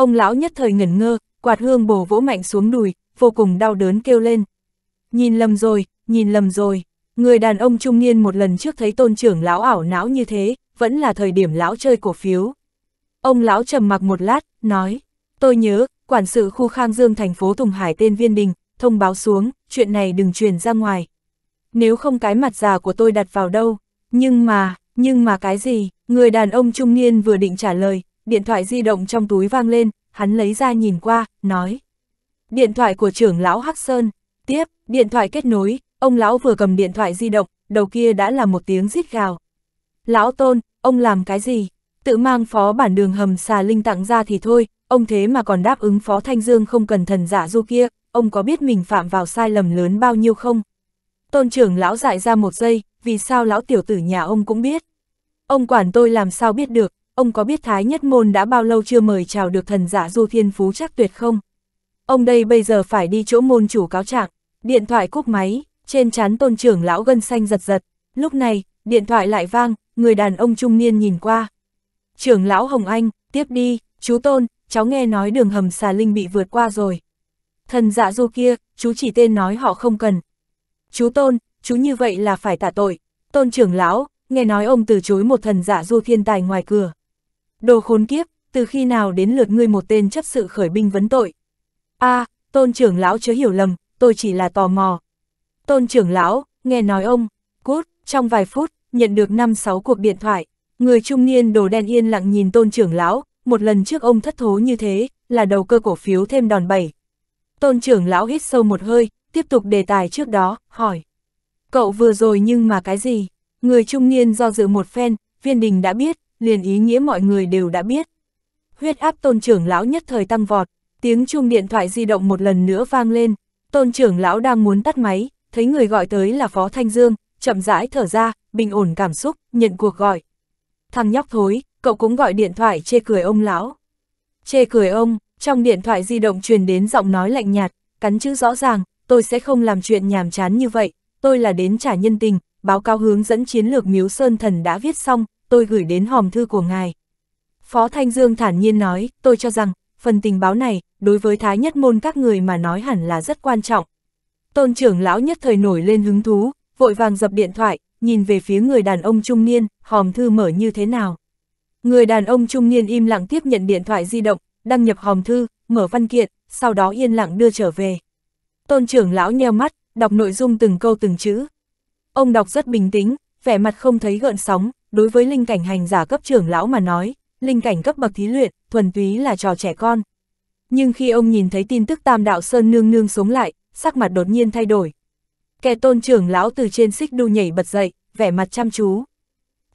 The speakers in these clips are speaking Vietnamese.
Ông lão nhất thời ngẩn ngơ, quạt hương bổ vỗ mạnh xuống đùi, vô cùng đau đớn kêu lên. Nhìn lầm rồi, nhìn lầm rồi. Người đàn ông trung niên một lần trước thấy tôn trưởng lão ảo não như thế, vẫn là thời điểm lão chơi cổ phiếu. Ông lão trầm mặc một lát, nói, tôi nhớ, quản sự khu Khang Dương thành phố thùng Hải tên Viên Đình, thông báo xuống, chuyện này đừng truyền ra ngoài. Nếu không cái mặt già của tôi đặt vào đâu, nhưng mà, nhưng mà cái gì, người đàn ông trung niên vừa định trả lời, điện thoại di động trong túi vang lên, hắn lấy ra nhìn qua, nói. Điện thoại của trưởng lão Hắc Sơn, tiếp, điện thoại kết nối, ông lão vừa cầm điện thoại di động, đầu kia đã là một tiếng rít gào. Lão Tôn, ông làm cái gì? Tự mang phó bản đường hầm xà linh tặng ra thì thôi, ông thế mà còn đáp ứng phó Thanh Dương không cần thần giả du kia, ông có biết mình phạm vào sai lầm lớn bao nhiêu không? Tôn trưởng lão dại ra một giây, vì sao lão tiểu tử nhà ông cũng biết? Ông quản tôi làm sao biết được, ông có biết Thái Nhất Môn đã bao lâu chưa mời chào được thần giả Du Thiên Phú chắc tuyệt không? Ông đây bây giờ phải đi chỗ môn chủ cáo trạng, điện thoại cúp máy, trên chán tôn trưởng lão gân xanh giật giật, lúc này, điện thoại lại vang, người đàn ông trung niên nhìn qua. Trưởng lão Hồng Anh, tiếp đi, chú Tôn, cháu nghe nói đường hầm xà linh bị vượt qua rồi. Thần dạ du kia, chú chỉ tên nói họ không cần. Chú Tôn, chú như vậy là phải tạ tội. Tôn trưởng lão, nghe nói ông từ chối một thần dạ du thiên tài ngoài cửa. Đồ khốn kiếp, từ khi nào đến lượt ngươi một tên chấp sự khởi binh vấn tội? a à, tôn trưởng lão chớ hiểu lầm, tôi chỉ là tò mò. Tôn trưởng lão, nghe nói ông, cút, trong vài phút, nhận được 5-6 cuộc điện thoại. Người trung niên đồ đen yên lặng nhìn tôn trưởng lão, một lần trước ông thất thố như thế, là đầu cơ cổ phiếu thêm đòn bẩy. Tôn trưởng lão hít sâu một hơi, tiếp tục đề tài trước đó, hỏi. Cậu vừa rồi nhưng mà cái gì? Người trung niên do dự một phen, viên đình đã biết, liền ý nghĩa mọi người đều đã biết. Huyết áp tôn trưởng lão nhất thời tăng vọt, tiếng chuông điện thoại di động một lần nữa vang lên, tôn trưởng lão đang muốn tắt máy, thấy người gọi tới là Phó Thanh Dương, chậm rãi thở ra, bình ổn cảm xúc, nhận cuộc gọi. Thằng nhóc thối, cậu cũng gọi điện thoại chê cười ông lão. Chê cười ông, trong điện thoại di động truyền đến giọng nói lạnh nhạt, cắn chữ rõ ràng, tôi sẽ không làm chuyện nhàm chán như vậy, tôi là đến trả nhân tình, báo cáo hướng dẫn chiến lược Miếu Sơn Thần đã viết xong, tôi gửi đến hòm thư của ngài. Phó Thanh Dương thản nhiên nói, tôi cho rằng, phần tình báo này, đối với thái nhất môn các người mà nói hẳn là rất quan trọng. Tôn trưởng lão nhất thời nổi lên hứng thú, vội vàng dập điện thoại, nhìn về phía người đàn ông trung niên, hòm thư mở như thế nào. Người đàn ông trung niên im lặng tiếp nhận điện thoại di động, đăng nhập hòm thư, mở văn kiện, sau đó yên lặng đưa trở về. Tôn trưởng lão nheo mắt, đọc nội dung từng câu từng chữ. Ông đọc rất bình tĩnh, vẻ mặt không thấy gợn sóng, đối với linh cảnh hành giả cấp trưởng lão mà nói, linh cảnh cấp bậc thí luyện, thuần túy là trò trẻ con. Nhưng khi ông nhìn thấy tin tức Tam Đạo Sơn nương nương sống lại, sắc mặt đột nhiên thay đổi. Kẻ tôn trưởng lão từ trên xích đu nhảy bật dậy, vẻ mặt chăm chú.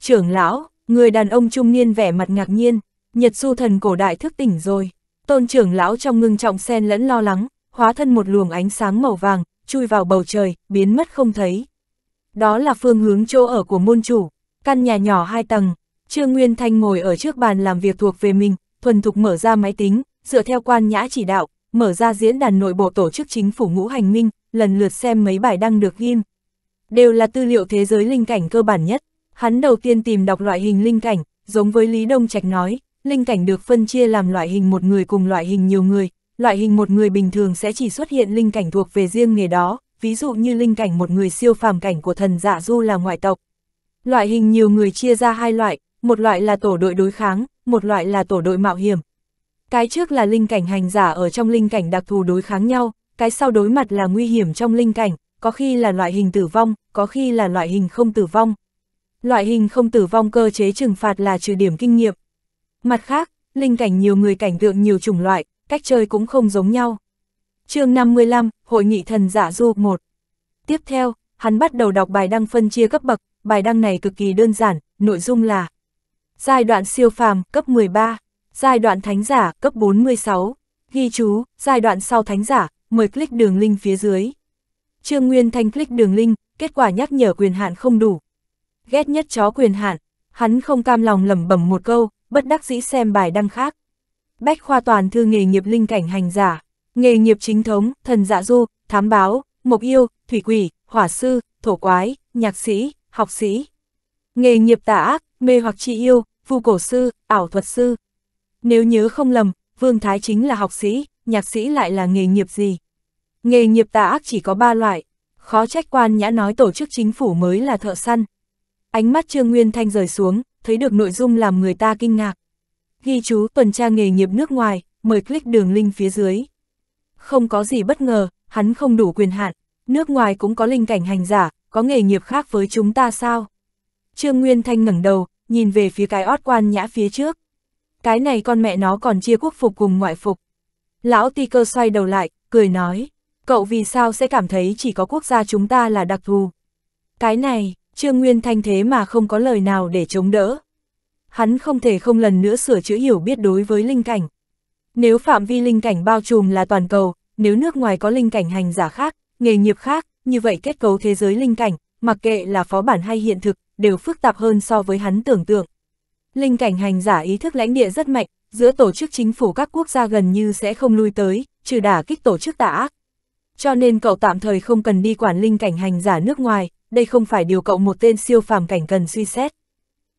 Trưởng lão, người đàn ông trung niên vẻ mặt ngạc nhiên, nhật su thần cổ đại thức tỉnh rồi. Tôn trưởng lão trong ngưng trọng sen lẫn lo lắng, hóa thân một luồng ánh sáng màu vàng, chui vào bầu trời, biến mất không thấy. Đó là phương hướng chỗ ở của môn chủ. Căn nhà nhỏ hai tầng, Trương Nguyên Thanh ngồi ở trước bàn làm việc thuộc về mình, thuần thục mở ra máy tính, dựa theo quan nhã chỉ đạo, mở ra diễn đàn nội bộ tổ chức chính phủ ngũ hành minh, lần lượt xem mấy bài đăng được ghim. Đều là tư liệu thế giới linh cảnh cơ bản nhất, hắn đầu tiên tìm đọc loại hình linh cảnh, giống với Lý Đông Trạch nói, linh cảnh được phân chia làm loại hình một người cùng loại hình nhiều người, loại hình một người bình thường sẽ chỉ xuất hiện linh cảnh thuộc về riêng nghề đó, ví dụ như linh cảnh một người siêu phàm cảnh của thần giả dạ du là ngoại tộc, Loại hình nhiều người chia ra hai loại, một loại là tổ đội đối kháng, một loại là tổ đội mạo hiểm. Cái trước là linh cảnh hành giả ở trong linh cảnh đặc thù đối kháng nhau, cái sau đối mặt là nguy hiểm trong linh cảnh, có khi là loại hình tử vong, có khi là loại hình không tử vong. Loại hình không tử vong cơ chế trừng phạt là trừ điểm kinh nghiệm. Mặt khác, linh cảnh nhiều người cảnh tượng nhiều chủng loại, cách chơi cũng không giống nhau. chương 55, Hội nghị thần giả du 1 Tiếp theo, hắn bắt đầu đọc bài đăng phân chia cấp bậc, bài đăng này cực kỳ đơn giản, nội dung là Giai đoạn siêu phàm, cấp 13, giai đoạn thánh giả, cấp 46, ghi chú, giai đoạn sau thánh giả, mời click đường link phía dưới. Trương Nguyên Thanh click đường link, kết quả nhắc nhở quyền hạn không đủ. Ghét nhất chó quyền hạn, hắn không cam lòng lẩm bẩm một câu, bất đắc dĩ xem bài đăng khác. Bách khoa toàn thư nghề nghiệp linh cảnh hành giả, nghề nghiệp chính thống, thần dạ du, thám báo, mộc yêu, thủy quỷ, hỏa sư, thổ quái, nhạc sĩ, học sĩ. Nghề nghiệp tà ác, mê hoặc trị yêu, vu cổ sư, ảo thuật sư. Nếu nhớ không lầm, Vương Thái chính là học sĩ, nhạc sĩ lại là nghề nghiệp gì? Nghề nghiệp tà ác chỉ có ba loại, khó trách quan nhã nói tổ chức chính phủ mới là thợ săn. Ánh mắt Trương Nguyên Thanh rời xuống, thấy được nội dung làm người ta kinh ngạc. Ghi chú tuần tra nghề nghiệp nước ngoài, mời click đường link phía dưới. Không có gì bất ngờ, hắn không đủ quyền hạn, nước ngoài cũng có linh cảnh hành giả, có nghề nghiệp khác với chúng ta sao? Trương Nguyên Thanh ngẩng đầu, nhìn về phía cái ót quan nhã phía trước. Cái này con mẹ nó còn chia quốc phục cùng ngoại phục. Lão ti cơ xoay đầu lại, cười nói, cậu vì sao sẽ cảm thấy chỉ có quốc gia chúng ta là đặc thù? Cái này, Trương Nguyên Thanh thế mà không có lời nào để chống đỡ. Hắn không thể không lần nữa sửa chữa hiểu biết đối với linh cảnh. Nếu phạm vi linh cảnh bao trùm là toàn cầu, nếu nước ngoài có linh cảnh hành giả khác, nghề nghiệp khác, như vậy kết cấu thế giới linh cảnh, mặc kệ là phó bản hay hiện thực, đều phức tạp hơn so với hắn tưởng tượng. Linh cảnh hành giả ý thức lãnh địa rất mạnh, giữa tổ chức chính phủ các quốc gia gần như sẽ không lui tới, trừ đả kích tổ chức tà ác. Cho nên cậu tạm thời không cần đi quản linh cảnh hành giả nước ngoài, đây không phải điều cậu một tên siêu phàm cảnh cần suy xét.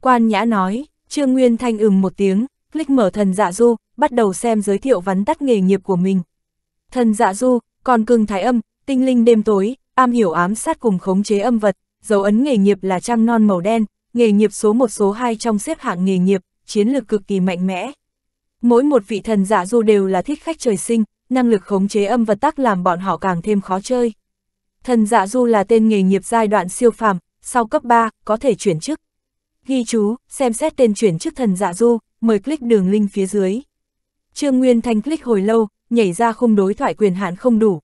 Quan Nhã nói, Trương Nguyên Thanh ừm một tiếng, click mở thần dạ du, bắt đầu xem giới thiệu vắn tắt nghề nghiệp của mình. Thần dạ du, còn cưng thái âm, tinh linh đêm tối, am hiểu ám sát cùng khống chế âm vật, dấu ấn nghề nghiệp là trăng non màu đen, nghề nghiệp số 1 số 2 trong xếp hạng nghề nghiệp, chiến lược cực kỳ mạnh mẽ. Mỗi một vị thần giả dạ du đều là thích khách trời sinh, năng lực khống chế âm vật tắc làm bọn họ càng thêm khó chơi. Thần giả dạ du là tên nghề nghiệp giai đoạn siêu phàm, sau cấp 3, có thể chuyển chức. Ghi chú, xem xét tên chuyển chức thần giả dạ du, mời click đường link phía dưới. Trương Nguyên Thanh click hồi lâu, nhảy ra khung đối thoại quyền hạn không đủ,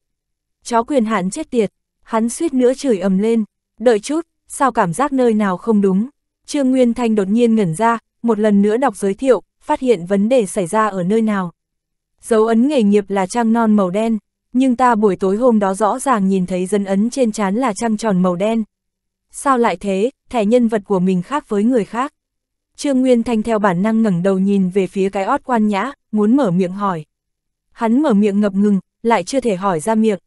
chó quyền hạn chết tiệt, hắn suýt nữa chửi ầm lên, đợi chút, sao cảm giác nơi nào không đúng. Trương Nguyên Thanh đột nhiên ngẩn ra, một lần nữa đọc giới thiệu, phát hiện vấn đề xảy ra ở nơi nào. Dấu ấn nghề nghiệp là trăng non màu đen, nhưng ta buổi tối hôm đó rõ ràng nhìn thấy dân ấn trên trán là trăng tròn màu đen. Sao lại thế, thẻ nhân vật của mình khác với người khác. Trương Nguyên Thanh theo bản năng ngẩng đầu nhìn về phía cái ót quan nhã, muốn mở miệng hỏi. Hắn mở miệng ngập ngừng, lại chưa thể hỏi ra miệng,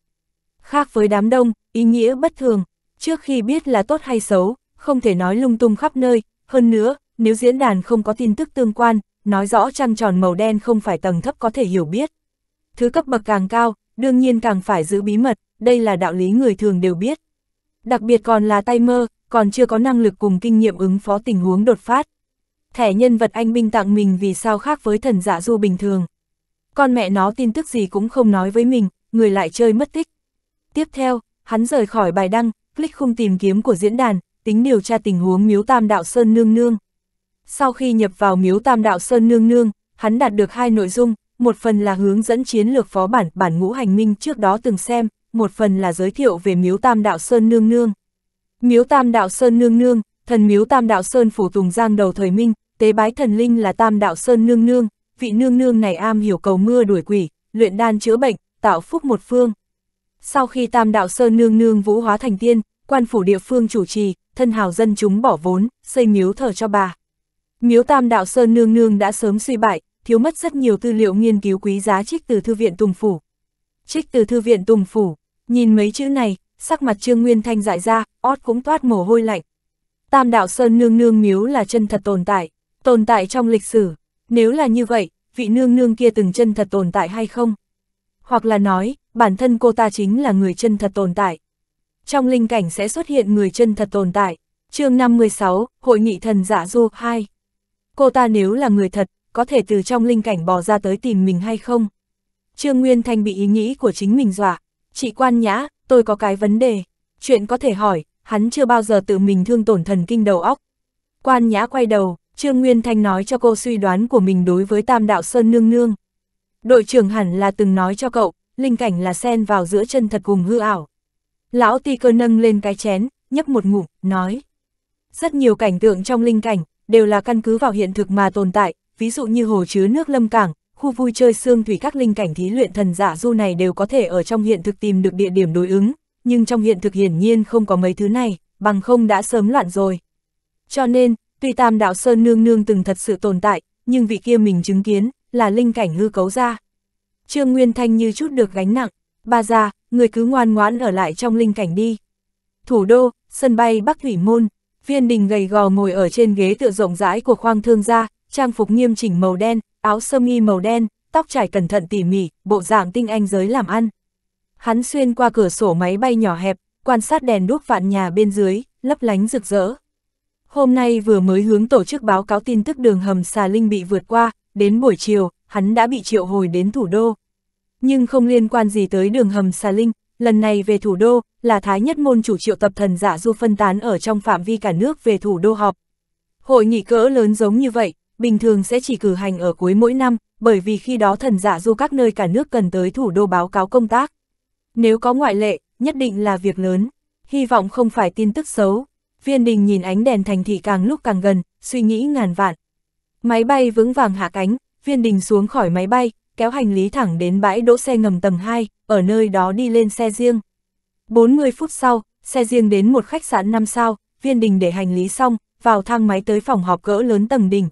Khác với đám đông, ý nghĩa bất thường, trước khi biết là tốt hay xấu, không thể nói lung tung khắp nơi, hơn nữa, nếu diễn đàn không có tin tức tương quan, nói rõ trăng tròn màu đen không phải tầng thấp có thể hiểu biết. Thứ cấp bậc càng cao, đương nhiên càng phải giữ bí mật, đây là đạo lý người thường đều biết. Đặc biệt còn là tay mơ, còn chưa có năng lực cùng kinh nghiệm ứng phó tình huống đột phát. Thẻ nhân vật anh binh tặng mình vì sao khác với thần giả dạ du bình thường. Con mẹ nó tin tức gì cũng không nói với mình, người lại chơi mất tích. Tiếp theo, hắn rời khỏi bài đăng, click khung tìm kiếm của diễn đàn, tính điều tra tình huống miếu tam đạo Sơn Nương Nương. Sau khi nhập vào miếu tam đạo Sơn Nương Nương, hắn đạt được hai nội dung, một phần là hướng dẫn chiến lược phó bản bản ngũ hành minh trước đó từng xem, một phần là giới thiệu về miếu tam đạo Sơn Nương Nương. Miếu tam đạo Sơn Nương Nương, thần miếu tam đạo Sơn phủ tùng giang đầu thời minh, tế bái thần linh là tam đạo Sơn Nương Nương, vị nương nương này am hiểu cầu mưa đuổi quỷ, luyện đan chữa bệnh, tạo phúc một phương. Sau khi Tam Đạo Sơn nương nương vũ hóa thành tiên, quan phủ địa phương chủ trì, thân hào dân chúng bỏ vốn, xây miếu thờ cho bà. Miếu Tam Đạo Sơn nương nương đã sớm suy bại, thiếu mất rất nhiều tư liệu nghiên cứu quý giá trích từ Thư viện Tùng Phủ. Trích từ Thư viện Tùng Phủ, nhìn mấy chữ này, sắc mặt Trương Nguyên Thanh dại ra, ót cũng toát mồ hôi lạnh. Tam Đạo Sơn nương nương miếu là chân thật tồn tại, tồn tại trong lịch sử. Nếu là như vậy, vị nương nương kia từng chân thật tồn tại hay không? Hoặc là nói, bản thân cô ta chính là người chân thật tồn tại. Trong linh cảnh sẽ xuất hiện người chân thật tồn tại. chương 56, Hội nghị thần giả dạ du 2. Cô ta nếu là người thật, có thể từ trong linh cảnh bò ra tới tìm mình hay không? Trương Nguyên Thanh bị ý nghĩ của chính mình dọa. Chị Quan Nhã, tôi có cái vấn đề. Chuyện có thể hỏi, hắn chưa bao giờ tự mình thương tổn thần kinh đầu óc. Quan Nhã quay đầu, Trương Nguyên Thanh nói cho cô suy đoán của mình đối với Tam Đạo Sơn Nương Nương. Đội trưởng hẳn là từng nói cho cậu, linh cảnh là xen vào giữa chân thật cùng hư ảo. Lão ti cơ nâng lên cái chén, nhấp một ngụm, nói. Rất nhiều cảnh tượng trong linh cảnh, đều là căn cứ vào hiện thực mà tồn tại, ví dụ như hồ chứa nước lâm cảng, khu vui chơi xương thủy các linh cảnh thí luyện thần giả du này đều có thể ở trong hiện thực tìm được địa điểm đối ứng, nhưng trong hiện thực hiển nhiên không có mấy thứ này, bằng không đã sớm loạn rồi. Cho nên, tuy Tam Đạo Sơn Nương Nương từng thật sự tồn tại, nhưng vị kia mình chứng kiến là linh cảnh hư cấu ra. Trương Nguyên Thanh như chút được gánh nặng, Ba già, người cứ ngoan ngoãn ở lại trong linh cảnh đi. Thủ đô, sân bay Bắc Thủy Môn, viên đình gầy gò ngồi ở trên ghế tựa rộng rãi của khoang thương gia, trang phục nghiêm chỉnh màu đen, áo sơ mi màu đen, tóc trải cẩn thận tỉ mỉ, bộ dạng tinh anh giới làm ăn. Hắn xuyên qua cửa sổ máy bay nhỏ hẹp, quan sát đèn đuốc vạn nhà bên dưới, lấp lánh rực rỡ. Hôm nay vừa mới hướng tổ chức báo cáo tin tức đường hầm xà linh bị vượt qua, đến buổi chiều, hắn đã bị triệu hồi đến thủ đô. Nhưng không liên quan gì tới đường hầm xà linh, lần này về thủ đô, là Thái Nhất Môn chủ triệu tập thần giả du phân tán ở trong phạm vi cả nước về thủ đô họp. Hội nghị cỡ lớn giống như vậy, bình thường sẽ chỉ cử hành ở cuối mỗi năm, bởi vì khi đó thần giả du các nơi cả nước cần tới thủ đô báo cáo công tác. Nếu có ngoại lệ, nhất định là việc lớn, hy vọng không phải tin tức xấu. Viên đình nhìn ánh đèn thành thị càng lúc càng gần, suy nghĩ ngàn vạn, Máy bay vững vàng hạ cánh, viên đình xuống khỏi máy bay, kéo hành lý thẳng đến bãi đỗ xe ngầm tầng 2, ở nơi đó đi lên xe riêng. 40 phút sau, xe riêng đến một khách sạn 5 sao, viên đình để hành lý xong, vào thang máy tới phòng họp cỡ lớn tầng đỉnh.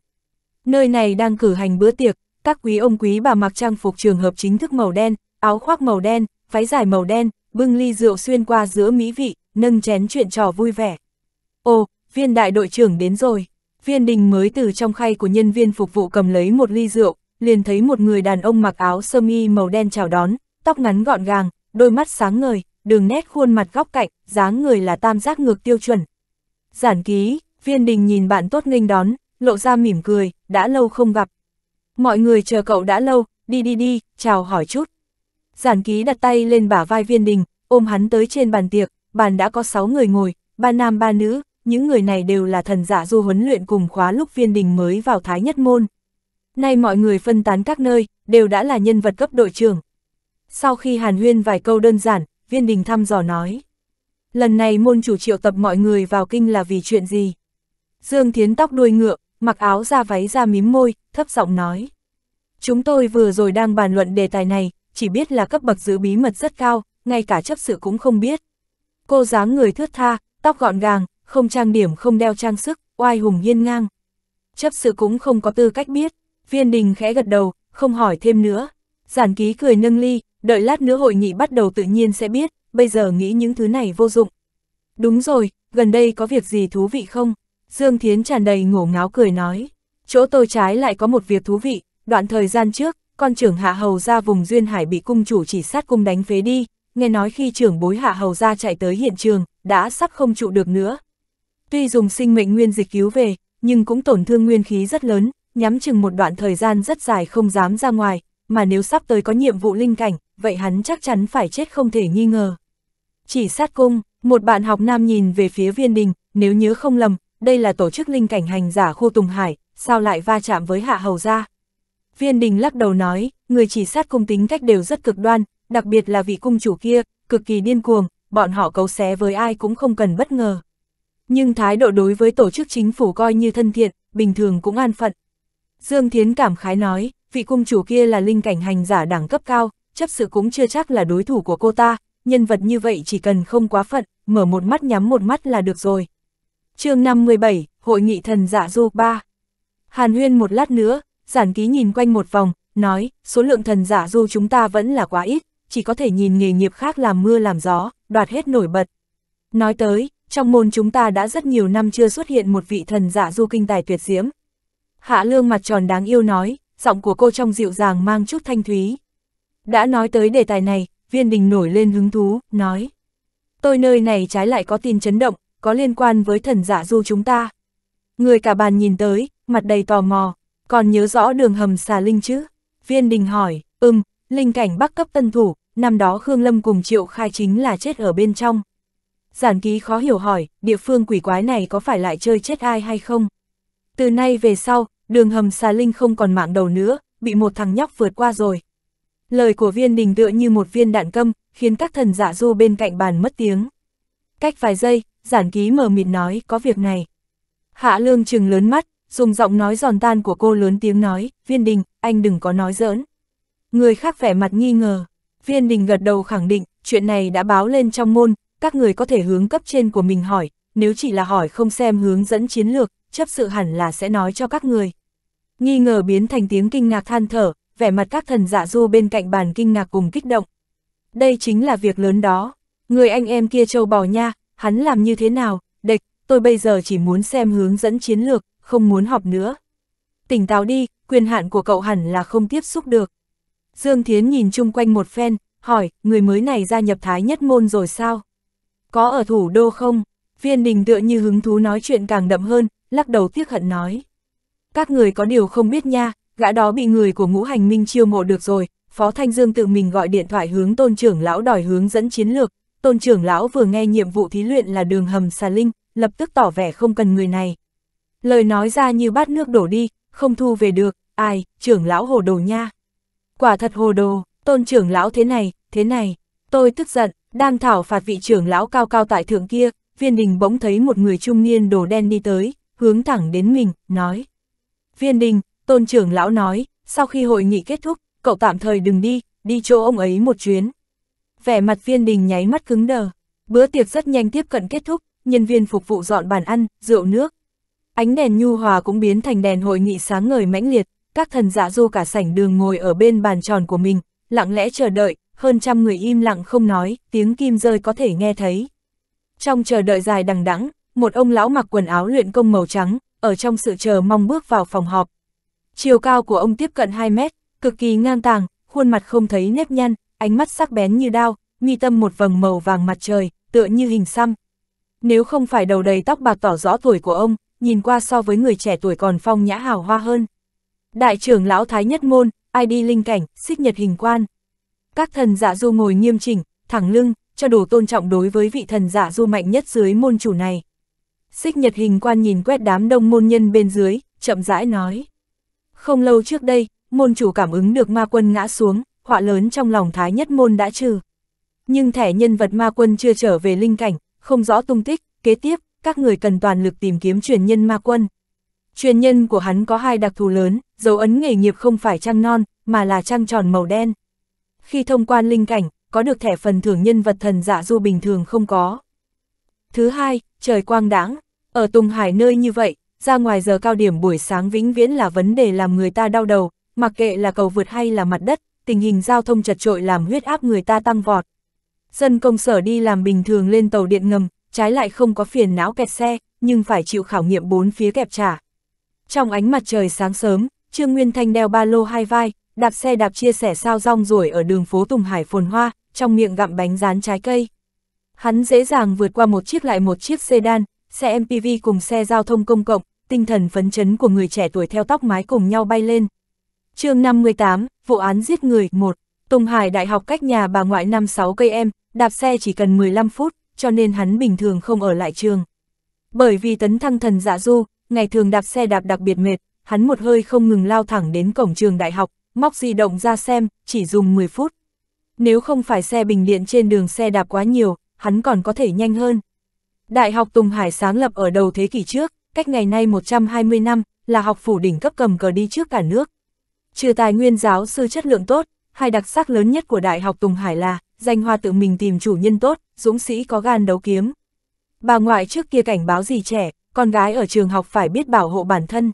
Nơi này đang cử hành bữa tiệc, các quý ông quý bà mặc trang phục trường hợp chính thức màu đen, áo khoác màu đen, váy dài màu đen, bưng ly rượu xuyên qua giữa mỹ vị, nâng chén chuyện trò vui vẻ. Ồ, viên đại đội trưởng đến rồi. Viên đình mới từ trong khay của nhân viên phục vụ cầm lấy một ly rượu, liền thấy một người đàn ông mặc áo sơ mi màu đen chào đón, tóc ngắn gọn gàng, đôi mắt sáng ngời, đường nét khuôn mặt góc cạnh, dáng người là tam giác ngược tiêu chuẩn. Giản ký, viên đình nhìn bạn tốt nghênh đón, lộ ra mỉm cười, đã lâu không gặp. Mọi người chờ cậu đã lâu, đi đi đi, chào hỏi chút. Giản ký đặt tay lên bả vai viên đình, ôm hắn tới trên bàn tiệc, bàn đã có 6 người ngồi, ba nam ba nữ, những người này đều là thần giả du huấn luyện cùng khóa lúc viên đình mới vào Thái Nhất Môn. Nay mọi người phân tán các nơi, đều đã là nhân vật cấp đội trưởng. Sau khi hàn huyên vài câu đơn giản, viên đình thăm dò nói. Lần này môn chủ triệu tập mọi người vào kinh là vì chuyện gì? Dương Thiến tóc đuôi ngựa, mặc áo da váy da mím môi, thấp giọng nói. Chúng tôi vừa rồi đang bàn luận đề tài này, chỉ biết là cấp bậc giữ bí mật rất cao, ngay cả chấp sự cũng không biết. Cô dáng người thướt tha, tóc gọn gàng, không trang điểm không đeo trang sức, oai hùng hiên ngang. Chấp sự cũng không có tư cách biết, viên đình khẽ gật đầu, không hỏi thêm nữa. Giản ký cười nâng ly, đợi lát nữa hội nghị bắt đầu tự nhiên sẽ biết, bây giờ nghĩ những thứ này vô dụng. Đúng rồi, gần đây có việc gì thú vị không? Dương Thiến tràn đầy ngổ ngáo cười nói. Chỗ tôi trái lại có một việc thú vị, đoạn thời gian trước, con trưởng hạ hầu ra vùng duyên hải bị cung chủ chỉ sát cung đánh phế đi, nghe nói khi trưởng bối hạ hầu ra chạy tới hiện trường, đã sắp không trụ được nữa, Tuy dùng sinh mệnh nguyên dịch cứu về, nhưng cũng tổn thương nguyên khí rất lớn, nhắm chừng một đoạn thời gian rất dài không dám ra ngoài, mà nếu sắp tới có nhiệm vụ linh cảnh, vậy hắn chắc chắn phải chết không thể nghi ngờ. Chỉ sát cung, một bạn học nam nhìn về phía viên đình, nếu nhớ không lầm, đây là tổ chức linh cảnh hành giả khu Tùng Hải, sao lại va chạm với hạ hầu gia? Viên đình lắc đầu nói, người chỉ sát cung tính cách đều rất cực đoan, đặc biệt là vị cung chủ kia, cực kỳ điên cuồng, bọn họ cấu xé với ai cũng không cần bất ngờ. Nhưng thái độ đối với tổ chức chính phủ coi như thân thiện, bình thường cũng an phận. Dương Thiến cảm khái nói, vị cung chủ kia là linh cảnh hành giả đẳng cấp cao, chấp sự cũng chưa chắc là đối thủ của cô ta, nhân vật như vậy chỉ cần không quá phận, mở một mắt nhắm một mắt là được rồi. chương 57, Hội nghị thần giả dạ du 3 Hàn huyên một lát nữa, giản ký nhìn quanh một vòng, nói, số lượng thần giả dạ du chúng ta vẫn là quá ít, chỉ có thể nhìn nghề nghiệp khác làm mưa làm gió, đoạt hết nổi bật. Nói tới, trong môn chúng ta đã rất nhiều năm chưa xuất hiện một vị thần giả du kinh tài tuyệt diễm. Hạ lương mặt tròn đáng yêu nói, giọng của cô trong dịu dàng mang chút thanh thúy. Đã nói tới đề tài này, viên đình nổi lên hứng thú, nói. Tôi nơi này trái lại có tin chấn động, có liên quan với thần giả du chúng ta. Người cả bàn nhìn tới, mặt đầy tò mò, còn nhớ rõ đường hầm xà linh chứ? Viên đình hỏi, ừm, linh cảnh bắc cấp tân thủ, năm đó Khương Lâm cùng Triệu Khai chính là chết ở bên trong giản ký khó hiểu hỏi, địa phương quỷ quái này có phải lại chơi chết ai hay không? Từ nay về sau, đường hầm xà linh không còn mạng đầu nữa, bị một thằng nhóc vượt qua rồi. Lời của viên đình tựa như một viên đạn câm, khiến các thần giả dạ du bên cạnh bàn mất tiếng. Cách vài giây, giản ký mờ mịt nói có việc này. Hạ lương trừng lớn mắt, dùng giọng nói giòn tan của cô lớn tiếng nói, viên đình, anh đừng có nói giỡn. Người khác vẻ mặt nghi ngờ, viên đình gật đầu khẳng định, chuyện này đã báo lên trong môn, các người có thể hướng cấp trên của mình hỏi, nếu chỉ là hỏi không xem hướng dẫn chiến lược, chấp sự hẳn là sẽ nói cho các người. Nghi ngờ biến thành tiếng kinh ngạc than thở, vẻ mặt các thần giả dạ du bên cạnh bàn kinh ngạc cùng kích động. Đây chính là việc lớn đó, người anh em kia châu bò nha, hắn làm như thế nào, địch, tôi bây giờ chỉ muốn xem hướng dẫn chiến lược, không muốn họp nữa. Tỉnh táo đi, quyền hạn của cậu hẳn là không tiếp xúc được. Dương Thiến nhìn chung quanh một phen, hỏi, người mới này gia nhập thái nhất môn rồi sao? Có ở thủ đô không? Viên đình tựa như hứng thú nói chuyện càng đậm hơn, lắc đầu tiếc hận nói. Các người có điều không biết nha, gã đó bị người của ngũ hành minh chiêu mộ được rồi, Phó Thanh Dương tự mình gọi điện thoại hướng tôn trưởng lão đòi hướng dẫn chiến lược, tôn trưởng lão vừa nghe nhiệm vụ thí luyện là đường hầm xà linh, lập tức tỏ vẻ không cần người này. Lời nói ra như bát nước đổ đi, không thu về được, ai, trưởng lão hồ đồ nha. Quả thật hồ đồ, tôn trưởng lão thế này, thế này, tôi tức giận, đang thảo phạt vị trưởng lão cao cao tại thượng kia, viên đình bỗng thấy một người trung niên đồ đen đi tới, hướng thẳng đến mình, nói. Viên đình, tôn trưởng lão nói, sau khi hội nghị kết thúc, cậu tạm thời đừng đi, đi chỗ ông ấy một chuyến. Vẻ mặt viên đình nháy mắt cứng đờ. Bữa tiệc rất nhanh tiếp cận kết thúc, nhân viên phục vụ dọn bàn ăn, rượu nước. Ánh đèn nhu hòa cũng biến thành đèn hội nghị sáng ngời mãnh liệt, các thần dạ du cả sảnh đường ngồi ở bên bàn tròn của mình, lặng lẽ chờ đợi, hơn trăm người im lặng không nói, tiếng kim rơi có thể nghe thấy. Trong chờ đợi dài đằng đẵng, một ông lão mặc quần áo luyện công màu trắng, ở trong sự chờ mong bước vào phòng họp. Chiều cao của ông tiếp cận 2 mét, cực kỳ ngang tàng, khuôn mặt không thấy nếp nhăn, ánh mắt sắc bén như đao, mi tâm một vầng màu vàng mặt trời, tựa như hình xăm. Nếu không phải đầu đầy tóc bạc tỏ rõ tuổi của ông, nhìn qua so với người trẻ tuổi còn phong nhã hào hoa hơn. Đại trưởng lão Thái Nhất Môn, ID Linh Cảnh, xích nhật hình quan các thần giả dạ du ngồi nghiêm chỉnh, thẳng lưng, cho đủ tôn trọng đối với vị thần giả dạ du mạnh nhất dưới môn chủ này. Xích nhật hình quan nhìn quét đám đông môn nhân bên dưới, chậm rãi nói. Không lâu trước đây, môn chủ cảm ứng được ma quân ngã xuống, họa lớn trong lòng thái nhất môn đã trừ. Nhưng thẻ nhân vật ma quân chưa trở về linh cảnh, không rõ tung tích, kế tiếp, các người cần toàn lực tìm kiếm truyền nhân ma quân. Truyền nhân của hắn có hai đặc thù lớn, dấu ấn nghề nghiệp không phải trăng non, mà là trăng tròn màu đen khi thông quan linh cảnh, có được thẻ phần thưởng nhân vật thần giả dạ du bình thường không có. Thứ hai, trời quang đãng ở Tùng Hải nơi như vậy, ra ngoài giờ cao điểm buổi sáng vĩnh viễn là vấn đề làm người ta đau đầu, mặc kệ là cầu vượt hay là mặt đất, tình hình giao thông chật trội làm huyết áp người ta tăng vọt. Dân công sở đi làm bình thường lên tàu điện ngầm, trái lại không có phiền não kẹt xe, nhưng phải chịu khảo nghiệm bốn phía kẹp trả. Trong ánh mặt trời sáng sớm, Trương Nguyên Thanh đeo ba lô hai vai, đạp xe đạp chia sẻ sao rong ruổi ở đường phố Tùng Hải phồn hoa, trong miệng gặm bánh rán trái cây. Hắn dễ dàng vượt qua một chiếc lại một chiếc sedan, xe MPV cùng xe giao thông công cộng, tinh thần phấn chấn của người trẻ tuổi theo tóc mái cùng nhau bay lên. chương 58, vụ án giết người 1, Tùng Hải Đại học cách nhà bà ngoại 56 cây em, đạp xe chỉ cần 15 phút, cho nên hắn bình thường không ở lại trường. Bởi vì tấn thăng thần dạ du, ngày thường đạp xe đạp đặc biệt mệt, hắn một hơi không ngừng lao thẳng đến cổng trường đại học, móc di động ra xem, chỉ dùng 10 phút. Nếu không phải xe bình điện trên đường xe đạp quá nhiều, hắn còn có thể nhanh hơn. Đại học Tùng Hải sáng lập ở đầu thế kỷ trước, cách ngày nay 120 năm, là học phủ đỉnh cấp cầm cờ đi trước cả nước. Trừ tài nguyên giáo sư chất lượng tốt, hai đặc sắc lớn nhất của Đại học Tùng Hải là danh hoa tự mình tìm chủ nhân tốt, dũng sĩ có gan đấu kiếm. Bà ngoại trước kia cảnh báo gì trẻ, con gái ở trường học phải biết bảo hộ bản thân.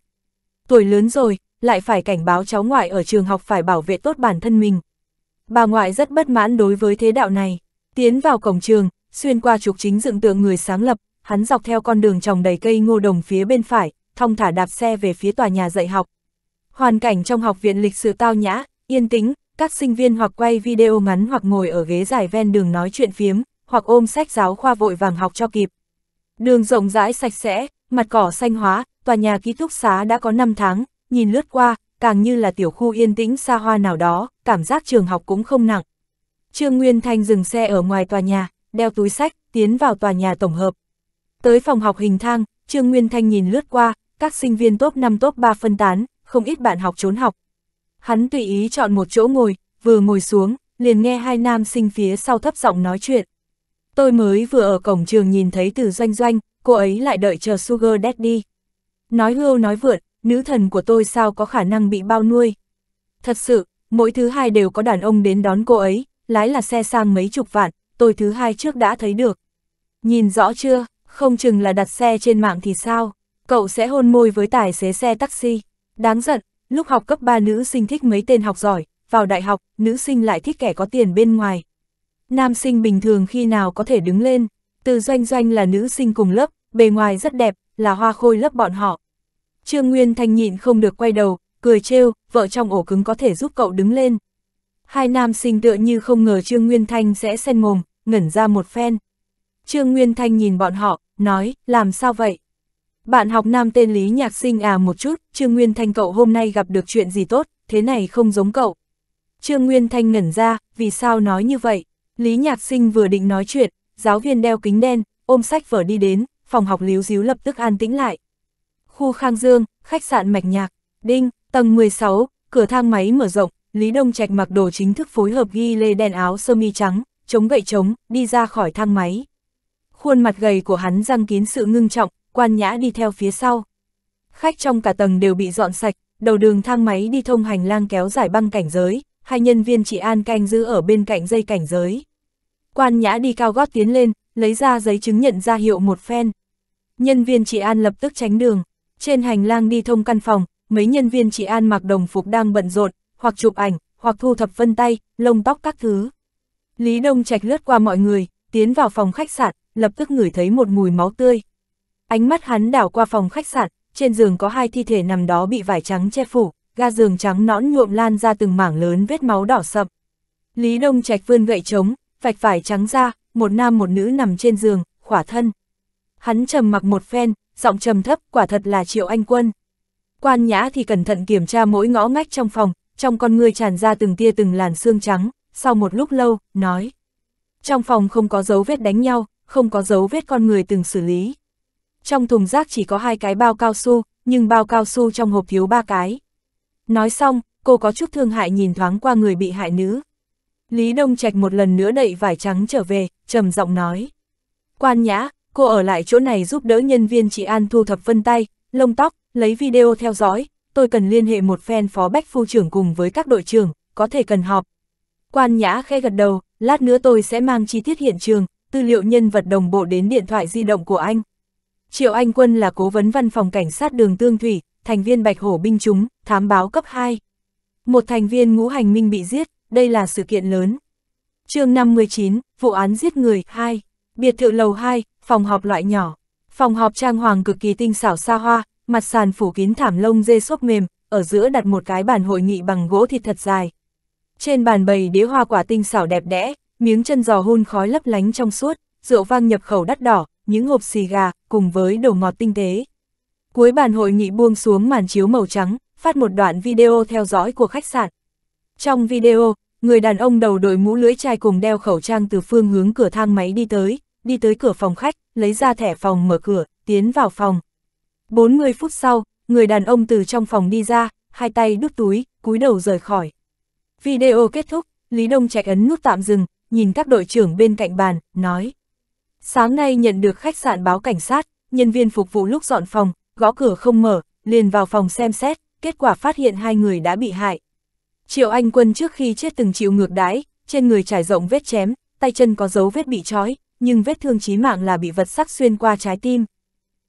Tuổi lớn rồi, lại phải cảnh báo cháu ngoại ở trường học phải bảo vệ tốt bản thân mình. Bà ngoại rất bất mãn đối với thế đạo này. Tiến vào cổng trường, xuyên qua trục chính dựng tượng người sáng lập, hắn dọc theo con đường trồng đầy cây ngô đồng phía bên phải, thong thả đạp xe về phía tòa nhà dạy học. Hoàn cảnh trong học viện lịch sử tao nhã, yên tĩnh, các sinh viên hoặc quay video ngắn hoặc ngồi ở ghế dài ven đường nói chuyện phiếm, hoặc ôm sách giáo khoa vội vàng học cho kịp. Đường rộng rãi sạch sẽ, mặt cỏ xanh hóa, tòa nhà ký túc xá đã có 5 tháng, nhìn lướt qua, càng như là tiểu khu yên tĩnh xa hoa nào đó, cảm giác trường học cũng không nặng. Trương Nguyên Thanh dừng xe ở ngoài tòa nhà, đeo túi sách, tiến vào tòa nhà tổng hợp. Tới phòng học hình thang, Trương Nguyên Thanh nhìn lướt qua, các sinh viên top 5 top 3 phân tán, không ít bạn học trốn học. Hắn tùy ý chọn một chỗ ngồi, vừa ngồi xuống, liền nghe hai nam sinh phía sau thấp giọng nói chuyện. Tôi mới vừa ở cổng trường nhìn thấy từ doanh doanh, cô ấy lại đợi chờ Sugar Daddy. Nói hưu nói vượt, nữ thần của tôi sao có khả năng bị bao nuôi. Thật sự, mỗi thứ hai đều có đàn ông đến đón cô ấy, lái là xe sang mấy chục vạn, tôi thứ hai trước đã thấy được. Nhìn rõ chưa, không chừng là đặt xe trên mạng thì sao, cậu sẽ hôn môi với tài xế xe taxi. Đáng giận, lúc học cấp 3 nữ sinh thích mấy tên học giỏi, vào đại học, nữ sinh lại thích kẻ có tiền bên ngoài. Nam sinh bình thường khi nào có thể đứng lên, từ doanh doanh là nữ sinh cùng lớp, bề ngoài rất đẹp, là hoa khôi lớp bọn họ, Trương Nguyên Thanh nhịn không được quay đầu, cười trêu, vợ trong ổ cứng có thể giúp cậu đứng lên. Hai nam sinh tựa như không ngờ Trương Nguyên Thanh sẽ sen mồm, ngẩn ra một phen. Trương Nguyên Thanh nhìn bọn họ, nói, làm sao vậy? Bạn học nam tên Lý Nhạc Sinh à một chút, Trương Nguyên Thanh cậu hôm nay gặp được chuyện gì tốt, thế này không giống cậu. Trương Nguyên Thanh ngẩn ra, vì sao nói như vậy? Lý Nhạc Sinh vừa định nói chuyện, giáo viên đeo kính đen, ôm sách vở đi đến, phòng học líu díu lập tức an tĩnh lại khu Khang Dương, khách sạn Mạch Nhạc, Đinh, tầng 16, cửa thang máy mở rộng, Lý Đông Trạch mặc đồ chính thức phối hợp ghi lê đen áo sơ mi trắng, chống gậy chống đi ra khỏi thang máy. Khuôn mặt gầy của hắn răng kín sự ngưng trọng, quan nhã đi theo phía sau. Khách trong cả tầng đều bị dọn sạch, đầu đường thang máy đi thông hành lang kéo dài băng cảnh giới, hai nhân viên chị an canh giữ ở bên cạnh dây cảnh giới. Quan nhã đi cao gót tiến lên, lấy ra giấy chứng nhận ra hiệu một phen. Nhân viên chị an lập tức tránh đường. Trên hành lang đi thông căn phòng, mấy nhân viên chị an mặc đồng phục đang bận rộn, hoặc chụp ảnh, hoặc thu thập vân tay, lông tóc các thứ. Lý Đông Trạch lướt qua mọi người, tiến vào phòng khách sạn, lập tức ngửi thấy một mùi máu tươi. Ánh mắt hắn đảo qua phòng khách sạn, trên giường có hai thi thể nằm đó bị vải trắng che phủ, ga giường trắng nõn nhuộm lan ra từng mảng lớn vết máu đỏ sậm. Lý Đông Trạch vươn gậy trống, vạch vải trắng ra, một nam một nữ nằm trên giường, khỏa thân. Hắn trầm mặc một phen, giọng trầm thấp quả thật là triệu anh quân. Quan nhã thì cẩn thận kiểm tra mỗi ngõ ngách trong phòng, trong con ngươi tràn ra từng tia từng làn xương trắng, sau một lúc lâu, nói. Trong phòng không có dấu vết đánh nhau, không có dấu vết con người từng xử lý. Trong thùng rác chỉ có hai cái bao cao su, nhưng bao cao su trong hộp thiếu ba cái. Nói xong, cô có chút thương hại nhìn thoáng qua người bị hại nữ. Lý Đông Trạch một lần nữa đậy vải trắng trở về, trầm giọng nói. Quan nhã, cô ở lại chỗ này giúp đỡ nhân viên chị An thu thập vân tay, lông tóc, lấy video theo dõi, tôi cần liên hệ một fan phó bách phu trưởng cùng với các đội trưởng, có thể cần họp. Quan Nhã khe gật đầu, lát nữa tôi sẽ mang chi tiết hiện trường, tư liệu nhân vật đồng bộ đến điện thoại di động của anh. Triệu Anh Quân là cố vấn văn phòng cảnh sát đường Tương Thủy, thành viên Bạch Hổ Binh Chúng, thám báo cấp 2. Một thành viên ngũ hành minh bị giết, đây là sự kiện lớn. chương 59, vụ án giết người, 2. Biệt thự lầu 2, phòng họp loại nhỏ. Phòng họp trang hoàng cực kỳ tinh xảo xa hoa, mặt sàn phủ kín thảm lông dê xốp mềm, ở giữa đặt một cái bàn hội nghị bằng gỗ thịt thật dài. Trên bàn bày đĩa hoa quả tinh xảo đẹp đẽ, miếng chân giò hun khói lấp lánh trong suốt, rượu vang nhập khẩu đắt đỏ, những hộp xì gà, cùng với đồ ngọt tinh tế. Cuối bàn hội nghị buông xuống màn chiếu màu trắng, phát một đoạn video theo dõi của khách sạn. Trong video, người đàn ông đầu đội mũ lưới chai cùng đeo khẩu trang từ phương hướng cửa thang máy đi tới, đi tới cửa phòng khách, lấy ra thẻ phòng mở cửa, tiến vào phòng. 40 phút sau, người đàn ông từ trong phòng đi ra, hai tay đút túi, cúi đầu rời khỏi. Video kết thúc, Lý Đông Trạch ấn nút tạm dừng, nhìn các đội trưởng bên cạnh bàn, nói. Sáng nay nhận được khách sạn báo cảnh sát, nhân viên phục vụ lúc dọn phòng, gõ cửa không mở, liền vào phòng xem xét, kết quả phát hiện hai người đã bị hại. Triệu Anh Quân trước khi chết từng chịu ngược đãi, trên người trải rộng vết chém, tay chân có dấu vết bị trói, nhưng vết thương chí mạng là bị vật sắc xuyên qua trái tim.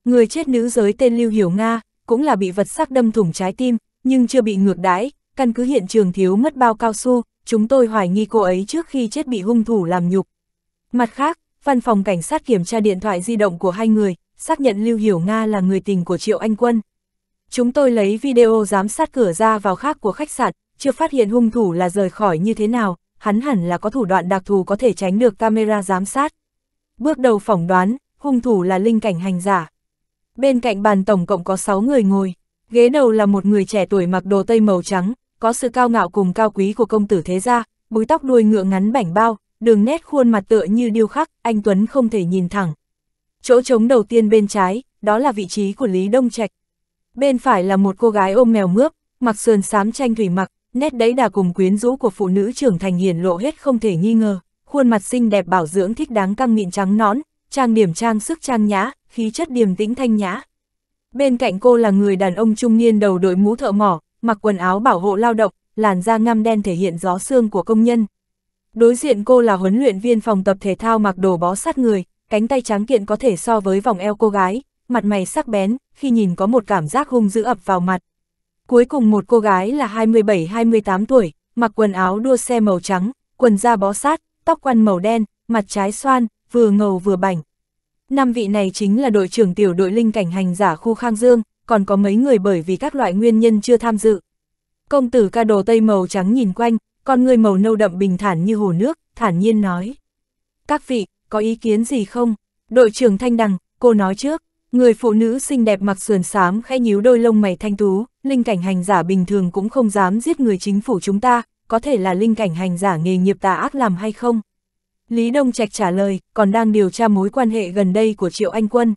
Người chết nữ giới tên Lưu Hiểu Nga, cũng là bị vật sắc đâm thủng trái tim, nhưng chưa bị ngược đãi, căn cứ hiện trường thiếu mất bao cao su, chúng tôi hoài nghi cô ấy trước khi chết bị hung thủ làm nhục. Mặt khác, văn phòng cảnh sát kiểm tra điện thoại di động của hai người, xác nhận Lưu Hiểu Nga là người tình của Triệu Anh Quân. Chúng tôi lấy video giám sát cửa ra vào khác của khách sạn, chưa phát hiện hung thủ là rời khỏi như thế nào, hắn hẳn là có thủ đoạn đặc thù có thể tránh được camera giám sát. Bước đầu phỏng đoán, hung thủ là linh cảnh hành giả. Bên cạnh bàn tổng cộng có 6 người ngồi, ghế đầu là một người trẻ tuổi mặc đồ tây màu trắng, có sự cao ngạo cùng cao quý của công tử thế gia, búi tóc đuôi ngựa ngắn bảnh bao, đường nét khuôn mặt tựa như điêu khắc, anh Tuấn không thể nhìn thẳng. Chỗ trống đầu tiên bên trái, đó là vị trí của Lý Đông Trạch. Bên phải là một cô gái ôm mèo mướp, mặc sườn xám tranh thủy mặc, nét đấy đà cùng quyến rũ của phụ nữ trưởng thành hiển lộ hết không thể nghi ngờ khuôn mặt xinh đẹp bảo dưỡng thích đáng căng mịn trắng nõn, trang điểm trang sức trang nhã, khí chất điềm tĩnh thanh nhã. Bên cạnh cô là người đàn ông trung niên đầu đội mũ thợ mỏ, mặc quần áo bảo hộ lao động, làn da ngăm đen thể hiện gió xương của công nhân. Đối diện cô là huấn luyện viên phòng tập thể thao mặc đồ bó sát người, cánh tay trắng kiện có thể so với vòng eo cô gái, mặt mày sắc bén, khi nhìn có một cảm giác hung dữ ập vào mặt. Cuối cùng một cô gái là 27-28 tuổi, mặc quần áo đua xe màu trắng, quần da bó sát, tóc quăn màu đen, mặt trái xoan, vừa ngầu vừa bảnh. Năm vị này chính là đội trưởng tiểu đội linh cảnh hành giả khu Khang Dương, còn có mấy người bởi vì các loại nguyên nhân chưa tham dự. Công tử ca đồ tây màu trắng nhìn quanh, con người màu nâu đậm bình thản như hồ nước, thản nhiên nói. Các vị, có ý kiến gì không? Đội trưởng Thanh Đằng, cô nói trước, người phụ nữ xinh đẹp mặc sườn xám khẽ nhíu đôi lông mày thanh tú, linh cảnh hành giả bình thường cũng không dám giết người chính phủ chúng ta, có thể là linh cảnh hành giả nghề nghiệp tà ác làm hay không? Lý Đông Trạch trả lời, còn đang điều tra mối quan hệ gần đây của Triệu Anh Quân.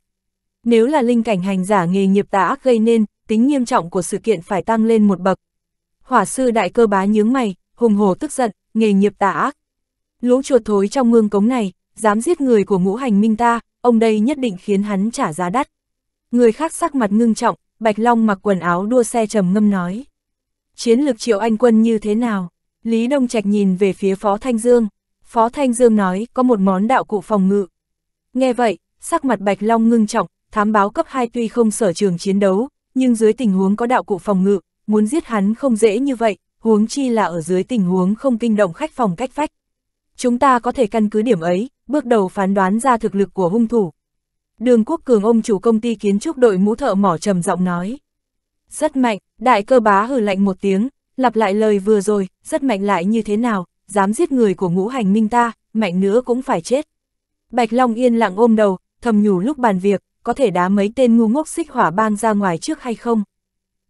Nếu là linh cảnh hành giả nghề nghiệp tà ác gây nên, tính nghiêm trọng của sự kiện phải tăng lên một bậc. Hỏa sư đại cơ bá nhướng mày, hùng hổ tức giận, nghề nghiệp tà ác. Lũ chuột thối trong mương cống này, dám giết người của ngũ hành minh ta, ông đây nhất định khiến hắn trả giá đắt. Người khác sắc mặt ngưng trọng, Bạch Long mặc quần áo đua xe trầm ngâm nói. Chiến lược triệu anh quân như thế nào? Lý Đông Trạch nhìn về phía Phó Thanh Dương. Phó Thanh Dương nói có một món đạo cụ phòng ngự. Nghe vậy, sắc mặt Bạch Long ngưng trọng, thám báo cấp 2 tuy không sở trường chiến đấu, nhưng dưới tình huống có đạo cụ phòng ngự, muốn giết hắn không dễ như vậy, huống chi là ở dưới tình huống không kinh động khách phòng cách vách. Chúng ta có thể căn cứ điểm ấy, bước đầu phán đoán ra thực lực của hung thủ. Đường Quốc Cường ông chủ công ty kiến trúc đội mũ thợ mỏ trầm giọng nói. Rất mạnh, đại cơ bá hừ lạnh một tiếng, lặp lại lời vừa rồi, rất mạnh lại như thế nào, dám giết người của ngũ hành minh ta, mạnh nữa cũng phải chết. Bạch Long yên lặng ôm đầu, thầm nhủ lúc bàn việc, có thể đá mấy tên ngu ngốc xích hỏa bang ra ngoài trước hay không.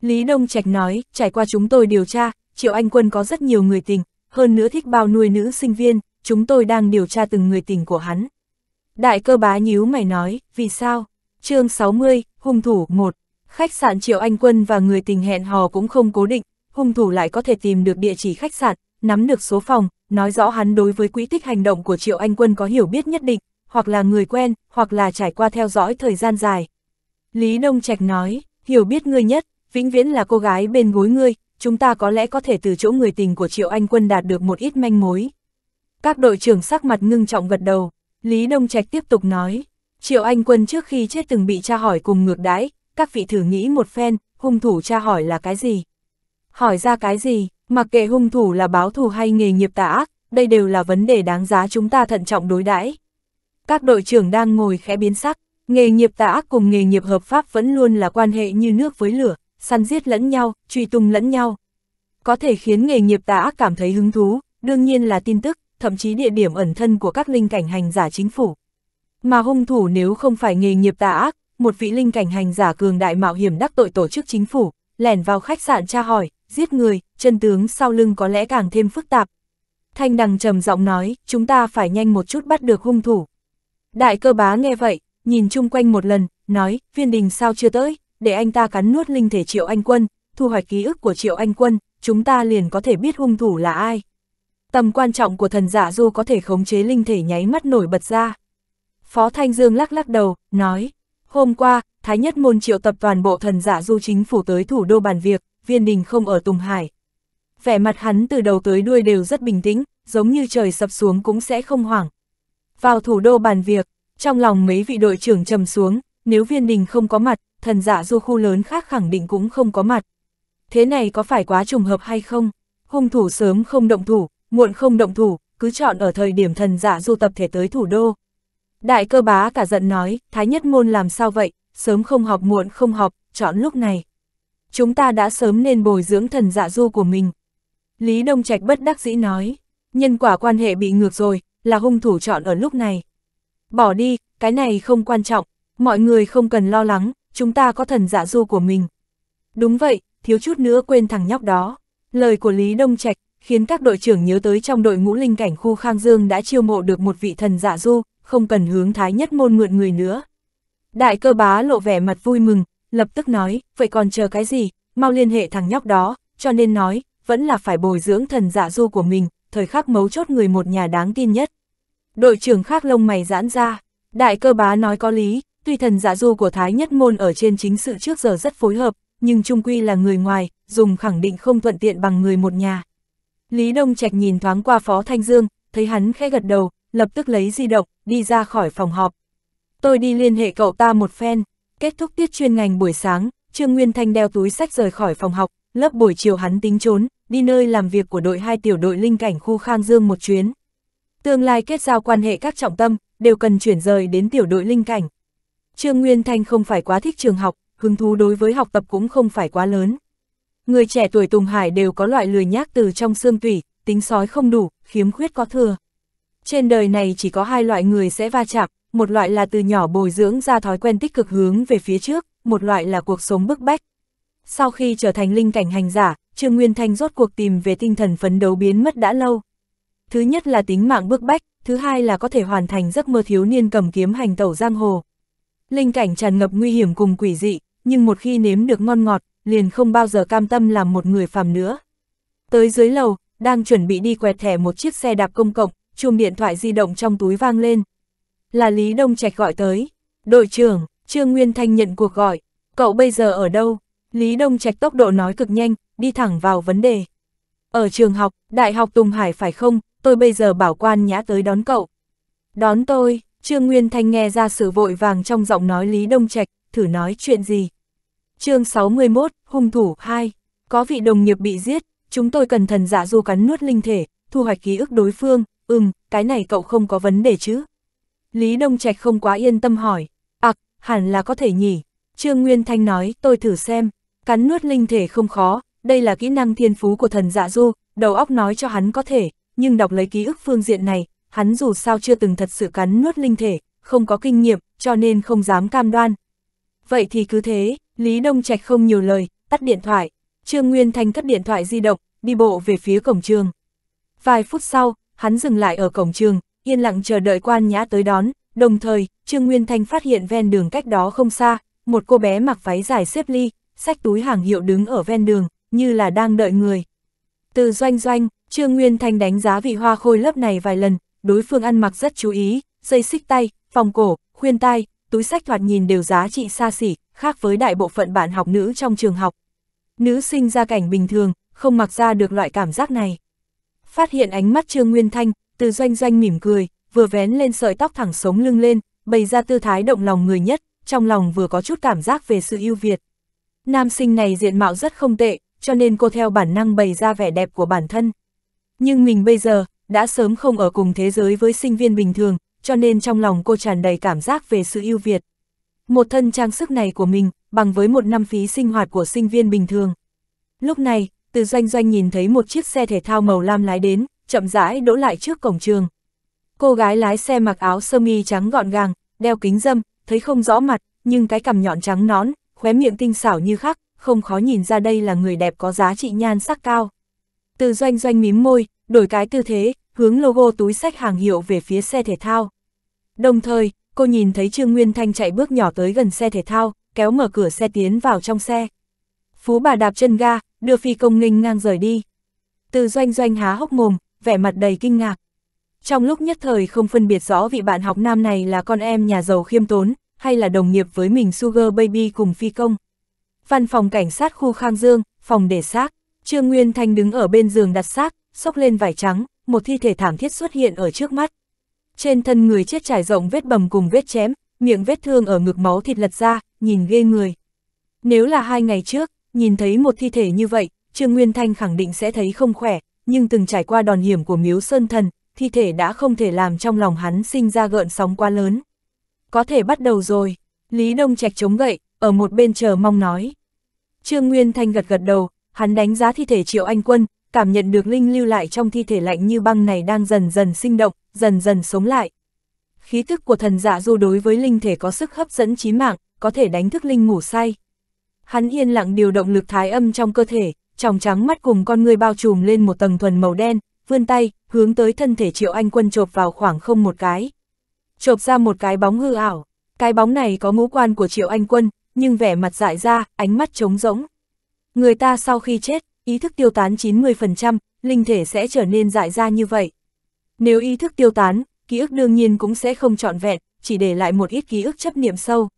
Lý Đông Trạch nói, trải qua chúng tôi điều tra, Triệu Anh Quân có rất nhiều người tình, hơn nữa thích bao nuôi nữ sinh viên, chúng tôi đang điều tra từng người tình của hắn. Đại cơ bá nhíu mày nói, vì sao? chương 60, hung thủ 1, khách sạn Triệu Anh Quân và người tình hẹn hò cũng không cố định, hung thủ lại có thể tìm được địa chỉ khách sạn, nắm được số phòng, nói rõ hắn đối với quỹ tích hành động của Triệu Anh Quân có hiểu biết nhất định, hoặc là người quen, hoặc là trải qua theo dõi thời gian dài. Lý Đông Trạch nói, hiểu biết ngươi nhất, vĩnh viễn là cô gái bên gối ngươi, chúng ta có lẽ có thể từ chỗ người tình của Triệu Anh Quân đạt được một ít manh mối. Các đội trưởng sắc mặt ngưng trọng gật đầu, Lý Đông Trạch tiếp tục nói, Triệu Anh Quân trước khi chết từng bị tra hỏi cùng ngược đãi, các vị thử nghĩ một phen, hung thủ tra hỏi là cái gì? Hỏi ra cái gì, mặc kệ hung thủ là báo thù hay nghề nghiệp tà ác, đây đều là vấn đề đáng giá chúng ta thận trọng đối đãi. Các đội trưởng đang ngồi khẽ biến sắc, nghề nghiệp tà ác cùng nghề nghiệp hợp pháp vẫn luôn là quan hệ như nước với lửa, săn giết lẫn nhau, truy tung lẫn nhau. Có thể khiến nghề nghiệp tà ác cảm thấy hứng thú, đương nhiên là tin tức, thậm chí địa điểm ẩn thân của các linh cảnh hành giả chính phủ. Mà hung thủ nếu không phải nghề nghiệp tà ác, một vị linh cảnh hành giả cường đại mạo hiểm đắc tội tổ chức chính phủ, lẻn vào khách sạn tra hỏi, giết người, chân tướng sau lưng có lẽ càng thêm phức tạp. Thanh đằng trầm giọng nói, chúng ta phải nhanh một chút bắt được hung thủ. Đại cơ bá nghe vậy, nhìn chung quanh một lần, nói, viên đình sao chưa tới, để anh ta cắn nuốt linh thể triệu anh quân, thu hoạch ký ức của triệu anh quân, chúng ta liền có thể biết hung thủ là ai. Tầm quan trọng của thần giả du có thể khống chế linh thể nháy mắt nổi bật ra. Phó Thanh Dương lắc lắc đầu, nói, hôm qua, Thái Nhất Môn triệu tập toàn bộ thần giả du chính phủ tới thủ đô bàn việc, viên đình không ở Tùng Hải. Vẻ mặt hắn từ đầu tới đuôi đều rất bình tĩnh, giống như trời sập xuống cũng sẽ không hoảng. Vào thủ đô bàn việc, trong lòng mấy vị đội trưởng trầm xuống, nếu viên đình không có mặt, thần dạ du khu lớn khác khẳng định cũng không có mặt. Thế này có phải quá trùng hợp hay không? Hung thủ sớm không động thủ, muộn không động thủ, cứ chọn ở thời điểm thần dạ du tập thể tới thủ đô. Đại cơ bá cả giận nói, Thái Nhất Môn làm sao vậy, sớm không học, muộn không học, chọn lúc này chúng ta đã sớm nên bồi dưỡng thần dạ du của mình. Lý Đông Trạch bất đắc dĩ nói, nhân quả quan hệ bị ngược rồi, là hung thủ chọn ở lúc này. Bỏ đi, cái này không quan trọng, mọi người không cần lo lắng, chúng ta có thần dạ du của mình. Đúng vậy, thiếu chút nữa quên thằng nhóc đó. Lời của Lý Đông Trạch khiến các đội trưởng nhớ tới trong đội ngũ linh cảnh khu Khang Dương đã chiêu mộ được một vị thần dạ du, không cần hướng thái nhất môn mượn người nữa. Đại cơ bá lộ vẻ mặt vui mừng, lập tức nói, vậy còn chờ cái gì, mau liên hệ thằng nhóc đó, cho nên nói, vẫn là phải bồi dưỡng thần dạ du của mình, thời khắc mấu chốt người một nhà đáng tin nhất. Đội trưởng khác lông mày giãn ra, đại cơ bá nói có lý, tuy thần dạ du của Thái Nhất Môn ở trên chính sự trước giờ rất phối hợp, nhưng trung quy là người ngoài, dùng khẳng định không thuận tiện bằng người một nhà. Lý Đông Trạch nhìn thoáng qua Phó Thanh Dương, thấy hắn khẽ gật đầu, lập tức lấy di động, đi ra khỏi phòng họp. Tôi đi liên hệ cậu ta một phen, Kết thúc tiết chuyên ngành buổi sáng, Trương Nguyên Thanh đeo túi sách rời khỏi phòng học, lớp buổi chiều hắn tính trốn, đi nơi làm việc của đội hai tiểu đội linh cảnh khu Khang Dương một chuyến. Tương lai kết giao quan hệ các trọng tâm, đều cần chuyển rời đến tiểu đội linh cảnh. Trương Nguyên Thanh không phải quá thích trường học, hứng thú đối với học tập cũng không phải quá lớn. Người trẻ tuổi Tùng Hải đều có loại lười nhác từ trong xương tủy, tính sói không đủ, khiếm khuyết có thừa. Trên đời này chỉ có hai loại người sẽ va chạm, một loại là từ nhỏ bồi dưỡng ra thói quen tích cực hướng về phía trước, một loại là cuộc sống bức bách. Sau khi trở thành linh cảnh hành giả, Trương Nguyên Thanh rốt cuộc tìm về tinh thần phấn đấu biến mất đã lâu. Thứ nhất là tính mạng bức bách, thứ hai là có thể hoàn thành giấc mơ thiếu niên cầm kiếm hành tẩu giang hồ. Linh cảnh tràn ngập nguy hiểm cùng quỷ dị, nhưng một khi nếm được ngon ngọt, liền không bao giờ cam tâm làm một người phàm nữa. Tới dưới lầu, đang chuẩn bị đi quẹt thẻ một chiếc xe đạp công cộng, chuông điện thoại di động trong túi vang lên, là Lý Đông Trạch gọi tới. Đội trưởng, Trương Nguyên Thanh nhận cuộc gọi, cậu bây giờ ở đâu? Lý Đông Trạch tốc độ nói cực nhanh, đi thẳng vào vấn đề. Ở trường học, Đại học Tùng Hải phải không, tôi bây giờ bảo quan nhã tới đón cậu. Đón tôi, Trương Nguyên Thanh nghe ra sự vội vàng trong giọng nói Lý Đông Trạch, thử nói chuyện gì. chương 61, hung thủ 2, có vị đồng nghiệp bị giết, chúng tôi cần thần giả dạ du cắn nuốt linh thể, thu hoạch ký ức đối phương, ừm, cái này cậu không có vấn đề chứ. Lý Đông Trạch không quá yên tâm hỏi, ạc, hẳn là có thể nhỉ. Trương Nguyên Thanh nói, tôi thử xem, cắn nuốt linh thể không khó, đây là kỹ năng thiên phú của thần dạ du, đầu óc nói cho hắn có thể, nhưng đọc lấy ký ức phương diện này, hắn dù sao chưa từng thật sự cắn nuốt linh thể, không có kinh nghiệm, cho nên không dám cam đoan. Vậy thì cứ thế, Lý Đông Trạch không nhiều lời, tắt điện thoại, Trương Nguyên Thanh cất điện thoại di động, đi bộ về phía cổng trường. Vài phút sau, hắn dừng lại ở cổng trường, yên lặng chờ đợi quan nhã tới đón, đồng thời, Trương Nguyên Thanh phát hiện ven đường cách đó không xa, một cô bé mặc váy dài xếp ly, sách túi hàng hiệu đứng ở ven đường, như là đang đợi người. Từ doanh doanh, Trương Nguyên Thanh đánh giá vị hoa khôi lớp này vài lần, đối phương ăn mặc rất chú ý, dây xích tay, vòng cổ, khuyên tai, túi sách thoạt nhìn đều giá trị xa xỉ, khác với đại bộ phận bạn học nữ trong trường học. Nữ sinh ra cảnh bình thường, không mặc ra được loại cảm giác này. Phát hiện ánh mắt Trương Nguyên Thanh, từ doanh doanh mỉm cười, vừa vén lên sợi tóc thẳng sống lưng lên, bày ra tư thái động lòng người nhất, trong lòng vừa có chút cảm giác về sự ưu việt. Nam sinh này diện mạo rất không tệ, cho nên cô theo bản năng bày ra vẻ đẹp của bản thân. Nhưng mình bây giờ, đã sớm không ở cùng thế giới với sinh viên bình thường, cho nên trong lòng cô tràn đầy cảm giác về sự ưu việt. Một thân trang sức này của mình, bằng với một năm phí sinh hoạt của sinh viên bình thường. Lúc này, từ doanh doanh nhìn thấy một chiếc xe thể thao màu lam lái đến, chậm rãi đỗ lại trước cổng trường. Cô gái lái xe mặc áo sơ mi trắng gọn gàng, đeo kính dâm, thấy không rõ mặt, nhưng cái cằm nhọn trắng nón, khóe miệng tinh xảo như khắc, không khó nhìn ra đây là người đẹp có giá trị nhan sắc cao. Từ doanh doanh mím môi, đổi cái tư thế, hướng logo túi sách hàng hiệu về phía xe thể thao. Đồng thời, cô nhìn thấy Trương Nguyên Thanh chạy bước nhỏ tới gần xe thể thao, kéo mở cửa xe tiến vào trong xe. Phú bà đạp chân ga, đưa phi công nghênh ngang rời đi. Từ doanh doanh há hốc mồm, vẻ mặt đầy kinh ngạc. Trong lúc nhất thời không phân biệt rõ vị bạn học nam này là con em nhà giàu khiêm tốn, hay là đồng nghiệp với mình Sugar Baby cùng phi công. Văn phòng cảnh sát khu Khang Dương, phòng để xác, Trương Nguyên Thanh đứng ở bên giường đặt xác, xốc lên vải trắng, một thi thể thảm thiết xuất hiện ở trước mắt. Trên thân người chết trải rộng vết bầm cùng vết chém, miệng vết thương ở ngực máu thịt lật ra, nhìn ghê người. Nếu là hai ngày trước, nhìn thấy một thi thể như vậy, Trương Nguyên Thanh khẳng định sẽ thấy không khỏe, nhưng từng trải qua đòn hiểm của miếu sơn thần, thi thể đã không thể làm trong lòng hắn sinh ra gợn sóng quá lớn. Có thể bắt đầu rồi, Lý Đông Trạch chống gậy, ở một bên chờ mong nói. Trương Nguyên Thanh gật gật đầu, hắn đánh giá thi thể Triệu Anh Quân, cảm nhận được linh lưu lại trong thi thể lạnh như băng này đang dần dần sinh động, dần dần sống lại. Khí thức của thần dạ du đối với linh thể có sức hấp dẫn chí mạng, có thể đánh thức linh ngủ say. Hắn yên lặng điều động lực thái âm trong cơ thể, tròng trắng mắt cùng con người bao trùm lên một tầng thuần màu đen, vươn tay, hướng tới thân thể Triệu Anh Quân chộp vào khoảng không một cái. Chộp ra một cái bóng hư ảo, cái bóng này có ngũ quan của Triệu Anh Quân, nhưng vẻ mặt dại ra, ánh mắt trống rỗng. Người ta sau khi chết, ý thức tiêu tán 90%, linh thể sẽ trở nên dại ra như vậy. Nếu ý thức tiêu tán, ký ức đương nhiên cũng sẽ không trọn vẹn, chỉ để lại một ít ký ức chấp niệm sâu.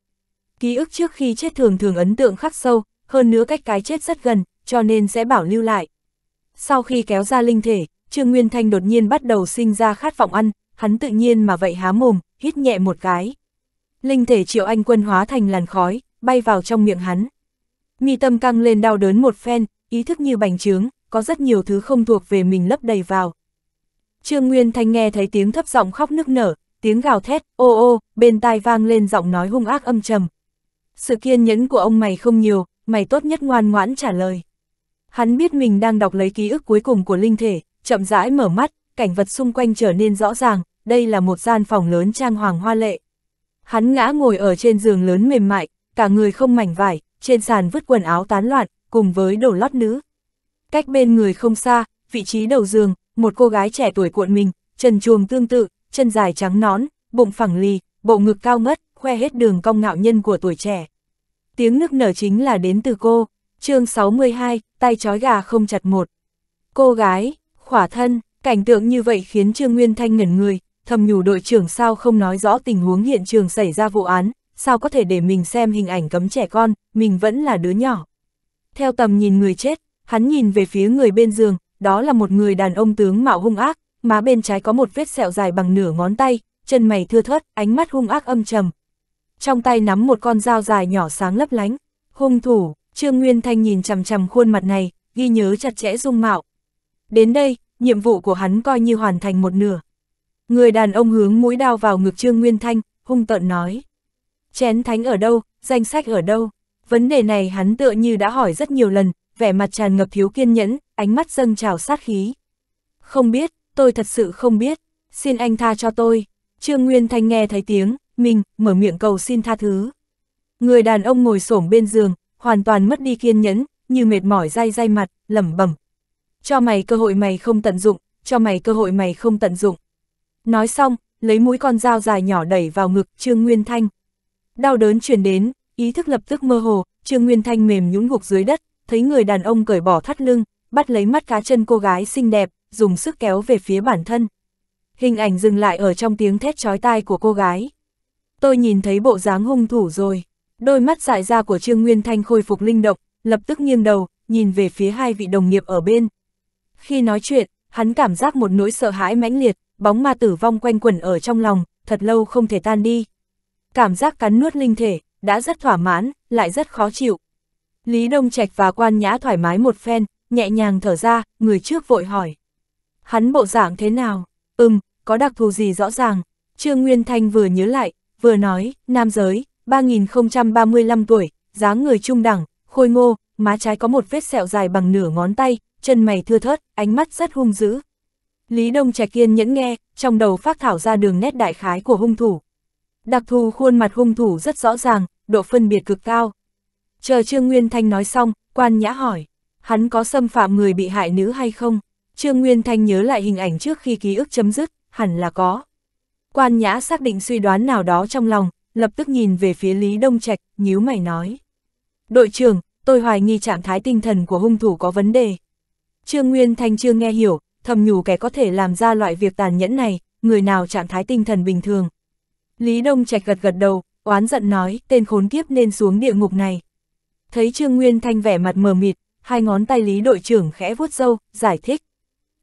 Ký ức trước khi chết thường thường ấn tượng khắc sâu, hơn nữa cách cái chết rất gần, cho nên sẽ bảo lưu lại. Sau khi kéo ra linh thể, Trương Nguyên Thanh đột nhiên bắt đầu sinh ra khát vọng ăn, hắn tự nhiên mà vậy há mồm, hít nhẹ một cái. Linh thể Triệu Anh Quân hóa thành làn khói, bay vào trong miệng hắn. Mi tâm căng lên đau đớn một phen, ý thức như bành trướng, có rất nhiều thứ không thuộc về mình lấp đầy vào. Trương Nguyên Thanh nghe thấy tiếng thấp giọng khóc nức nở, tiếng gào thét, ô ô, bên tai vang lên giọng nói hung ác âm trầm. Sự kiên nhẫn của ông mày không nhiều, mày tốt nhất ngoan ngoãn trả lời. Hắn biết mình đang đọc lấy ký ức cuối cùng của linh thể, chậm rãi mở mắt, cảnh vật xung quanh trở nên rõ ràng, đây là một gian phòng lớn trang hoàng hoa lệ. Hắn ngã ngồi ở trên giường lớn mềm mại, cả người không mảnh vải, trên sàn vứt quần áo tán loạn, cùng với đồ lót nữ. Cách bên người không xa, vị trí đầu giường, một cô gái trẻ tuổi cuộn mình, chân chuồng tương tự, chân dài trắng nón, bụng phẳng lì, bộ ngực cao ngất, khoe hết đường cong ngạo nhân của tuổi trẻ. Tiếng nước nở chính là đến từ cô chương 62, tay chói gà không chặt một. Cô gái, khỏa thân, cảnh tượng như vậy khiến Trương Nguyên Thanh ngẩn người, thầm nhủ đội trưởng sao không nói rõ tình huống hiện trường xảy ra vụ án, sao có thể để mình xem hình ảnh cấm trẻ con, mình vẫn là đứa nhỏ. Theo tầm nhìn người chết, hắn nhìn về phía người bên giường, đó là một người đàn ông tướng mạo hung ác, má bên trái có một vết sẹo dài bằng nửa ngón tay, chân mày thưa thớt, ánh mắt hung ác âm trầm. Trong tay nắm một con dao dài nhỏ sáng lấp lánh, hung thủ, Trương Nguyên Thanh nhìn chằm chằm khuôn mặt này, ghi nhớ chặt chẽ dung mạo. Đến đây, nhiệm vụ của hắn coi như hoàn thành một nửa. Người đàn ông hướng mũi đao vào ngực Trương Nguyên Thanh, hung tợn nói. Chén thánh ở đâu, danh sách ở đâu? Vấn đề này hắn tựa như đã hỏi rất nhiều lần, vẻ mặt tràn ngập thiếu kiên nhẫn, ánh mắt dâng trào sát khí. Không biết, tôi thật sự không biết, xin anh tha cho tôi. Trương Nguyên Thanh nghe thấy tiếng, mình, mở miệng cầu xin tha thứ. Người đàn ông ngồi xổm bên giường, hoàn toàn mất đi kiên nhẫn, như mệt mỏi day day mặt, lẩm bẩm. Cho mày cơ hội mày không tận dụng, cho mày cơ hội mày không tận dụng. Nói xong, lấy mũi con dao dài nhỏ đẩy vào ngực Trương Nguyên Thanh. Đau đớn truyền đến, ý thức lập tức mơ hồ, Trương Nguyên Thanh mềm nhũn gục dưới đất, thấy người đàn ông cởi bỏ thắt lưng, bắt lấy mắt cá chân cô gái xinh đẹp, dùng sức kéo về phía bản thân. Hình ảnh dừng lại ở trong tiếng thét chói tai của cô gái. Tôi nhìn thấy bộ dáng hung thủ rồi. Đôi mắt dại ra của Trương Nguyên Thanh khôi phục linh động, lập tức nghiêng đầu, nhìn về phía hai vị đồng nghiệp ở bên. Khi nói chuyện, hắn cảm giác một nỗi sợ hãi mãnh liệt, bóng ma tử vong quanh quẩn ở trong lòng, thật lâu không thể tan đi. Cảm giác cắn nuốt linh thể, đã rất thỏa mãn, lại rất khó chịu. Lý Đông Trạch và Quan Nhã thoải mái một phen, nhẹ nhàng thở ra, người trước vội hỏi. Hắn bộ dạng thế nào? Ừm, có đặc thù gì rõ ràng? Trương Nguyên Thanh vừa nhớ lại, vừa nói, nam giới, 3035 tuổi, dáng người trung đẳng, khôi ngô, má trái có một vết sẹo dài bằng nửa ngón tay, chân mày thưa thớt, ánh mắt rất hung dữ. Lý Đông Trạch kiên nhẫn nghe, trong đầu phát thảo ra đường nét đại khái của hung thủ. Đặc thù khuôn mặt hung thủ rất rõ ràng, độ phân biệt cực cao. Chờ Trương Nguyên Thanh nói xong, quan nhã hỏi, hắn có xâm phạm người bị hại nữ hay không? Trương Nguyên Thanh nhớ lại hình ảnh trước khi ký ức chấm dứt, hẳn là có. Quan nhã xác định suy đoán nào đó trong lòng, lập tức nhìn về phía Lý Đông Trạch, nhíu mày nói. Đội trưởng, tôi hoài nghi trạng thái tinh thần của hung thủ có vấn đề. Trương Nguyên Thanh chưa nghe hiểu, thầm nhủ kẻ có thể làm ra loại việc tàn nhẫn này, người nào trạng thái tinh thần bình thường. Lý Đông Trạch gật gật đầu, oán giận nói, tên khốn kiếp nên xuống địa ngục này. Thấy Trương Nguyên Thanh vẻ mặt mờ mịt, hai ngón tay Lý đội trưởng khẽ vuốt dâu, giải thích.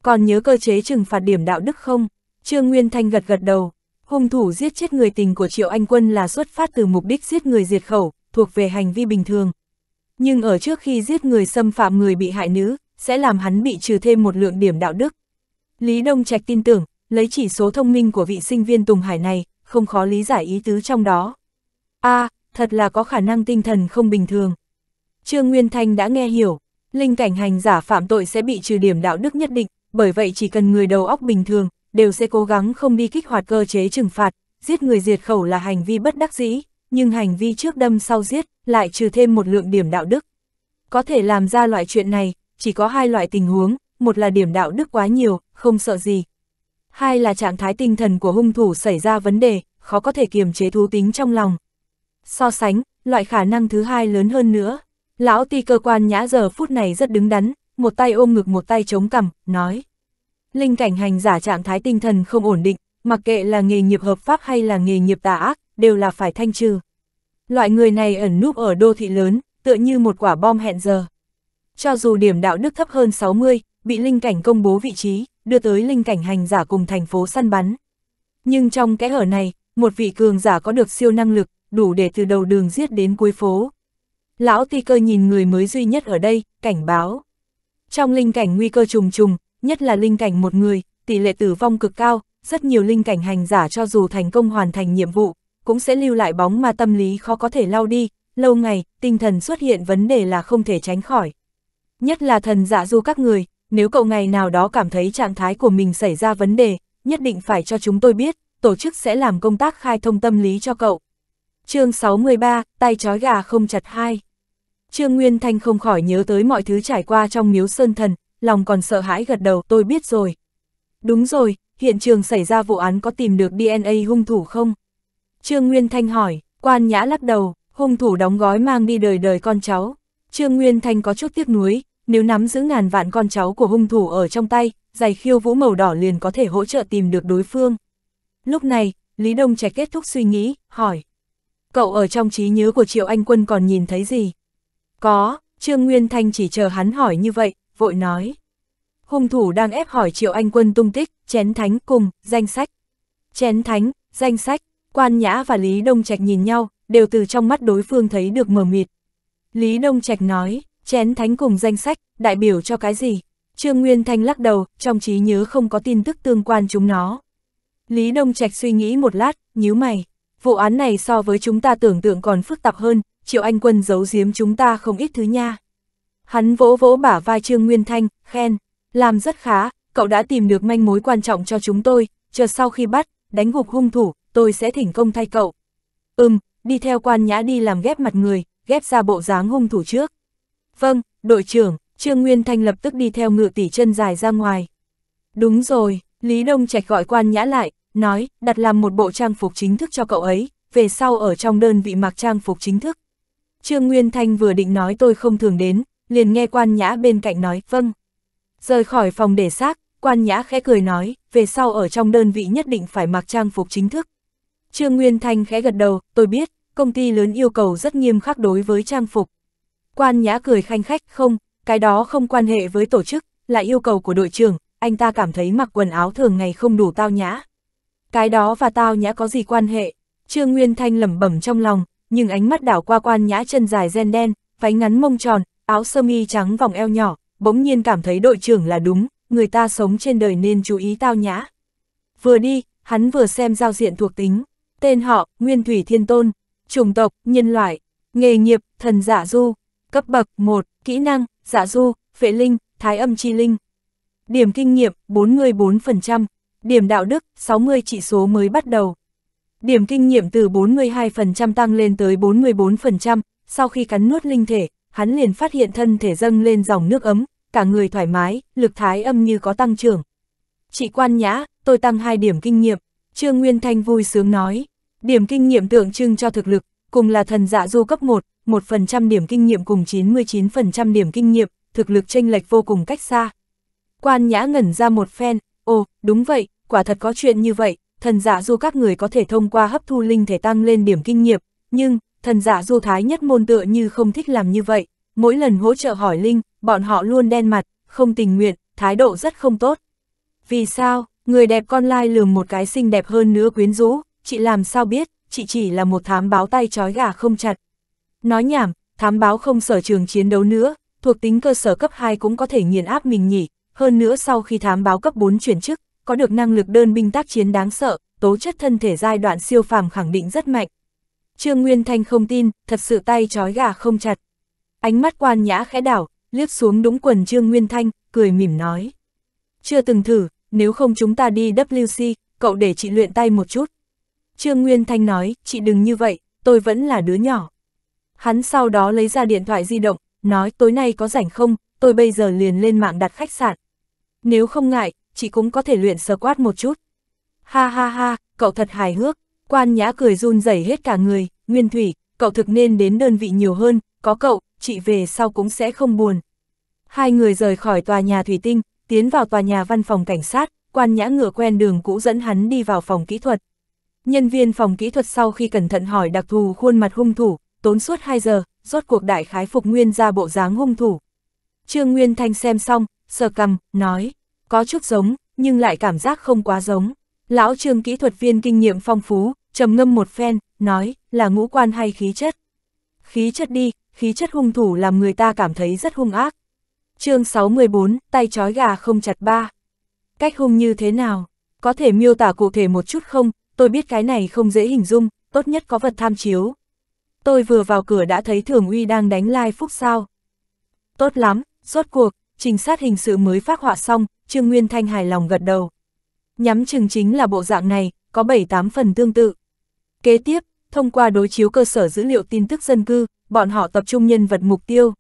Còn nhớ cơ chế trừng phạt điểm đạo đức không? Trương Nguyên Thanh gật gật đầu, Hung thủ giết chết người tình của Triệu Anh Quân là xuất phát từ mục đích giết người diệt khẩu, thuộc về hành vi bình thường. Nhưng ở trước khi giết người xâm phạm người bị hại nữ, sẽ làm hắn bị trừ thêm một lượng điểm đạo đức. Lý Đông Trạch tin tưởng, lấy chỉ số thông minh của vị sinh viên Tùng Hải này, không khó lý giải ý tứ trong đó. a à, thật là có khả năng tinh thần không bình thường. Trương Nguyên Thanh đã nghe hiểu, linh cảnh hành giả phạm tội sẽ bị trừ điểm đạo đức nhất định, bởi vậy chỉ cần người đầu óc bình thường, đều sẽ cố gắng không đi kích hoạt cơ chế trừng phạt, giết người diệt khẩu là hành vi bất đắc dĩ, nhưng hành vi trước đâm sau giết lại trừ thêm một lượng điểm đạo đức. Có thể làm ra loại chuyện này, chỉ có hai loại tình huống, một là điểm đạo đức quá nhiều, không sợ gì. Hai là trạng thái tinh thần của hung thủ xảy ra vấn đề, khó có thể kiềm chế thú tính trong lòng. So sánh, loại khả năng thứ hai lớn hơn nữa. Lão ti cơ quan nhã giờ phút này rất đứng đắn, một tay ôm ngực một tay chống cằm, nói. Linh cảnh hành giả trạng thái tinh thần không ổn định, mặc kệ là nghề nghiệp hợp pháp hay là nghề nghiệp tà ác, đều là phải thanh trừ. Loại người này ẩn núp ở đô thị lớn, tựa như một quả bom hẹn giờ. Cho dù điểm đạo đức thấp hơn 60, bị linh cảnh công bố vị trí, đưa tới linh cảnh hành giả cùng thành phố săn bắn. Nhưng trong kẽ hở này, một vị cường giả có được siêu năng lực, đủ để từ đầu đường giết đến cuối phố. Lão ti cơ nhìn người mới duy nhất ở đây, cảnh báo. Trong linh cảnh nguy cơ trùng trùng, nhất là linh cảnh một người, tỷ lệ tử vong cực cao, rất nhiều linh cảnh hành giả cho dù thành công hoàn thành nhiệm vụ, cũng sẽ lưu lại bóng mà tâm lý khó có thể lau đi, lâu ngày, tinh thần xuất hiện vấn đề là không thể tránh khỏi. Nhất là thần giả dạ du các người, nếu cậu ngày nào đó cảm thấy trạng thái của mình xảy ra vấn đề, nhất định phải cho chúng tôi biết, tổ chức sẽ làm công tác khai thông tâm lý cho cậu. chương 63, tay chói gà không chặt hai. Trương Nguyên Thanh không khỏi nhớ tới mọi thứ trải qua trong miếu sơn thần, lòng còn sợ hãi gật đầu tôi biết rồi. Đúng rồi, hiện trường xảy ra vụ án có tìm được DNA hung thủ không? Trương Nguyên Thanh hỏi, quan nhã lắc đầu, hung thủ đóng gói mang đi đời đời con cháu. Trương Nguyên Thanh có chút tiếc nuối, nếu nắm giữ ngàn vạn con cháu của hung thủ ở trong tay, giày khiêu vũ màu đỏ liền có thể hỗ trợ tìm được đối phương. Lúc này, Lý Đông Trạch kết thúc suy nghĩ, hỏi. Cậu ở trong trí nhớ của Triệu Anh Quân còn nhìn thấy gì? Có, Trương Nguyên Thanh chỉ chờ hắn hỏi như vậy, vội nói. Hung thủ đang ép hỏi Triệu Anh Quân tung tích, chén thánh cùng, danh sách. Chén thánh, danh sách, quan nhã và Lý Đông Trạch nhìn nhau, đều từ trong mắt đối phương thấy được mờ mịt. Lý Đông Trạch nói, chén thánh cùng danh sách, đại biểu cho cái gì? Trương Nguyên Thanh lắc đầu, trong trí nhớ không có tin tức tương quan chúng nó. Lý Đông Trạch suy nghĩ một lát, nhíu mày. Vụ án này so với chúng ta tưởng tượng còn phức tạp hơn, Triệu Anh Quân giấu giếm chúng ta không ít thứ nha. Hắn vỗ vỗ bả vai Trương Nguyên Thanh, khen, làm rất khá, cậu đã tìm được manh mối quan trọng cho chúng tôi, chờ sau khi bắt, đánh gục hung thủ, tôi sẽ thỉnh công thay cậu. Ừm, đi theo quan nhã đi làm ghép mặt người, ghép ra bộ dáng hung thủ trước. Vâng, đội trưởng, Trương Nguyên Thanh lập tức đi theo ngựa tỷ chân dài ra ngoài. Đúng rồi, Lý Đông Trạch gọi quan nhã lại, nói, đặt làm một bộ trang phục chính thức cho cậu ấy, về sau ở trong đơn vị mặc trang phục chính thức. Trương Nguyên Thanh vừa định nói tôi không thường đến, liền nghe quan nhã bên cạnh nói, vâng. Rời khỏi phòng để xác, quan nhã khẽ cười nói, về sau ở trong đơn vị nhất định phải mặc trang phục chính thức. Trương Nguyên Thanh khẽ gật đầu, tôi biết, công ty lớn yêu cầu rất nghiêm khắc đối với trang phục. Quan nhã cười khanh khách, không, cái đó không quan hệ với tổ chức, là yêu cầu của đội trưởng, anh ta cảm thấy mặc quần áo thường ngày không đủ tao nhã. Cái đó và tao nhã có gì quan hệ? Trương Nguyên Thanh lẩm bẩm trong lòng, nhưng ánh mắt đảo qua quan nhã chân dài ren đen, váy ngắn mông tròn, áo sơ mi trắng vòng eo nhỏ, bỗng nhiên cảm thấy đội trưởng là đúng, người ta sống trên đời nên chú ý tao nhã. Vừa đi, hắn vừa xem giao diện thuộc tính, tên họ, Nguyên Thủy Thiên Tôn, chủng tộc, nhân loại, nghề nghiệp, thần giả du, cấp bậc 1, kỹ năng, giả du, phệ linh, thái âm chi linh. Điểm kinh nghiệm, 44%, điểm đạo đức, 60 chỉ số mới bắt đầu. Điểm kinh nghiệm từ 42% tăng lên tới 44%, sau khi cắn nuốt linh thể, hắn liền phát hiện thân thể dâng lên dòng nước ấm, cả người thoải mái, lực thái âm như có tăng trưởng. Chị quan nhã, tôi tăng hai điểm kinh nghiệm, Trương Nguyên Thanh vui sướng nói. Điểm kinh nghiệm tượng trưng cho thực lực, cùng là thần dạ du cấp 1, 1% điểm kinh nghiệm cùng 99% điểm kinh nghiệm, thực lực chênh lệch vô cùng cách xa. Quan nhã ngẩn ra một phen, ồ, đúng vậy, quả thật có chuyện như vậy, thần dạ du các người có thể thông qua hấp thu linh thể tăng lên điểm kinh nghiệm, nhưng, thần giả du thái nhất môn tựa như không thích làm như vậy, mỗi lần hỗ trợ hỏi Linh, bọn họ luôn đen mặt, không tình nguyện, thái độ rất không tốt. Vì sao, người đẹp con lai lường một cái xinh đẹp hơn nữa quyến rũ, chị làm sao biết, chị chỉ là một thám báo tay trói gà không chặt. Nói nhảm, thám báo không sở trường chiến đấu nữa, thuộc tính cơ sở cấp 2 cũng có thể nghiền áp mình nhỉ, hơn nữa sau khi thám báo cấp 4 chuyển chức, có được năng lực đơn binh tác chiến đáng sợ, tố chất thân thể giai đoạn siêu phàm khẳng định rất mạnh, Trương Nguyên Thanh không tin, thật sự tay trói gà không chặt. Ánh mắt quan nhã khẽ đảo, liếc xuống đúng quần Trương Nguyên Thanh, cười mỉm nói. Chưa từng thử, nếu không chúng ta đi WC, cậu để chị luyện tay một chút. Trương Nguyên Thanh nói, chị đừng như vậy, tôi vẫn là đứa nhỏ. Hắn sau đó lấy ra điện thoại di động, nói tối nay có rảnh không, tôi bây giờ liền lên mạng đặt khách sạn. Nếu không ngại, chị cũng có thể luyện squat một chút. Ha ha ha, cậu thật hài hước, Quan nhã cười run rẩy hết cả người, Nguyên Thủy, cậu thực nên đến đơn vị nhiều hơn, có cậu, chị về sau cũng sẽ không buồn. Hai người rời khỏi tòa nhà thủy tinh, tiến vào tòa nhà văn phòng cảnh sát, quan nhã ngựa quen đường cũ dẫn hắn đi vào phòng kỹ thuật. Nhân viên phòng kỹ thuật sau khi cẩn thận hỏi đặc thù khuôn mặt hung thủ, tốn suốt 2 giờ, rốt cuộc đại khái phục nguyên ra bộ dáng hung thủ. Trương Nguyên Thanh xem xong, sờ cầm, nói, có chút giống, nhưng lại cảm giác không quá giống. Lão trương kỹ thuật viên kinh nghiệm phong phú, trầm ngâm một phen, nói, là ngũ quan hay khí chất? Khí chất đi, khí chất hung thủ làm người ta cảm thấy rất hung ác. chương 64, tay chói gà không chặt ba. Cách hung như thế nào? Có thể miêu tả cụ thể một chút không? Tôi biết cái này không dễ hình dung, tốt nhất có vật tham chiếu. Tôi vừa vào cửa đã thấy Thường Uy đang đánh lai phúc sao. Tốt lắm, rốt cuộc, trình sát hình sự mới phát họa xong, Trương Nguyên Thanh hài lòng gật đầu. Nhắm chừng chính là bộ dạng này, có 7-8 phần tương tự. Kế tiếp, thông qua đối chiếu cơ sở dữ liệu tin tức dân cư, bọn họ tập trung nhân vật mục tiêu.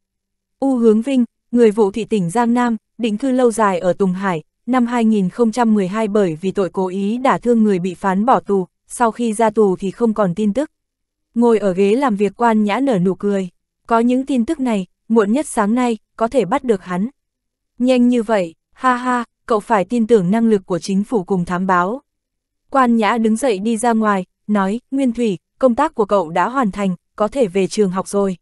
U Hướng Vinh, người vụ thị tỉnh Giang Nam, định cư lâu dài ở Tùng Hải, năm 2012 bởi vì tội cố ý đả thương người bị phán bỏ tù, sau khi ra tù thì không còn tin tức. Ngồi ở ghế làm việc quan nhã nở nụ cười, có những tin tức này, muộn nhất sáng nay, có thể bắt được hắn. Nhanh như vậy, ha ha, cậu phải tin tưởng năng lực của chính phủ cùng thám báo. Quan nhã đứng dậy đi ra ngoài, nói, Nguyên Thủy, công tác của cậu đã hoàn thành, có thể về trường học rồi.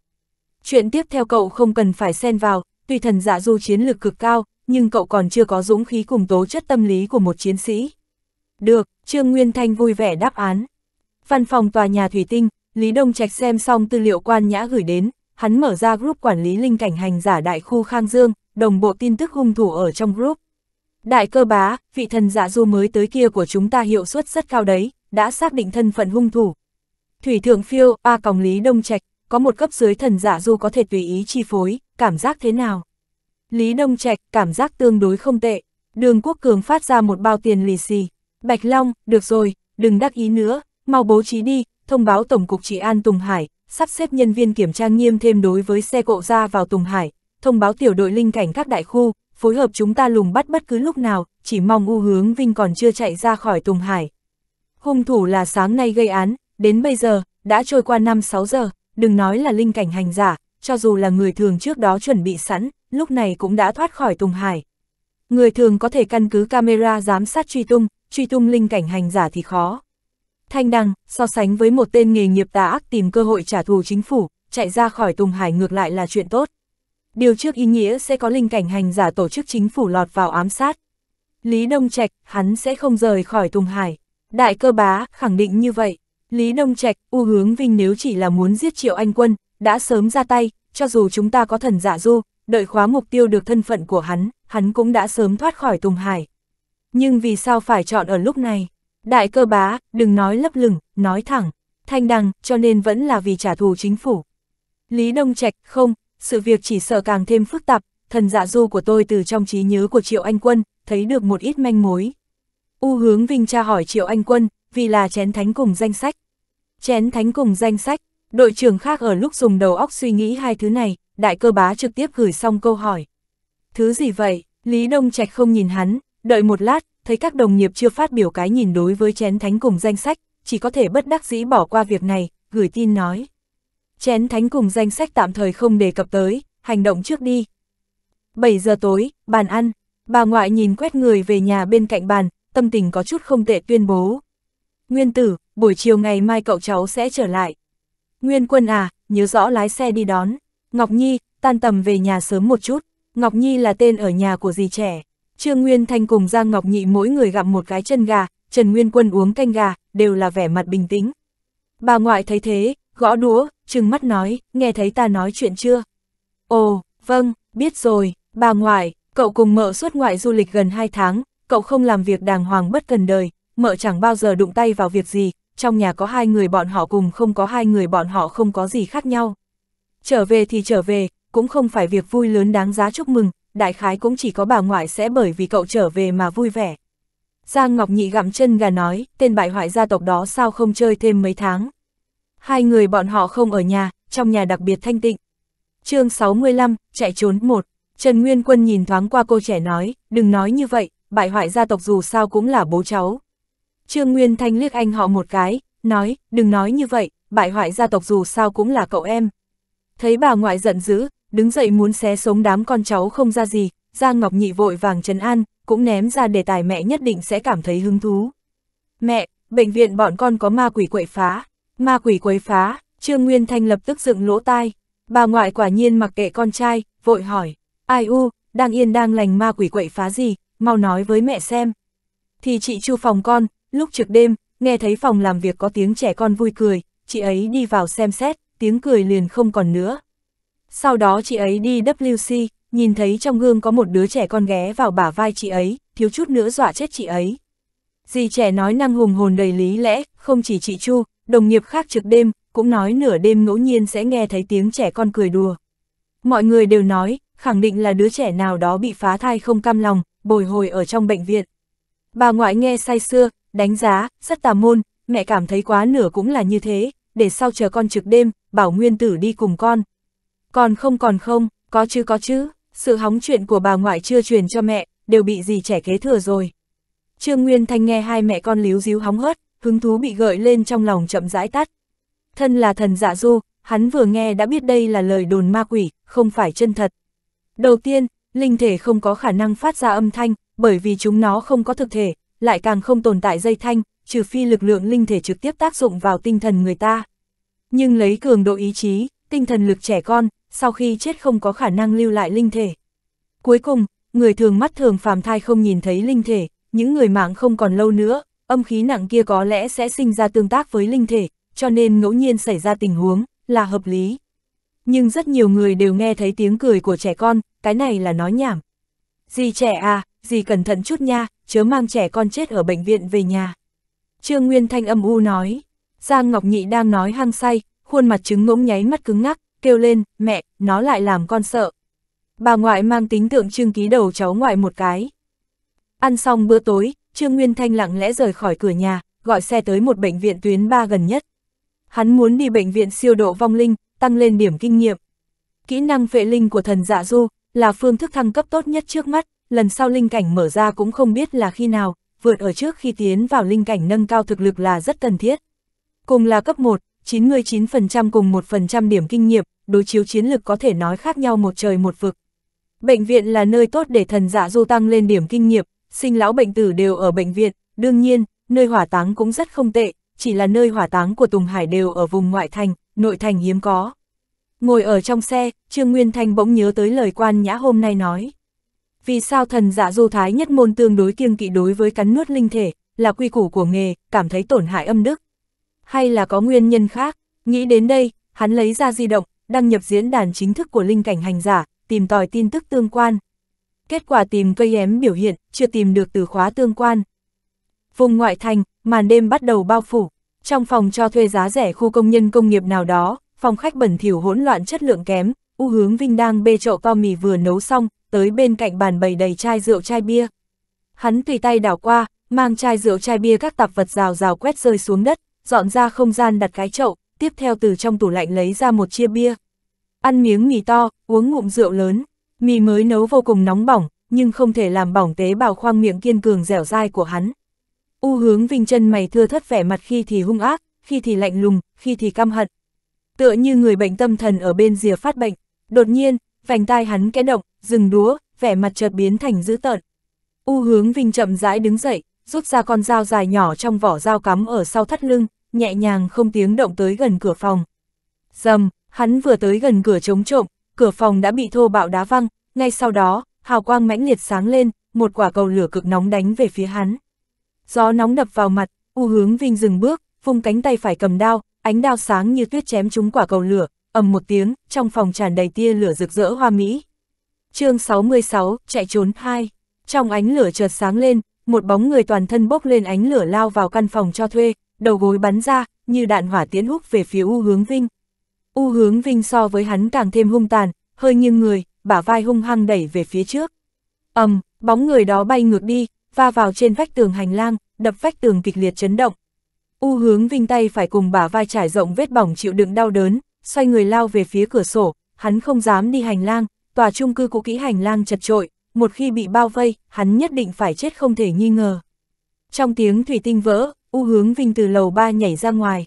Chuyện tiếp theo cậu không cần phải xen vào, tuy thần giả dạ du chiến lực cực cao, nhưng cậu còn chưa có dũng khí cùng tố chất tâm lý của một chiến sĩ. Được, Trương Nguyên Thanh vui vẻ đáp án. Văn phòng tòa nhà Thủy Tinh, Lý Đông Trạch xem xong tư liệu quan nhã gửi đến, hắn mở ra group quản lý linh cảnh hành giả đại khu Khang Dương, đồng bộ tin tức hung thủ ở trong group. Đại cơ bá, vị thần giả dạ du mới tới kia của chúng ta hiệu suất rất cao đấy, đã xác định thân phận hung thủ. Thủy Thượng Phiêu, A Còng Lý Đông Trạch, có một cấp dưới thần giả du có thể tùy ý chi phối, cảm giác thế nào? Lý Đông Trạch, cảm giác tương đối không tệ. Đường Quốc Cường phát ra một bao tiền lì xì. Bạch Long, được rồi, đừng đắc ý nữa, mau bố trí đi, thông báo Tổng cục Trị an Tùng Hải, sắp xếp nhân viên kiểm tra nghiêm thêm đối với xe cộ ra vào Tùng Hải, thông báo tiểu đội linh cảnh các đại khu, phối hợp chúng ta lùng bắt bất cứ lúc nào, chỉ mong u hướng Vinh còn chưa chạy ra khỏi Tùng Hải. Hung thủ là sáng nay gây án, đến bây giờ, đã trôi qua 5-6 giờ, đừng nói là linh cảnh hành giả, cho dù là người thường trước đó chuẩn bị sẵn, lúc này cũng đã thoát khỏi Tùng Hải. Người thường có thể căn cứ camera giám sát truy tung, truy tung linh cảnh hành giả thì khó. Thanh Đăng, so sánh với một tên nghề nghiệp tà ác tìm cơ hội trả thù chính phủ, chạy ra khỏi Tùng Hải ngược lại là chuyện tốt. Điều trước ý nghĩa sẽ có linh cảnh hành giả tổ chức chính phủ lọt vào ám sát. Lý Đông Trạch, hắn sẽ không rời khỏi Tùng Hải. Đại cơ bá, khẳng định như vậy. Lý Đông Trạch, U Hướng Vinh nếu chỉ là muốn giết Triệu Anh Quân, đã sớm ra tay, cho dù chúng ta có thần giả dạ du, đợi khóa mục tiêu được thân phận của hắn, hắn cũng đã sớm thoát khỏi Tùng Hải. Nhưng vì sao phải chọn ở lúc này? Đại cơ bá, đừng nói lấp lửng, nói thẳng, thanh đằng, cho nên vẫn là vì trả thù chính phủ. Lý Đông Trạch, không, sự việc chỉ sợ càng thêm phức tạp, thần dạ du của tôi từ trong trí nhớ của Triệu Anh Quân, thấy được một ít manh mối, U hướng Vinh tra hỏi Triệu Anh Quân, vì là chén thánh cùng danh sách. Chén thánh cùng danh sách, đội trưởng khác ở lúc dùng đầu óc suy nghĩ hai thứ này, đại cơ bá trực tiếp gửi xong câu hỏi. Thứ gì vậy? Lý Đông Trạch không nhìn hắn, đợi một lát, thấy các đồng nghiệp chưa phát biểu cái nhìn đối với chén thánh cùng danh sách, chỉ có thể bất đắc dĩ bỏ qua việc này, gửi tin nói. Chén thánh cùng danh sách tạm thời không đề cập tới, hành động trước đi. 7 giờ tối, bàn ăn, bà ngoại nhìn quét người về nhà bên cạnh bàn, tâm tình có chút không tệ tuyên bố. Nguyên tử, buổi chiều ngày mai cậu cháu sẽ trở lại. Nguyên quân à, nhớ rõ lái xe đi đón. Ngọc Nhi, tan tầm về nhà sớm một chút. Ngọc Nhi là tên ở nhà của dì trẻ. Trương Nguyên Thanh cùng Giang Ngọc Nhị mỗi người gặm một cái chân gà, Trần Nguyên Quân uống canh gà, đều là vẻ mặt bình tĩnh. Bà ngoại thấy thế, gõ đũa, trừng mắt nói, nghe thấy ta nói chuyện chưa? Ồ, vâng, biết rồi, bà ngoại, cậu cùng mợ suốt ngoại du lịch gần 2 tháng, cậu không làm việc đàng hoàng bất cần đời, mợ chẳng bao giờ đụng tay vào việc gì, trong nhà có hai người bọn họ cùng không có hai người bọn họ không có gì khác nhau. Trở về thì trở về, cũng không phải việc vui lớn đáng giá chúc mừng, đại khái cũng chỉ có bà ngoại sẽ bởi vì cậu trở về mà vui vẻ. Giang Ngọc Nhị gặm chân gà nói, tên bại hoại gia tộc đó sao không chơi thêm mấy tháng. Hai người bọn họ không ở nhà, trong nhà đặc biệt thanh tịnh. chương 65, chạy trốn một Trần Nguyên Quân nhìn thoáng qua cô trẻ nói, đừng nói như vậy, bại hoại gia tộc dù sao cũng là bố cháu. Trương Nguyên Thanh liếc anh họ một cái, nói, đừng nói như vậy, bại hoại gia tộc dù sao cũng là cậu em. Thấy bà ngoại giận dữ, đứng dậy muốn xé sống đám con cháu không ra gì, Giang Ngọc Nhị vội vàng trấn an, cũng ném ra đề tài mẹ nhất định sẽ cảm thấy hứng thú. Mẹ, bệnh viện bọn con có ma quỷ quậy phá, ma quỷ quấy phá, Trương Nguyên Thanh lập tức dựng lỗ tai, bà ngoại quả nhiên mặc kệ con trai, vội hỏi, ai u, đang yên đang lành ma quỷ quậy phá gì, mau nói với mẹ xem. Thì chị Chu phòng con, lúc trực đêm, nghe thấy phòng làm việc có tiếng trẻ con vui cười, chị ấy đi vào xem xét, tiếng cười liền không còn nữa. Sau đó chị ấy đi WC, nhìn thấy trong gương có một đứa trẻ con ghé vào bả vai chị ấy, thiếu chút nữa dọa chết chị ấy. Dì trẻ nói năng hùng hồn đầy lý lẽ, không chỉ chị Chu, đồng nghiệp khác trực đêm, cũng nói nửa đêm ngẫu nhiên sẽ nghe thấy tiếng trẻ con cười đùa. Mọi người đều nói, khẳng định là đứa trẻ nào đó bị phá thai không cam lòng, bồi hồi ở trong bệnh viện. Bà ngoại nghe say xưa, đánh giá, rất tà môn, mẹ cảm thấy quá nửa cũng là như thế, để sau chờ con trực đêm, bảo nguyên tử đi cùng con. Còn không còn không, có chứ có chứ, sự hóng chuyện của bà ngoại chưa truyền cho mẹ, đều bị gì trẻ kế thừa rồi. Trương Nguyên Thanh nghe hai mẹ con líu díu hóng hớt, hứng thú bị gợi lên trong lòng chậm rãi tắt. Thân là thần dạ du, hắn vừa nghe đã biết đây là lời đồn ma quỷ, không phải chân thật. Đầu tiên, linh thể không có khả năng phát ra âm thanh, bởi vì chúng nó không có thực thể, lại càng không tồn tại dây thanh, trừ phi lực lượng linh thể trực tiếp tác dụng vào tinh thần người ta. Nhưng lấy cường độ ý chí, tinh thần lực trẻ con, sau khi chết không có khả năng lưu lại linh thể. Cuối cùng, người thường mắt thường phàm thai không nhìn thấy linh thể, những người mạng không còn lâu nữa, âm khí nặng kia có lẽ sẽ sinh ra tương tác với linh thể, cho nên ngẫu nhiên xảy ra tình huống là hợp lý. Nhưng rất nhiều người đều nghe thấy tiếng cười của trẻ con, cái này là nói nhảm. Dì trẻ à, dì cẩn thận chút nha, chớ mang trẻ con chết ở bệnh viện về nhà. Trương Nguyên Thanh âm u nói, Giang Ngọc Nhị đang nói hăng say, khuôn mặt trứng ngỗng nháy mắt cứng ngắc, kêu lên, mẹ, nó lại làm con sợ. Bà ngoại mang tính tượng trưng ký đầu cháu ngoại một cái. Ăn xong bữa tối, Trương Nguyên Thanh lặng lẽ rời khỏi cửa nhà, gọi xe tới một bệnh viện tuyến 3 gần nhất. Hắn muốn đi bệnh viện siêu độ vong linh, tăng lên điểm kinh nghiệm. Kỹ năng phệ linh của thần dạ du là phương thức thăng cấp tốt nhất trước mắt, lần sau linh cảnh mở ra cũng không biết là khi nào, vượt ở trước khi tiến vào linh cảnh nâng cao thực lực là rất cần thiết. Cùng là cấp 1, 99% cùng 1% điểm kinh nghiệm, đối chiếu chiến lực có thể nói khác nhau một trời một vực. Bệnh viện là nơi tốt để thần dạ du tăng lên điểm kinh nghiệm, sinh lão bệnh tử đều ở bệnh viện, đương nhiên, nơi hỏa táng cũng rất không tệ, chỉ là nơi hỏa táng của Tùng Hải đều ở vùng ngoại thành, nội thành hiếm có. Ngồi ở trong xe, Trương Nguyên Thanh bỗng nhớ tới lời quan nhã hôm nay nói. Vì sao thần giả dạ du thái nhất môn tương đối kiêng kỵ đối với cắn nuốt linh thể, là quy củ của nghề, cảm thấy tổn hại âm đức? Hay là có nguyên nhân khác? Nghĩ đến đây, hắn lấy ra di động, đăng nhập diễn đàn chính thức của linh cảnh hành giả, tìm tòi tin tức tương quan. Kết quả tìm cây ém biểu hiện, chưa tìm được từ khóa tương quan. Vùng ngoại thành, màn đêm bắt đầu bao phủ. Trong phòng cho thuê giá rẻ khu công nhân công nghiệp nào đó, phòng khách bẩn thỉu hỗn loạn chất lượng kém, U Hướng Vinh đang bê chậu to mì vừa nấu xong, tới bên cạnh bàn bày đầy chai rượu chai bia. Hắn tùy tay đảo qua, mang chai rượu chai bia các tạp vật rào rào quét rơi xuống đất, dọn ra không gian đặt cái chậu, tiếp theo từ trong tủ lạnh lấy ra một chia bia. Ăn miếng mì to, uống ngụm rượu lớn, mì mới nấu vô cùng nóng bỏng, nhưng không thể làm bỏng tế bào khoang miệng kiên cường dẻo dai của hắn. U hướng Vinh chân mày thưa thất vẻ mặt khi thì hung ác, khi thì lạnh lùng, khi thì căm hận. Tựa như người bệnh tâm thần ở bên rìa phát bệnh, đột nhiên, vành tai hắn kẽ động, dừng đúa, vẻ mặt chợt biến thành dữ tợn. U hướng Vinh chậm rãi đứng dậy, rút ra con dao dài nhỏ trong vỏ dao cắm ở sau thắt lưng, nhẹ nhàng không tiếng động tới gần cửa phòng. Dầm, hắn vừa tới gần cửa chống trộm, cửa phòng đã bị thô bạo đá văng, ngay sau đó, hào quang mãnh liệt sáng lên, một quả cầu lửa cực nóng đánh về phía hắn gió nóng đập vào mặt, U Hướng Vinh dừng bước, vung cánh tay phải cầm đao, ánh đao sáng như tuyết chém trúng quả cầu lửa, ầm một tiếng, trong phòng tràn đầy tia lửa rực rỡ hoa mỹ. Chương 66, chạy trốn 2. Trong ánh lửa chợt sáng lên, một bóng người toàn thân bốc lên ánh lửa lao vào căn phòng cho thuê, đầu gối bắn ra, như đạn hỏa tiến hút về phía U Hướng Vinh. U Hướng Vinh so với hắn càng thêm hung tàn, hơi nghiêng người, bả vai hung hăng đẩy về phía trước. Ầm, bóng người đó bay ngược đi, va vào trên vách tường hành lang, đập vách tường kịch liệt chấn động. U hướng vinh tay phải cùng bả vai trải rộng vết bỏng chịu đựng đau đớn, xoay người lao về phía cửa sổ, hắn không dám đi hành lang, tòa chung cư cũ kỹ hành lang chật trội, một khi bị bao vây, hắn nhất định phải chết không thể nghi ngờ. Trong tiếng thủy tinh vỡ, U hướng vinh từ lầu ba nhảy ra ngoài.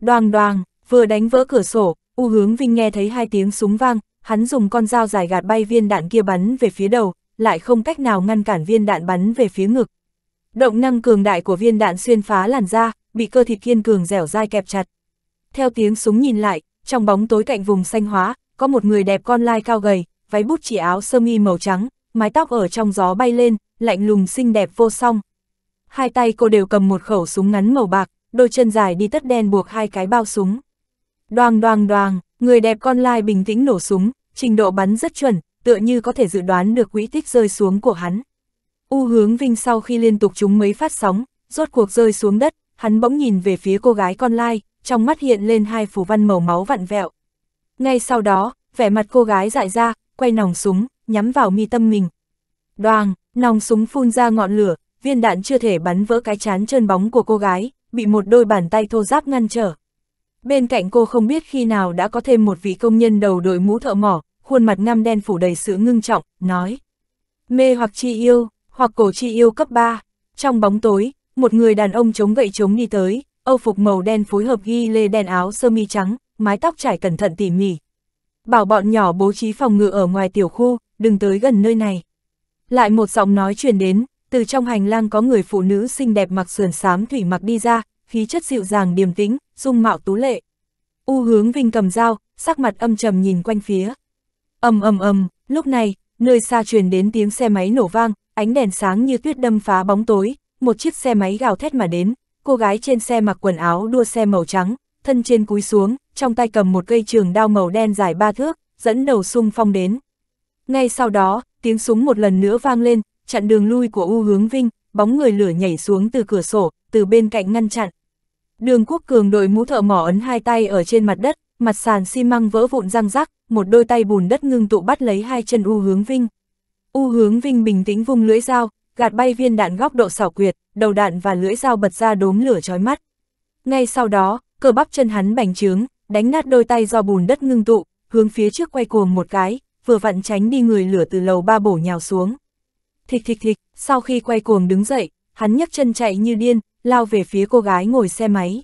Đoàn đoàn, vừa đánh vỡ cửa sổ, U hướng vinh nghe thấy hai tiếng súng vang, hắn dùng con dao dài gạt bay viên đạn kia bắn về phía đầu, lại không cách nào ngăn cản viên đạn bắn về phía ngực. Động năng cường đại của viên đạn xuyên phá làn da, bị cơ thịt kiên cường dẻo dai kẹp chặt. Theo tiếng súng nhìn lại, trong bóng tối cạnh vùng xanh hóa, có một người đẹp con lai cao gầy, váy bút chỉ áo sơ mi màu trắng, mái tóc ở trong gió bay lên, lạnh lùng xinh đẹp vô song. Hai tay cô đều cầm một khẩu súng ngắn màu bạc, đôi chân dài đi tất đen buộc hai cái bao súng. Đoàng đoàng đoàng, người đẹp con lai bình tĩnh nổ súng, trình độ bắn rất chuẩn, tựa như có thể dự đoán được quỹ tích rơi xuống của hắn. U hướng vinh sau khi liên tục chúng mấy phát sóng, rốt cuộc rơi xuống đất, hắn bỗng nhìn về phía cô gái con lai, trong mắt hiện lên hai phù văn màu máu vặn vẹo. Ngay sau đó, vẻ mặt cô gái dại ra, quay nòng súng, nhắm vào mi tâm mình. Đoàng, nòng súng phun ra ngọn lửa, viên đạn chưa thể bắn vỡ cái chán trơn bóng của cô gái, bị một đôi bàn tay thô giáp ngăn trở. Bên cạnh cô không biết khi nào đã có thêm một vị công nhân đầu đội mũ thợ mỏ, khuôn mặt ngăm đen phủ đầy sự ngưng trọng, nói. Mê hoặc chi yêu, hoặc cổ chi yêu cấp 3. Trong bóng tối, một người đàn ông chống gậy chống đi tới, âu phục màu đen phối hợp ghi lê đen áo sơ mi trắng, mái tóc trải cẩn thận tỉ mỉ. Bảo bọn nhỏ bố trí phòng ngự ở ngoài tiểu khu, đừng tới gần nơi này. Lại một giọng nói truyền đến, từ trong hành lang có người phụ nữ xinh đẹp mặc sườn xám thủy mặc đi ra, khí chất dịu dàng điềm tĩnh, dung mạo tú lệ. U hướng Vinh cầm dao, sắc mặt âm trầm nhìn quanh phía ầm ầm ầm, lúc này, nơi xa truyền đến tiếng xe máy nổ vang, ánh đèn sáng như tuyết đâm phá bóng tối, một chiếc xe máy gào thét mà đến, cô gái trên xe mặc quần áo đua xe màu trắng, thân trên cúi xuống, trong tay cầm một cây trường đao màu đen dài ba thước, dẫn đầu sung phong đến. Ngay sau đó, tiếng súng một lần nữa vang lên, chặn đường lui của U Hướng Vinh, bóng người lửa nhảy xuống từ cửa sổ, từ bên cạnh ngăn chặn. Đường Quốc Cường đội mũ thợ mỏ ấn hai tay ở trên mặt đất, mặt sàn xi măng vỡ vụn răng rắc, một đôi tay bùn đất ngưng tụ bắt lấy hai chân U Hướng Vinh. U Hướng Vinh bình tĩnh vung lưỡi dao, gạt bay viên đạn góc độ xảo quyệt, đầu đạn và lưỡi dao bật ra đốm lửa chói mắt. Ngay sau đó, cơ bắp chân hắn bành trướng, đánh nát đôi tay do bùn đất ngưng tụ, hướng phía trước quay cuồng một cái, vừa vặn tránh đi người lửa từ lầu ba bổ nhào xuống. Thịch thịch thịch, sau khi quay cuồng đứng dậy, hắn nhấc chân chạy như điên, lao về phía cô gái ngồi xe máy.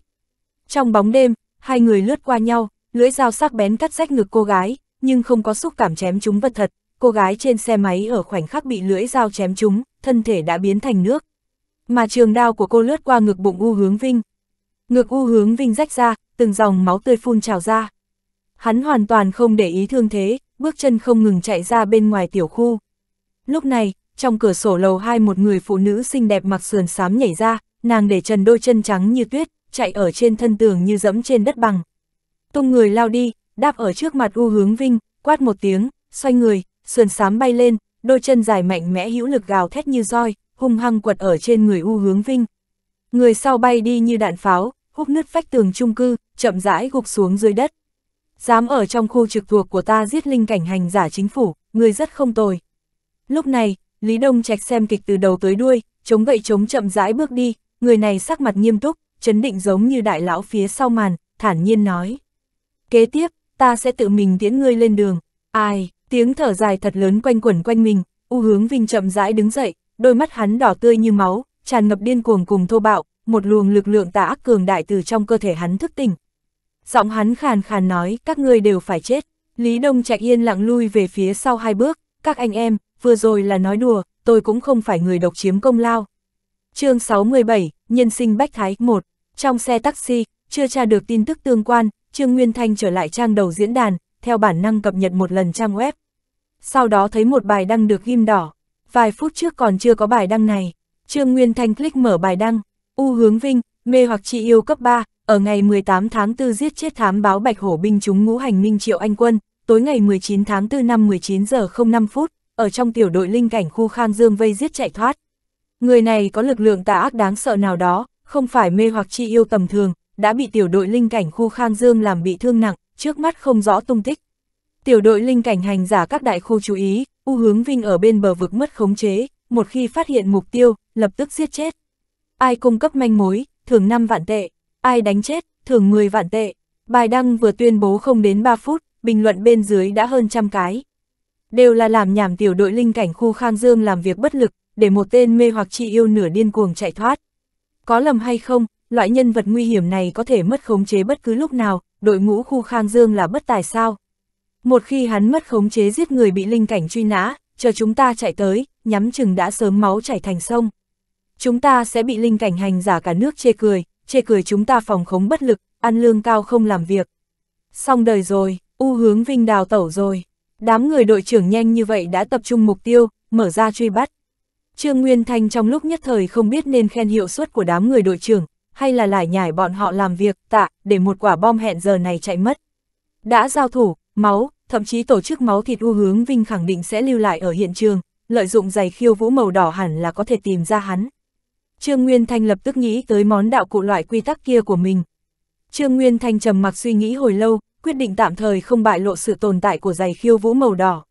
Trong bóng đêm, hai người lướt qua nhau, lưỡi dao sắc bén cắt rách ngực cô gái, nhưng không có xúc cảm chém chúng vật thật, cô gái trên xe máy ở khoảnh khắc bị lưỡi dao chém chúng, thân thể đã biến thành nước. Mà trường đao của cô lướt qua ngực bụng U Hướng Vinh. Ngực U Hướng Vinh rách ra, từng dòng máu tươi phun trào ra. Hắn hoàn toàn không để ý thương thế, bước chân không ngừng chạy ra bên ngoài tiểu khu. Lúc này, trong cửa sổ lầu hai một người phụ nữ xinh đẹp mặc sườn xám nhảy ra, nàng để trần đôi chân trắng như tuyết, chạy ở trên thân tường như dẫm trên đất bằng tung người lao đi, đáp ở trước mặt U Hướng Vinh, quát một tiếng, xoay người, sườn xám bay lên, đôi chân dài mạnh mẽ hữu lực gào thét như roi, hung hăng quật ở trên người U Hướng Vinh. Người sau bay đi như đạn pháo, húc nứt vách tường trung cư, chậm rãi gục xuống dưới đất. Dám ở trong khu trực thuộc của ta giết linh cảnh hành giả chính phủ, người rất không tồi. Lúc này, Lý Đông Trạch xem kịch từ đầu tới đuôi, chống gậy chống chậm rãi bước đi, người này sắc mặt nghiêm túc, chấn định giống như đại lão phía sau màn, thản nhiên nói kế tiếp, ta sẽ tự mình tiễn ngươi lên đường. Ai, tiếng thở dài thật lớn quanh quẩn quanh mình, U Hướng Vinh chậm rãi đứng dậy, đôi mắt hắn đỏ tươi như máu, tràn ngập điên cuồng cùng thô bạo, một luồng lực lượng tà ác cường đại từ trong cơ thể hắn thức tỉnh. Giọng hắn khàn khàn nói, các ngươi đều phải chết. Lý Đông Trạch yên lặng lui về phía sau hai bước, các anh em, vừa rồi là nói đùa, tôi cũng không phải người độc chiếm công lao. chương 67, Nhân sinh Bách Thái 1, trong xe taxi, chưa tra được tin tức tương quan, Trương Nguyên Thanh trở lại trang đầu diễn đàn, theo bản năng cập nhật một lần trang web. Sau đó thấy một bài đăng được ghim đỏ. Vài phút trước còn chưa có bài đăng này. Trương Nguyên Thanh click mở bài đăng. U hướng vinh, mê hoặc chị yêu cấp 3, ở ngày 18 tháng 4 giết chết thám báo Bạch Hổ binh chúng ngũ hành Minh Triệu Anh Quân, tối ngày 19 tháng 4 năm 19 giờ 05 phút, ở trong tiểu đội linh cảnh khu Khang Dương vây giết chạy thoát. Người này có lực lượng tà ác đáng sợ nào đó, không phải mê hoặc chi yêu tầm thường, đã bị tiểu đội linh cảnh khu Khang Dương làm bị thương nặng, trước mắt không rõ tung tích. Tiểu đội linh cảnh hành giả các đại khu chú ý, U Hướng Vinh ở bên bờ vực mất khống chế, một khi phát hiện mục tiêu, lập tức giết chết. Ai cung cấp manh mối, thường 5 vạn tệ, ai đánh chết, thường 10 vạn tệ. Bài đăng vừa tuyên bố không đến 3 phút, bình luận bên dưới đã hơn trăm cái. Đều là làm nhảm tiểu đội linh cảnh khu Khang Dương làm việc bất lực, để một tên mê hoặc chị yêu nửa điên cuồng chạy thoát. Có lầm hay không, loại nhân vật nguy hiểm này có thể mất khống chế bất cứ lúc nào, đội ngũ khu Khang Dương là bất tài sao. Một khi hắn mất khống chế giết người bị linh cảnh truy nã, chờ chúng ta chạy tới, nhắm chừng đã sớm máu chảy thành sông. Chúng ta sẽ bị linh cảnh hành giả cả nước chê cười, chê cười chúng ta phòng khống bất lực, ăn lương cao không làm việc. Xong đời rồi, u hướng vinh đào tẩu rồi. Đám người đội trưởng nhanh như vậy đã tập trung mục tiêu, mở ra truy bắt. Trương Nguyên Thanh trong lúc nhất thời không biết nên khen hiệu suất của đám người đội trưởng, hay là lải nhải bọn họ làm việc, tạ, để một quả bom hẹn giờ này chạy mất. Đã giao thủ, máu, thậm chí tổ chức máu thịt u hướng Vinh khẳng định sẽ lưu lại ở hiện trường, lợi dụng giày khiêu vũ màu đỏ hẳn là có thể tìm ra hắn. Trương Nguyên Thanh lập tức nghĩ tới món đạo cụ loại quy tắc kia của mình. Trương Nguyên Thanh trầm mặc suy nghĩ hồi lâu, quyết định tạm thời không bại lộ sự tồn tại của giày khiêu vũ màu đỏ.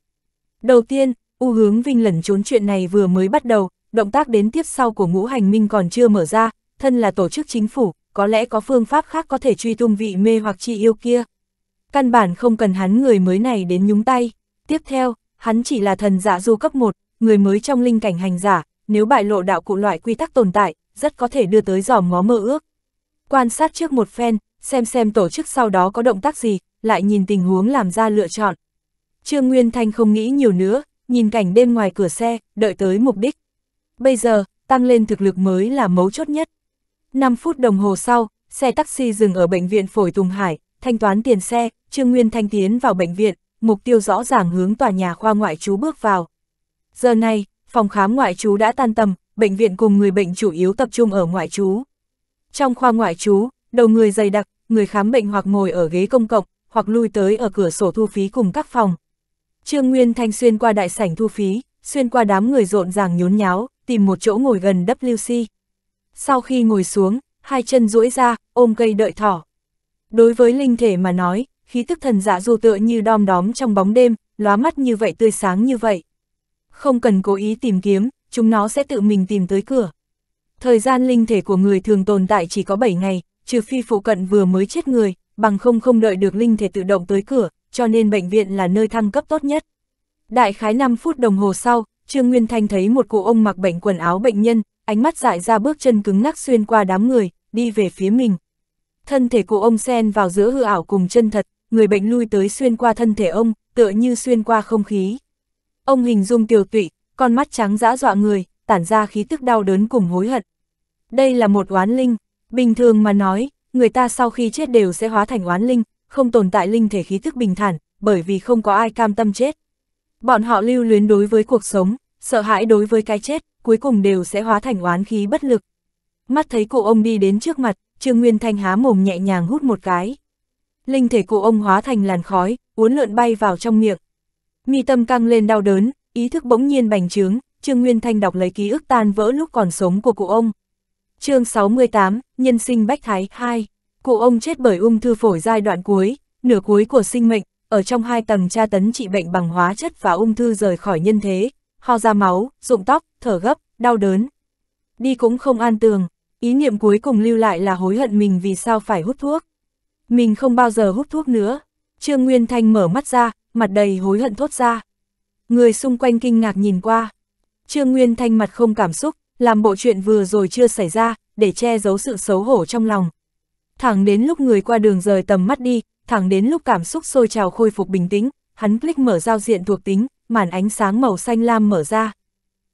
Đầu tiên, U hướng Vinh lẩn trốn chuyện này vừa mới bắt đầu, động tác đến tiếp sau của ngũ hành minh còn chưa mở ra, thân là tổ chức chính phủ, có lẽ có phương pháp khác có thể truy tung vị mê hoặc chi yêu kia. Căn bản không cần hắn người mới này đến nhúng tay. Tiếp theo, hắn chỉ là thần giả dạ du cấp 1, người mới trong linh cảnh hành giả, nếu bại lộ đạo cụ loại quy tắc tồn tại, rất có thể đưa tới giòm ngó mơ ước. Quan sát trước một phen, xem xem tổ chức sau đó có động tác gì, lại nhìn tình huống làm ra lựa chọn. Trương Nguyên Thanh không nghĩ nhiều nữa, nhìn cảnh đêm ngoài cửa xe, đợi tới mục đích. Bây giờ, tăng lên thực lực mới là mấu chốt nhất, 5 phút đồng hồ sau, xe taxi dừng ở bệnh viện Phổi Tùng Hải, thanh toán tiền xe, Trương Nguyên Thanh tiến vào bệnh viện, mục tiêu rõ ràng hướng tòa nhà khoa ngoại trú bước vào. Giờ này, phòng khám ngoại trú đã tan tầm, bệnh viện cùng người bệnh chủ yếu tập trung ở ngoại trú. Trong khoa ngoại trú, đầu người dày đặc, người khám bệnh hoặc ngồi ở ghế công cộng, hoặc lui tới ở cửa sổ thu phí cùng các phòng. Trương Nguyên Thanh xuyên qua đại sảnh thu phí, xuyên qua đám người rộn ràng nhốn nháo, tìm một chỗ ngồi gần WC sau khi ngồi xuống, hai chân duỗi ra, ôm cây đợi thỏ. Đối với linh thể mà nói, khí tức thần dạ dù tựa như đom đóm trong bóng đêm, lóa mắt như vậy tươi sáng như vậy. Không cần cố ý tìm kiếm, chúng nó sẽ tự mình tìm tới cửa. Thời gian linh thể của người thường tồn tại chỉ có 7 ngày, trừ phi phụ cận vừa mới chết người, bằng không không đợi được linh thể tự động tới cửa, cho nên bệnh viện là nơi thăng cấp tốt nhất. Đại khái 5 phút đồng hồ sau, Trương Nguyên Thanh thấy một cụ ông mặc bệnh quần áo bệnh nhân, ánh mắt dại ra bước chân cứng ngắc xuyên qua đám người, đi về phía mình. Thân thể của ông sen vào giữa hư ảo cùng chân thật, người bệnh lui tới xuyên qua thân thể ông, tựa như xuyên qua không khí. Ông hình dung tiều tụy, con mắt trắng dã dọa người, tản ra khí tức đau đớn cùng hối hận. Đây là một oán linh, bình thường mà nói, người ta sau khi chết đều sẽ hóa thành oán linh, không tồn tại linh thể khí tức bình thản, bởi vì không có ai cam tâm chết. Bọn họ lưu luyến đối với cuộc sống, sợ hãi đối với cái chết, cuối cùng đều sẽ hóa thành oán khí bất lực. Mắt thấy cụ ông đi đến trước mặt, Trương Nguyên Thanh há mồm nhẹ nhàng hút một cái. Linh thể cụ ông hóa thành làn khói, uốn lượn bay vào trong miệng. Mi tâm căng lên đau đớn, ý thức bỗng nhiên bành trướng, Trương Nguyên Thanh đọc lấy ký ức tan vỡ lúc còn sống của cụ ông. chương 68, Nhân sinh Bách Thái 2. Cụ ông chết bởi ung thư phổi giai đoạn cuối, nửa cuối của sinh mệnh, ở trong hai tầng tra tấn trị bệnh bằng hóa chất và ung thư rời khỏi nhân thế, ho ra máu, rụng tóc, thở gấp, đau đớn. Đi cũng không an tường, ý niệm cuối cùng lưu lại là hối hận mình vì sao phải hút thuốc. Mình không bao giờ hút thuốc nữa. Trương Nguyên Thanh mở mắt ra, mặt đầy hối hận thốt ra. Người xung quanh kinh ngạc nhìn qua. Trương Nguyên Thanh mặt không cảm xúc, làm bộ chuyện vừa rồi chưa xảy ra, để che giấu sự xấu hổ trong lòng. Thẳng đến lúc người qua đường rời tầm mắt đi, thẳng đến lúc cảm xúc sôi trào khôi phục bình tĩnh, hắn click mở giao diện thuộc tính, màn ánh sáng màu xanh lam mở ra.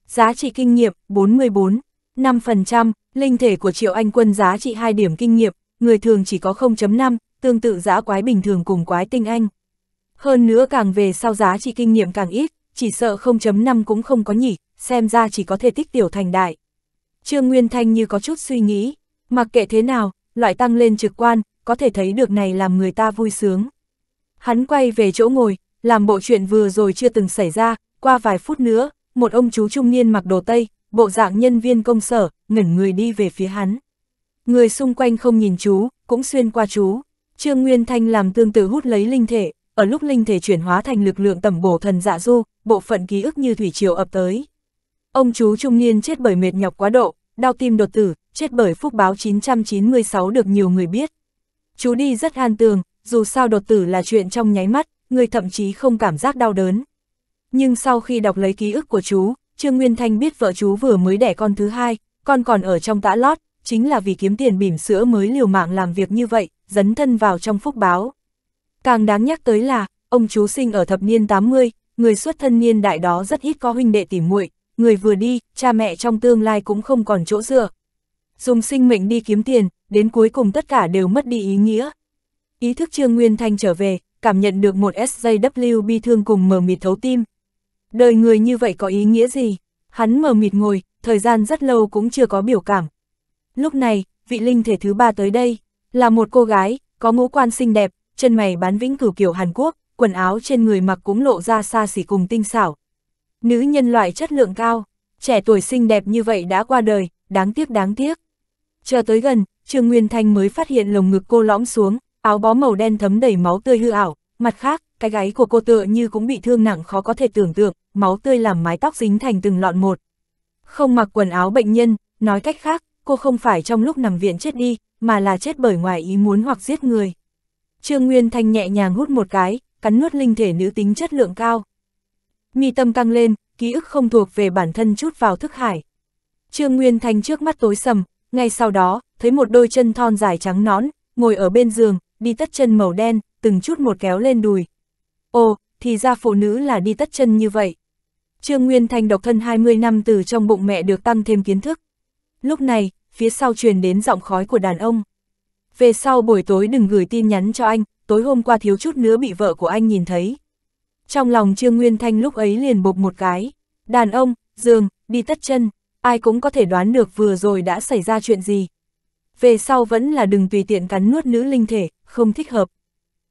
Giá trị kinh nghiệm 44, 5%, linh thể của Triệu Anh Quân giá trị 2 điểm kinh nghiệm, người thường chỉ có 0.5, tương tự giã quái bình thường cùng quái tinh anh. Hơn nữa càng về sau giá trị kinh nghiệm càng ít, chỉ sợ 0.5 cũng không có nhỉ, xem ra chỉ có thể tích tiểu thành đại. Trương Nguyên Thanh như có chút suy nghĩ, mặc kệ thế nào, loại tăng lên trực quan, có thể thấy được này làm người ta vui sướng. Hắn quay về chỗ ngồi, làm bộ chuyện vừa rồi chưa từng xảy ra, qua vài phút nữa, một ông chú trung niên mặc đồ Tây, bộ dạng nhân viên công sở, ngẩn người đi về phía hắn. Người xung quanh không nhìn chú, cũng xuyên qua chú. Trương Nguyên Thanh làm tương tự hút lấy linh thể, ở lúc linh thể chuyển hóa thành lực lượng tầm bổ thần dạ du, bộ phận ký ức như thủy triều ập tới. Ông chú trung niên chết bởi mệt nhọc quá độ, đau tim đột tử, chết bởi phúc báo 996 được nhiều người biết. Chú đi rất an tường, dù sao đột tử là chuyện trong nháy mắt, người thậm chí không cảm giác đau đớn. Nhưng sau khi đọc lấy ký ức của chú, Trương Nguyên Thanh biết vợ chú vừa mới đẻ con thứ hai, con còn ở trong tã lót, chính là vì kiếm tiền bỉm sữa mới liều mạng làm việc như vậy, dấn thân vào trong phúc báo. Càng đáng nhắc tới là, ông chú sinh ở thập niên 80, người xuất thân niên đại đó rất ít có huynh đệ tỉ muội, người vừa đi, cha mẹ trong tương lai cũng không còn chỗ dựa. Dùng sinh mệnh đi kiếm tiền, đến cuối cùng tất cả đều mất đi ý nghĩa. Ý thức Trương Nguyên Thanh trở về, cảm nhận được một SJW bi thương cùng mờ mịt thấu tim. Đời người như vậy có ý nghĩa gì? Hắn mờ mịt ngồi, thời gian rất lâu cũng chưa có biểu cảm. Lúc này, vị linh thể thứ ba tới đây, là một cô gái, có ngũ quan xinh đẹp, chân mày bán vĩnh cửu kiểu Hàn Quốc, quần áo trên người mặc cũng lộ ra xa xỉ cùng tinh xảo. Nữ nhân loại chất lượng cao, trẻ tuổi xinh đẹp như vậy đã qua đời, đáng tiếc đáng tiếc. Chờ tới gần, Trương Nguyên Thanh mới phát hiện lồng ngực cô lõm xuống, áo bó màu đen thấm đầy máu tươi hư ảo, mặt khác, cái gáy của cô tựa như cũng bị thương nặng khó có thể tưởng tượng, máu tươi làm mái tóc dính thành từng lọn một. Không mặc quần áo bệnh nhân, nói cách khác, cô không phải trong lúc nằm viện chết đi, mà là chết bởi ngoài ý muốn hoặc giết người. Trương Nguyên Thanh nhẹ nhàng hút một cái, cắn nuốt linh thể nữ tính chất lượng cao. Mi tâm căng lên, ký ức không thuộc về bản thân chút vào thức hải. Trương Nguyên Thanh trước mắt tối sầm, ngay sau đó, thấy một đôi chân thon dài trắng nón ngồi ở bên giường, đi tất chân màu đen, từng chút một kéo lên đùi. Ồ, thì ra phụ nữ là đi tất chân như vậy. Trương Nguyên Thanh độc thân 20 năm từ trong bụng mẹ được tăng thêm kiến thức. Lúc này, phía sau truyền đến giọng khói của đàn ông. Về sau buổi tối đừng gửi tin nhắn cho anh, tối hôm qua thiếu chút nữa bị vợ của anh nhìn thấy. Trong lòng Trương Nguyên Thanh lúc ấy liền bục một cái. Đàn ông, giường, đi tất chân, ai cũng có thể đoán được vừa rồi đã xảy ra chuyện gì về sau vẫn là đừng tùy tiện cắn nuốt nữ linh thể, không thích hợp.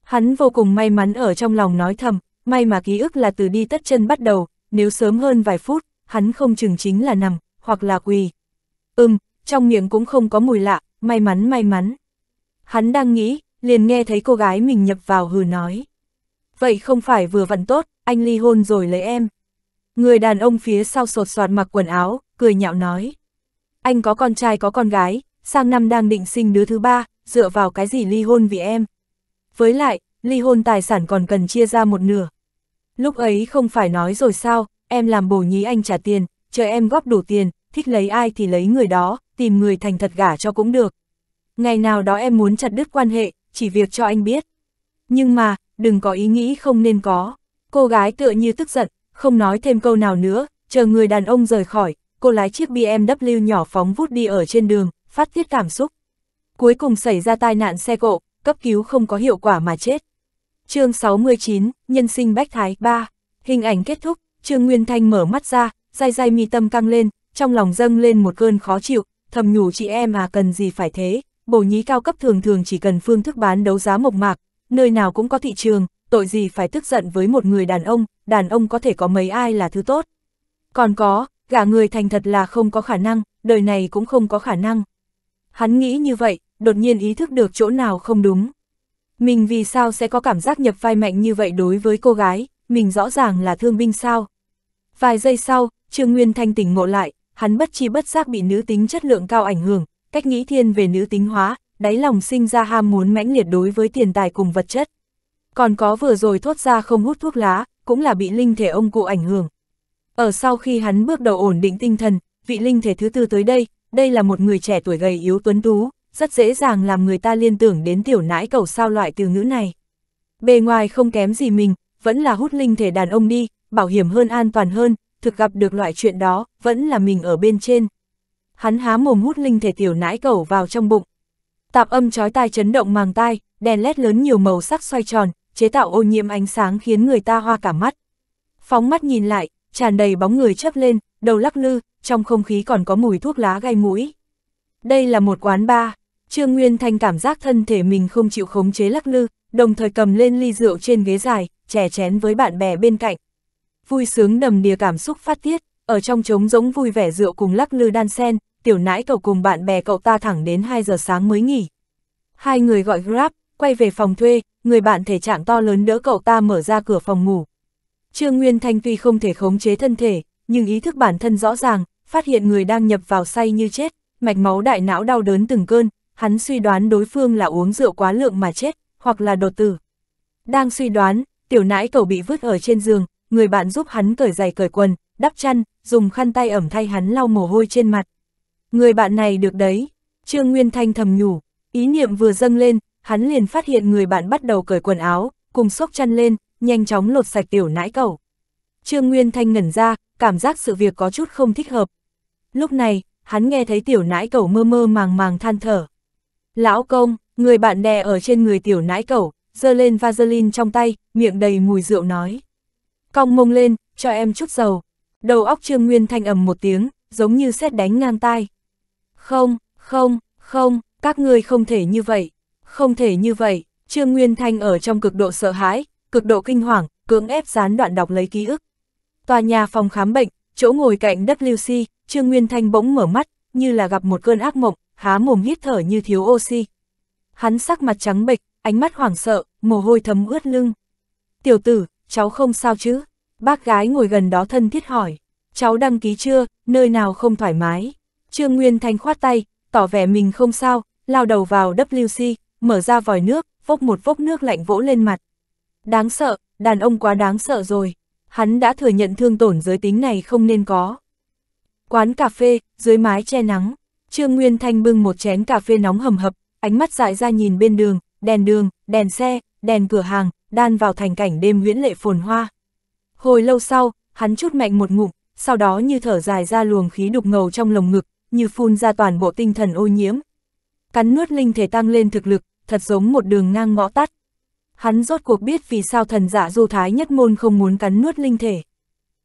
Hắn vô cùng may mắn ở trong lòng nói thầm, may mà ký ức là từ đi tất chân bắt đầu, nếu sớm hơn vài phút, hắn không chừng chính là nằm, hoặc là quỳ. Ừm, trong miệng cũng không có mùi lạ, may mắn may mắn. Hắn đang nghĩ, liền nghe thấy cô gái mình nhập vào hừ nói. Vậy không phải vừa vặn tốt, anh ly hôn rồi lấy em. Người đàn ông phía sau sột soạt mặc quần áo, cười nhạo nói. Anh có con trai có con gái, sang năm đang định sinh đứa thứ ba, dựa vào cái gì ly hôn vì em. Với lại, ly hôn tài sản còn cần chia ra một nửa. Lúc ấy không phải nói rồi sao, em làm bổ nhí anh trả tiền, chờ em góp đủ tiền, thích lấy ai thì lấy người đó, tìm người thành thật gả cho cũng được. Ngày nào đó em muốn chặt đứt quan hệ, chỉ việc cho anh biết. Nhưng mà, đừng có ý nghĩ không nên có. Cô gái tựa như tức giận, không nói thêm câu nào nữa, chờ người đàn ông rời khỏi, cô lái chiếc BMW nhỏ phóng vút đi ở trên đường phát tiết cảm xúc. Cuối cùng xảy ra tai nạn xe cộ, cấp cứu không có hiệu quả mà chết. chương 69, Nhân sinh Bách Thái 3, hình ảnh kết thúc, Trương Nguyên Thanh mở mắt ra, dai dai mi tâm căng lên, trong lòng dâng lên một cơn khó chịu, thầm nhủ chị em à cần gì phải thế, bổ nhí cao cấp thường thường chỉ cần phương thức bán đấu giá mộc mạc, nơi nào cũng có thị trường, tội gì phải tức giận với một người đàn ông, đàn ông có thể có mấy ai là thứ tốt. Còn có, gả người thành thật là không có khả năng, đời này cũng không có khả năng. Hắn nghĩ như vậy, đột nhiên ý thức được chỗ nào không đúng. Mình vì sao sẽ có cảm giác nhập vai mạnh như vậy đối với cô gái, mình rõ ràng là thương binh sao. Vài giây sau, Trương Nguyên Thanh tỉnh ngộ lại, hắn bất chi bất giác bị nữ tính chất lượng cao ảnh hưởng, cách nghĩ thiên về nữ tính hóa, đáy lòng sinh ra ham muốn mãnh liệt đối với tiền tài cùng vật chất. Còn có vừa rồi thốt ra không hút thuốc lá, cũng là bị linh thể ông cụ ảnh hưởng. Ở sau khi hắn bước đầu ổn định tinh thần, vị linh thể thứ tư tới đây, đây là một người trẻ tuổi gầy yếu tuấn tú, rất dễ dàng làm người ta liên tưởng đến tiểu nãi cầu sao loại từ ngữ này. Bề ngoài không kém gì mình, vẫn là hút linh thể đàn ông đi, bảo hiểm hơn an toàn hơn, thực gặp được loại chuyện đó, vẫn là mình ở bên trên. Hắn há mồm hút linh thể tiểu nãi cầu vào trong bụng. Tạp âm chói tai chấn động màng tai, đèn led lớn nhiều màu sắc xoay tròn, chế tạo ô nhiễm ánh sáng khiến người ta hoa cả mắt. Phóng mắt nhìn lại, tràn đầy bóng người chớp lên, đầu lắc lư, trong không khí còn có mùi thuốc lá gai mũi. Đây là một quán bar, Trương Nguyên Thanh cảm giác thân thể mình không chịu khống chế lắc lư, đồng thời cầm lên ly rượu trên ghế dài, chè chén với bạn bè bên cạnh. Vui sướng đầm đìa cảm xúc phát tiết, ở trong trống rỗng vui vẻ rượu cùng lắc lư đan sen, tiểu nãi cậu cùng bạn bè cậu ta thẳng đến 2 giờ sáng mới nghỉ. Hai người gọi Grab, quay về phòng thuê, người bạn thể trạng to lớn đỡ cậu ta mở ra cửa phòng ngủ. Trương Nguyên Thanh tuy không thể khống chế thân thể, nhưng ý thức bản thân rõ ràng, phát hiện người đang nhập vào say như chết, mạch máu đại não đau đớn từng cơn, hắn suy đoán đối phương là uống rượu quá lượng mà chết, hoặc là đột tử. Đang suy đoán, tiểu nãi cầu bị vứt ở trên giường, người bạn giúp hắn cởi giày cởi quần, đắp chăn, dùng khăn tay ẩm thay hắn lau mồ hôi trên mặt. Người bạn này được đấy, Trương Nguyên Thanh thầm nhủ, ý niệm vừa dâng lên, hắn liền phát hiện người bạn bắt đầu cởi quần áo, cùng xốc chăn lên, nhanh chóng lột sạch tiểu nãi cầu. Trương Nguyên Thanh ngẩn ra, cảm giác sự việc có chút không thích hợp. Lúc này, hắn nghe thấy tiểu nãi cẩu mơ mơ màng màng than thở. Lão công, người bạn đè ở trên người tiểu nãi cẩu, dơ lên vaseline trong tay, miệng đầy mùi rượu nói. Cong mông lên, cho em chút dầu. Đầu óc Trương Nguyên Thanh ầm một tiếng, giống như xét đánh ngang tai. Không, không, không, các ngươi không thể như vậy, không thể như vậy. Trương Nguyên Thanh ở trong cực độ sợ hãi, cực độ kinh hoàng, cưỡng ép gián đoạn đọc lấy ký ức. Tòa nhà phòng khám bệnh, chỗ ngồi cạnh WC, Trương Nguyên Thanh bỗng mở mắt, như là gặp một cơn ác mộng, há mồm hít thở như thiếu oxy. Hắn sắc mặt trắng bệch, ánh mắt hoảng sợ, mồ hôi thấm ướt lưng. Tiểu tử, cháu không sao chứ? Bác gái ngồi gần đó thân thiết hỏi. Cháu đăng ký chưa, nơi nào không thoải mái? Trương Nguyên Thanh khoát tay, tỏ vẻ mình không sao, lao đầu vào WC, mở ra vòi nước, vốc một vốc nước lạnh vỗ lên mặt. Đáng sợ, đàn ông quá đáng sợ rồi hắn đã thừa nhận thương tổn giới tính này không nên có. Quán cà phê, dưới mái che nắng, Trương Nguyên Thanh bưng một chén cà phê nóng hầm hập, ánh mắt dại ra nhìn bên đường, đèn đường, đèn xe, đèn cửa hàng, đan vào thành cảnh đêm nguyễn lệ phồn hoa. Hồi lâu sau, hắn chút mạnh một ngụm, sau đó như thở dài ra luồng khí đục ngầu trong lồng ngực, như phun ra toàn bộ tinh thần ô nhiễm. Cắn nuốt linh thể tăng lên thực lực, thật giống một đường ngang ngõ tắt hắn rốt cuộc biết vì sao thần giả du thái nhất môn không muốn cắn nuốt linh thể.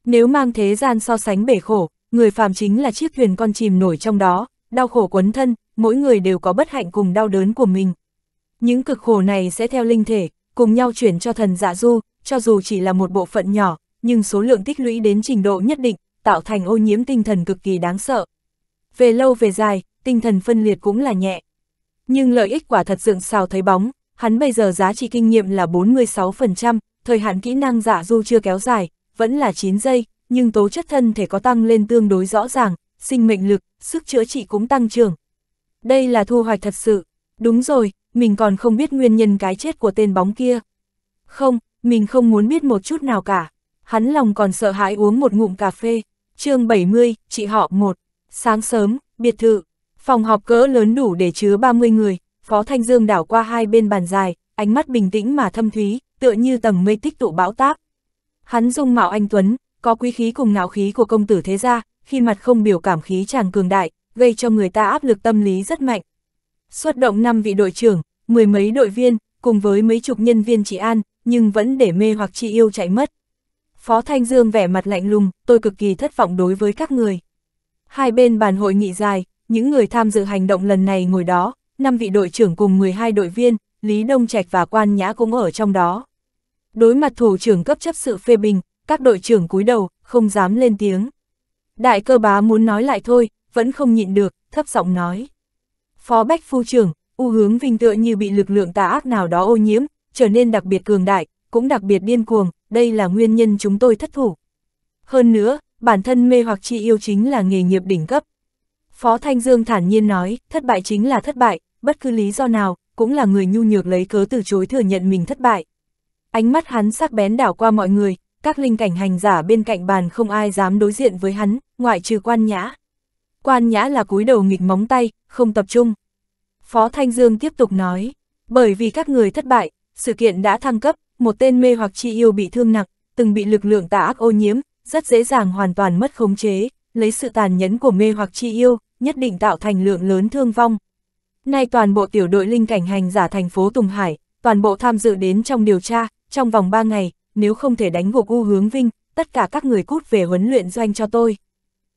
Nếu mang thế gian so sánh bể khổ, người phàm chính là chiếc thuyền con chìm nổi trong đó, đau khổ quấn thân, mỗi người đều có bất hạnh cùng đau đớn của mình. Những cực khổ này sẽ theo linh thể, cùng nhau chuyển cho thần giả du, cho dù chỉ là một bộ phận nhỏ, nhưng số lượng tích lũy đến trình độ nhất định, tạo thành ô nhiễm tinh thần cực kỳ đáng sợ. Về lâu về dài, tinh thần phân liệt cũng là nhẹ. Nhưng lợi ích quả thật dựng xào thấy bóng, hắn bây giờ giá trị kinh nghiệm là 46%, thời hạn kỹ năng giả dạ du chưa kéo dài, vẫn là 9 giây, nhưng tố chất thân thể có tăng lên tương đối rõ ràng, sinh mệnh lực, sức chữa trị cũng tăng trưởng. Đây là thu hoạch thật sự. Đúng rồi, mình còn không biết nguyên nhân cái chết của tên bóng kia. Không, mình không muốn biết một chút nào cả. Hắn lòng còn sợ hãi uống một ngụm cà phê. chương 70, chị họ 1. Sáng sớm, biệt thự. Phòng họp cỡ lớn đủ để chứa 30 người, Phó Thanh Dương đảo qua hai bên bàn dài, ánh mắt bình tĩnh mà thâm thúy, tựa như tầng mây tích tụ bão táp. Hắn dung mạo anh Tuấn, có quý khí cùng ngạo khí của công tử thế gia, khi mặt không biểu cảm khí chàng cường đại, gây cho người ta áp lực tâm lý rất mạnh. Xuất động năm vị đội trưởng, mười mấy đội viên, cùng với mấy chục nhân viên trị an, nhưng vẫn để mê hoặc chị yêu chạy mất. Phó Thanh Dương vẻ mặt lạnh lùng, tôi cực kỳ thất vọng đối với các người. Hai bên bàn hội nghị dài, những người tham dự hành động lần này ngồi đó, 5 vị đội trưởng cùng 12 đội viên, Lý Đông Trạch và Quan Nhã cũng ở trong đó. Đối mặt thủ trưởng cấp chấp sự phê bình, các đội trưởng cúi đầu, không dám lên tiếng. Đại cơ bá muốn nói lại thôi, vẫn không nhịn được, thấp giọng nói. Phó Bách Phu trưởng, u hướng vinh tựa như bị lực lượng tà ác nào đó ô nhiễm, trở nên đặc biệt cường đại, cũng đặc biệt điên cuồng, đây là nguyên nhân chúng tôi thất thủ. Hơn nữa, bản thân mê hoặc chi yêu chính là nghề nghiệp đỉnh cấp, Phó Thanh Dương thản nhiên nói, thất bại chính là thất bại, bất cứ lý do nào, cũng là người nhu nhược lấy cớ từ chối thừa nhận mình thất bại. Ánh mắt hắn sắc bén đảo qua mọi người, các linh cảnh hành giả bên cạnh bàn không ai dám đối diện với hắn, ngoại trừ quan nhã. Quan nhã là cúi đầu nghịch móng tay, không tập trung. Phó Thanh Dương tiếp tục nói, bởi vì các người thất bại, sự kiện đã thăng cấp, một tên mê hoặc chi yêu bị thương nặng, từng bị lực lượng tà ác ô nhiễm, rất dễ dàng hoàn toàn mất khống chế, lấy sự tàn nhẫn của mê hoặc chi yêu, nhất định tạo thành lượng lớn thương vong. Nay toàn bộ tiểu đội linh cảnh hành giả thành phố Tùng Hải, toàn bộ tham dự đến trong điều tra, trong vòng 3 ngày, nếu không thể đánh gục U Hướng Vinh, tất cả các người cút về huấn luyện doanh cho tôi.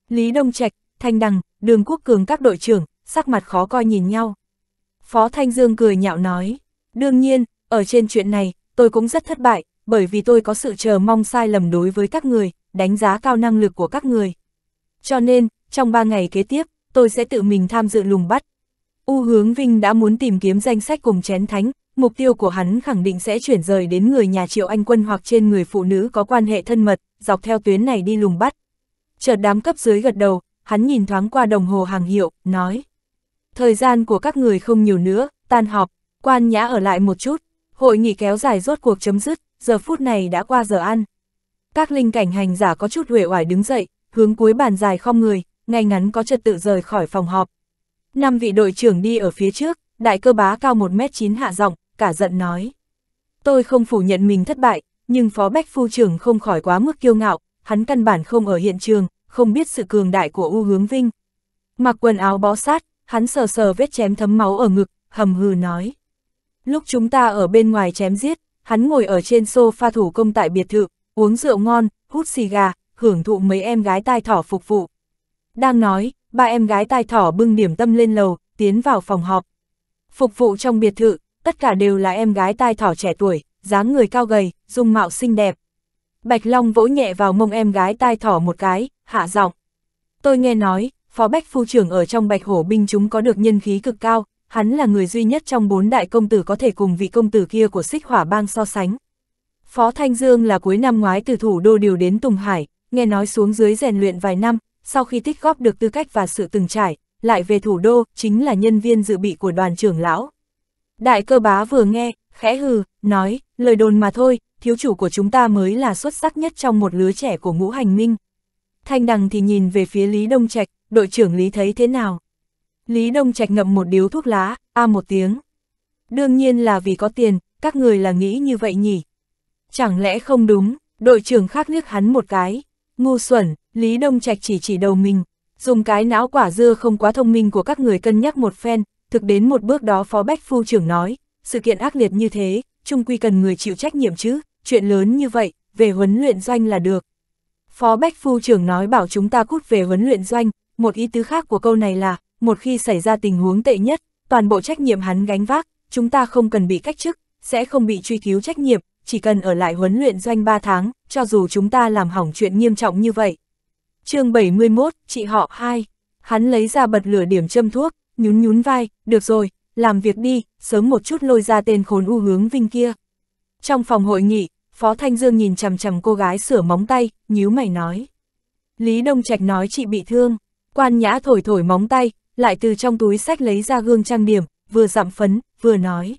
Lý Đông Trạch, Thanh Đằng, Đường Quốc Cường các đội trưởng, sắc mặt khó coi nhìn nhau. Phó Thanh Dương cười nhạo nói, đương nhiên, ở trên chuyện này, tôi cũng rất thất bại, bởi vì tôi có sự chờ mong sai lầm đối với các người, đánh giá cao năng lực của các người. Cho nên, trong 3 ngày kế tiếp, tôi sẽ tự mình tham dự lùng bắt. U Hướng Vinh đã muốn tìm kiếm danh sách cùng chén thánh, mục tiêu của hắn khẳng định sẽ chuyển rời đến người nhà Triệu Anh Quân hoặc trên người phụ nữ có quan hệ thân mật, dọc theo tuyến này đi lùng bắt. Chợt đám cấp dưới gật đầu, hắn nhìn thoáng qua đồng hồ hàng hiệu, nói. Thời gian của các người không nhiều nữa, tan họp, quan nhã ở lại một chút, hội nghị kéo dài rốt cuộc chấm dứt, giờ phút này đã qua giờ ăn. Các linh cảnh hành giả có chút huệ oải đứng dậy, hướng cuối bàn dài không người, ngay ngắn có trật tự rời khỏi phòng họp. Năm vị đội trưởng đi ở phía trước, đại cơ bá cao 1m9 hạ giọng, cả giận nói. Tôi không phủ nhận mình thất bại, nhưng phó bách phu trưởng không khỏi quá mức kiêu ngạo, hắn căn bản không ở hiện trường, không biết sự cường đại của U Hướng Vinh. Mặc quần áo bó sát, hắn sờ sờ vết chém thấm máu ở ngực, hầm hừ nói. Lúc chúng ta ở bên ngoài chém giết, hắn ngồi ở trên sofa thủ công tại biệt thự, uống rượu ngon, hút xì gà, hưởng thụ mấy em gái tai thỏ phục vụ. Đang nói, ba em gái tai thỏ bưng điểm tâm lên lầu, tiến vào phòng họp. Phục vụ trong biệt thự, tất cả đều là em gái tai thỏ trẻ tuổi, dáng người cao gầy, dung mạo xinh đẹp. Bạch Long vỗ nhẹ vào mông em gái tai thỏ một cái, hạ giọng. Tôi nghe nói, Phó Bách Phu trưởng ở trong Bạch Hổ binh chúng có được nhân khí cực cao, hắn là người duy nhất trong bốn đại công tử có thể cùng vị công tử kia của xích hỏa bang so sánh. Phó Thanh Dương là cuối năm ngoái từ thủ đô điều đến Tùng Hải, nghe nói xuống dưới rèn luyện vài năm, sau khi tích góp được tư cách và sự từng trải, lại về thủ đô, chính là nhân viên dự bị của đoàn trưởng lão. Đại cơ bá vừa nghe, khẽ hừ, nói, lời đồn mà thôi, thiếu chủ của chúng ta mới là xuất sắc nhất trong một lứa trẻ của ngũ hành minh. Thanh đằng thì nhìn về phía Lý Đông Trạch, đội trưởng Lý thấy thế nào? Lý Đông Trạch ngậm một điếu thuốc lá, a một tiếng. Đương nhiên là vì có tiền, các người là nghĩ như vậy nhỉ? Chẳng lẽ không đúng, đội trưởng khác liếc hắn một cái. Ngu xuẩn, Lý Đông Trạch chỉ chỉ đầu mình, dùng cái não quả dưa không quá thông minh của các người cân nhắc một phen, thực đến một bước đó Phó Bách Phu trưởng nói, sự kiện ác liệt như thế, chung quy cần người chịu trách nhiệm chứ, chuyện lớn như vậy, về huấn luyện doanh là được. Phó Bách Phu trưởng nói bảo chúng ta cút về huấn luyện doanh, một ý tứ khác của câu này là, một khi xảy ra tình huống tệ nhất, toàn bộ trách nhiệm hắn gánh vác, chúng ta không cần bị cách chức, sẽ không bị truy cứu trách nhiệm, chỉ cần ở lại huấn luyện doanh 3 tháng, cho dù chúng ta làm hỏng chuyện nghiêm trọng như vậy, chương 71, chị họ 2. Hắn lấy ra bật lửa điểm châm thuốc, nhún nhún vai, được rồi, làm việc đi, sớm một chút lôi ra tên khốn u hướng vinh kia. Trong phòng hội nghị, Phó Thanh Dương nhìn chằm chằm cô gái sửa móng tay, nhíu mày nói. Lý Đông Trạch nói chị bị thương, quan nhã thổi thổi móng tay, lại từ trong túi sách lấy ra gương trang điểm, vừa giảm phấn, vừa nói.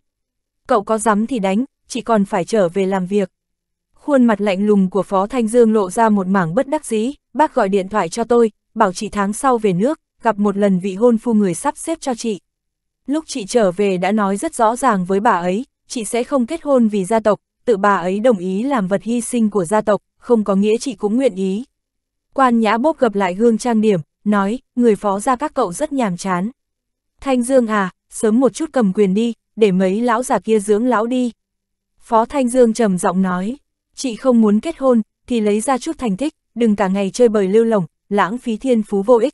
Cậu có dám thì đánh, chị còn phải trở về làm việc. Khuôn mặt lạnh lùng của Phó Thanh Dương lộ ra một mảng bất đắc dĩ, bác gọi điện thoại cho tôi, bảo chị tháng sau về nước, gặp một lần vị hôn phu người sắp xếp cho chị. Lúc chị trở về đã nói rất rõ ràng với bà ấy, chị sẽ không kết hôn vì gia tộc, tự bà ấy đồng ý làm vật hy sinh của gia tộc, không có nghĩa chị cũng nguyện ý. Quan nhã bốc gặp lại gương trang điểm, nói, người phó gia các cậu rất nhàm chán. Thanh Dương à, sớm một chút cầm quyền đi, để mấy lão già kia dưỡng lão đi. Phó Thanh Dương trầm giọng nói chị không muốn kết hôn, thì lấy ra chút thành tích, đừng cả ngày chơi bời lưu lỏng, lãng phí thiên phú vô ích.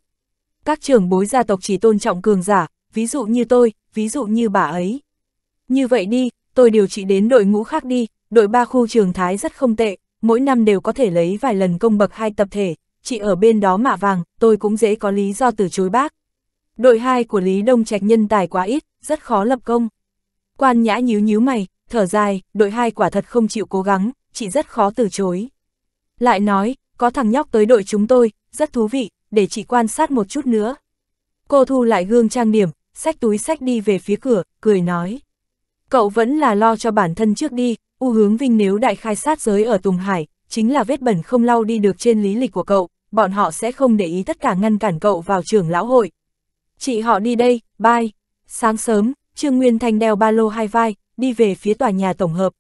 Các trưởng bối gia tộc chỉ tôn trọng cường giả, ví dụ như tôi, ví dụ như bà ấy. Như vậy đi, tôi điều trị đến đội ngũ khác đi, đội ba khu trường Thái rất không tệ, mỗi năm đều có thể lấy vài lần công bậc hai tập thể, chị ở bên đó mạ vàng, tôi cũng dễ có lý do từ chối bác. Đội hai của Lý Đông Trạch nhân tài quá ít, rất khó lập công. Quan nhã nhíu nhíu mày, thở dài, đội hai quả thật không chịu cố gắng, chị rất khó từ chối. Lại nói, có thằng nhóc tới đội chúng tôi, rất thú vị, để chị quan sát một chút nữa. Cô thu lại gương trang điểm, xách túi sách đi về phía cửa, cười nói. Cậu vẫn là lo cho bản thân trước đi, u hướng vinh nếu đại khai sát giới ở Tùng Hải, chính là vết bẩn không lau đi được trên lý lịch của cậu, bọn họ sẽ không để ý tất cả ngăn cản cậu vào trường lão hội. Chị họ đi đây, bye. Sáng sớm, Trương Nguyên Thanh đeo ba lô hai vai, đi về phía tòa nhà tổng hợp,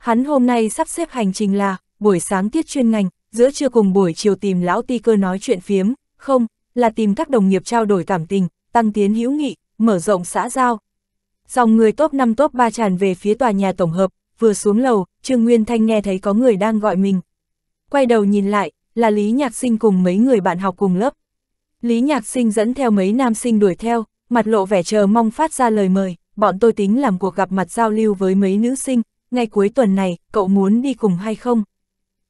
Hắn hôm nay sắp xếp hành trình là, buổi sáng tiết chuyên ngành, giữa trưa cùng buổi chiều tìm lão ti cơ nói chuyện phiếm, không, là tìm các đồng nghiệp trao đổi cảm tình, tăng tiến hữu nghị, mở rộng xã giao. Dòng người top 5 top 3 tràn về phía tòa nhà tổng hợp, vừa xuống lầu, Trương Nguyên Thanh nghe thấy có người đang gọi mình. Quay đầu nhìn lại, là Lý Nhạc Sinh cùng mấy người bạn học cùng lớp. Lý Nhạc Sinh dẫn theo mấy nam sinh đuổi theo, mặt lộ vẻ chờ mong phát ra lời mời, bọn tôi tính làm cuộc gặp mặt giao lưu với mấy nữ sinh, ngay cuối tuần này, cậu muốn đi cùng hay không?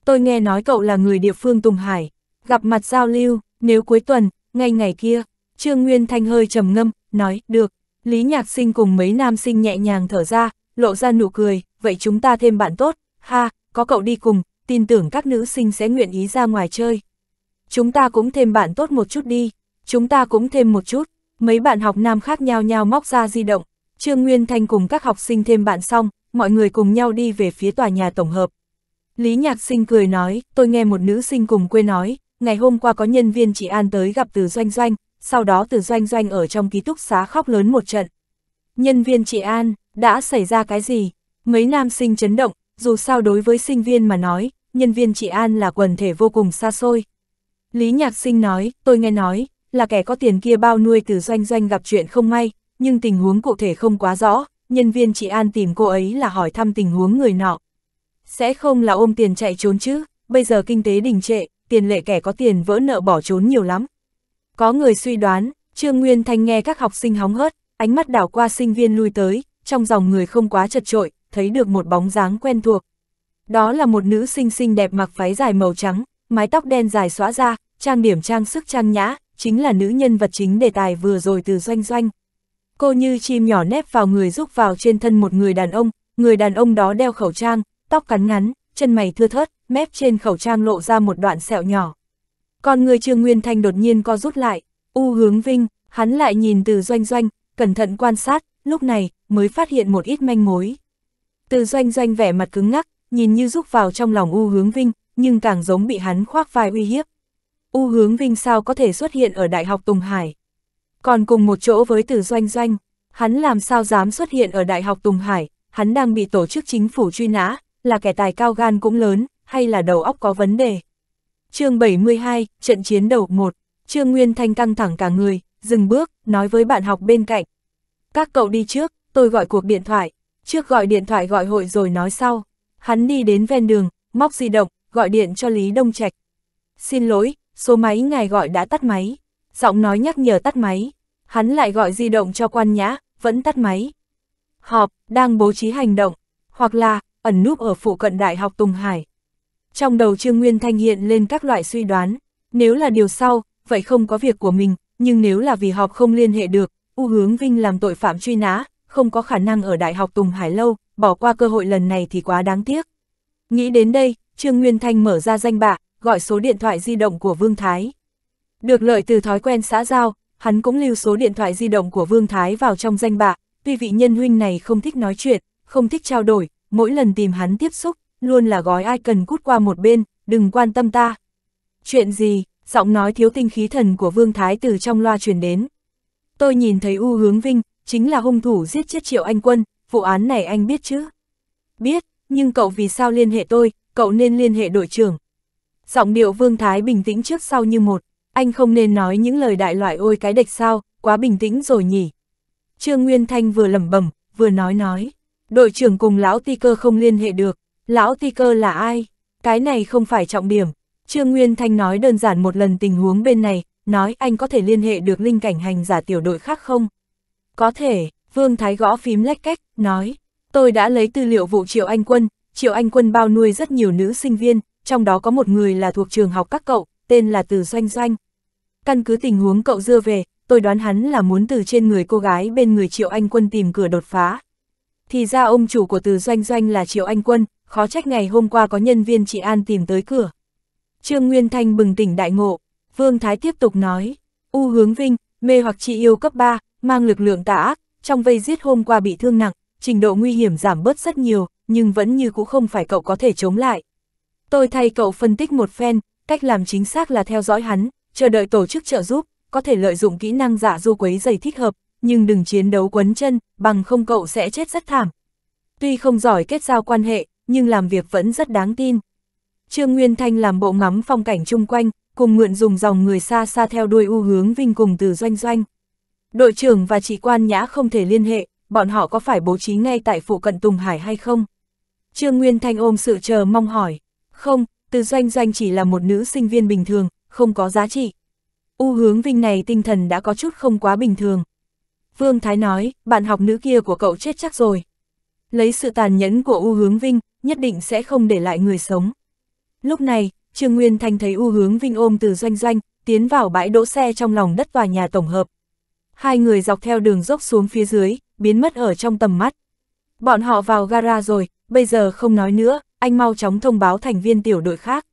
Tôi nghe nói cậu là người địa phương Tùng Hải, gặp mặt giao lưu, nếu cuối tuần, ngay ngày kia, Trương Nguyên Thanh hơi trầm ngâm, nói, được, Lý Nhạc Sinh cùng mấy nam sinh nhẹ nhàng thở ra, lộ ra nụ cười, vậy chúng ta thêm bạn tốt, ha, có cậu đi cùng, tin tưởng các nữ sinh sẽ nguyện ý ra ngoài chơi. Chúng ta cũng thêm bạn tốt một chút đi, chúng ta cũng thêm một chút, mấy bạn học nam khác nhau nhau móc ra di động, Trương Nguyên Thanh cùng các học sinh thêm bạn xong, mọi người cùng nhau đi về phía tòa nhà tổng hợp. Lý Nhạc Sinh cười nói, tôi nghe một nữ sinh cùng quê nói, ngày hôm qua có nhân viên chị An tới gặp từ Doanh Doanh, sau đó từ Doanh Doanh ở trong ký túc xá khóc lớn một trận. Nhân viên chị An, đã xảy ra cái gì? Mấy nam sinh chấn động, dù sao đối với sinh viên mà nói, nhân viên chị An là quần thể vô cùng xa xôi. Lý Nhạc Sinh nói, tôi nghe nói, là kẻ có tiền kia bao nuôi từ Doanh Doanh gặp chuyện không may, nhưng tình huống cụ thể không quá rõ, nhân viên chị An tìm cô ấy là hỏi thăm tình huống người nọ. Sẽ không là ôm tiền chạy trốn chứ, bây giờ kinh tế đình trệ, tiền lệ kẻ có tiền vỡ nợ bỏ trốn nhiều lắm. Có người suy đoán, Trương Nguyên Thanh nghe các học sinh hóng hớt, ánh mắt đảo qua sinh viên lui tới, trong dòng người không quá chật trội, thấy được một bóng dáng quen thuộc. Đó là một nữ sinh xinh đẹp mặc váy dài màu trắng, mái tóc đen dài xóa ra, trang điểm trang sức trang nhã, chính là nữ nhân vật chính đề tài vừa rồi từ doanh doanh. Cô như chim nhỏ nép vào người rúc vào trên thân một người đàn ông, người đàn ông đó đeo khẩu trang, tóc cắn ngắn, chân mày thưa thớt, mép trên khẩu trang lộ ra một đoạn sẹo nhỏ. Còn người Trương Nguyên Thanh đột nhiên co rút lại, u hướng vinh, hắn lại nhìn từ doanh doanh, cẩn thận quan sát, lúc này mới phát hiện một ít manh mối. Từ doanh doanh vẻ mặt cứng ngắc, nhìn như rúc vào trong lòng u hướng vinh, nhưng càng giống bị hắn khoác vai uy hiếp. U hướng vinh sao có thể xuất hiện ở Đại học Tùng Hải. Còn cùng một chỗ với Từ Doanh Doanh, hắn làm sao dám xuất hiện ở Đại học Tùng Hải, hắn đang bị tổ chức chính phủ truy nã, là kẻ tài cao gan cũng lớn, hay là đầu óc có vấn đề. chương 72, trận chiến đầu 1, Trương Nguyên Thanh căng thẳng cả người, dừng bước, nói với bạn học bên cạnh. Các cậu đi trước, tôi gọi cuộc điện thoại, trước gọi điện thoại gọi hội rồi nói sau. Hắn đi đến ven đường, móc di động, gọi điện cho Lý Đông Trạch. Xin lỗi, số máy ngài gọi đã tắt máy giọng nói nhắc nhở tắt máy. Hắn lại gọi di động cho quan nhã, vẫn tắt máy. Họp, đang bố trí hành động, hoặc là, ẩn núp ở phụ cận Đại học Tùng Hải. Trong đầu Trương Nguyên Thanh hiện lên các loại suy đoán, nếu là điều sau, vậy không có việc của mình, nhưng nếu là vì họp không liên hệ được, U Hướng Vinh làm tội phạm truy nã, không có khả năng ở Đại học Tùng Hải lâu, bỏ qua cơ hội lần này thì quá đáng tiếc. Nghĩ đến đây, Trương Nguyên Thanh mở ra danh bạ, gọi số điện thoại di động của Vương Thái. Được lợi từ thói quen xã giao, hắn cũng lưu số điện thoại di động của Vương Thái vào trong danh bạ, tuy vị nhân huynh này không thích nói chuyện, không thích trao đổi, mỗi lần tìm hắn tiếp xúc, luôn là gói ai cần cút qua một bên, đừng quan tâm ta. Chuyện gì, giọng nói thiếu tinh khí thần của Vương Thái từ trong loa truyền đến. Tôi nhìn thấy U Hướng Vinh, chính là hung thủ giết chết Triệu Anh Quân, vụ án này anh biết chứ? Biết, nhưng cậu vì sao liên hệ tôi, cậu nên liên hệ đội trưởng. Giọng điệu Vương Thái bình tĩnh trước sau như một anh không nên nói những lời đại loại ôi cái đệch sao, quá bình tĩnh rồi nhỉ. Trương Nguyên Thanh vừa lẩm bẩm, vừa nói nói, đội trưởng cùng lão ti cơ không liên hệ được, lão ti cơ là ai? Cái này không phải trọng điểm. Trương Nguyên Thanh nói đơn giản một lần tình huống bên này, nói anh có thể liên hệ được linh cảnh hành giả tiểu đội khác không? Có thể, Vương Thái gõ phím lách cách, nói, tôi đã lấy tư liệu vụ Triệu Anh Quân, Triệu Anh Quân bao nuôi rất nhiều nữ sinh viên, trong đó có một người là thuộc trường học các cậu, tên là Từ Doanh Doanh, Căn cứ tình huống cậu dưa về, tôi đoán hắn là muốn từ trên người cô gái bên người Triệu Anh Quân tìm cửa đột phá. Thì ra ông chủ của từ doanh doanh là Triệu Anh Quân, khó trách ngày hôm qua có nhân viên chị An tìm tới cửa. Trương Nguyên Thanh bừng tỉnh đại ngộ, Vương Thái tiếp tục nói, U hướng vinh, mê hoặc chị yêu cấp 3, mang lực lượng tà ác, trong vây giết hôm qua bị thương nặng, trình độ nguy hiểm giảm bớt rất nhiều, nhưng vẫn như cũ không phải cậu có thể chống lại. Tôi thay cậu phân tích một phen, cách làm chính xác là theo dõi hắn, chờ đợi tổ chức trợ giúp, có thể lợi dụng kỹ năng giả dạ du quấy giày thích hợp, nhưng đừng chiến đấu quấn chân, bằng không cậu sẽ chết rất thảm. Tuy không giỏi kết giao quan hệ, nhưng làm việc vẫn rất đáng tin. Trương Nguyên Thanh làm bộ ngắm phong cảnh chung quanh, cùng mượn dùng dòng người xa xa theo đuôi u hướng Vinh cùng từ doanh doanh. Đội trưởng và chỉ Quan Nhã không thể liên hệ, bọn họ có phải bố trí ngay tại phụ cận Tùng Hải hay không? Trương Nguyên Thanh ôm sự chờ mong hỏi. Không, từ doanh doanh chỉ là một nữ sinh viên bình thường, không có giá trị. U hướng vinh này tinh thần đã có chút không quá bình thường. Vương Thái nói, bạn học nữ kia của cậu chết chắc rồi. Lấy sự tàn nhẫn của U hướng vinh, nhất định sẽ không để lại người sống. Lúc này, Trương Nguyên Thanh thấy U hướng vinh ôm từ doanh doanh, tiến vào bãi đỗ xe trong lòng đất tòa nhà tổng hợp. Hai người dọc theo đường dốc xuống phía dưới, biến mất ở trong tầm mắt. Bọn họ vào gara rồi, bây giờ không nói nữa, anh mau chóng thông báo thành viên tiểu đội khác.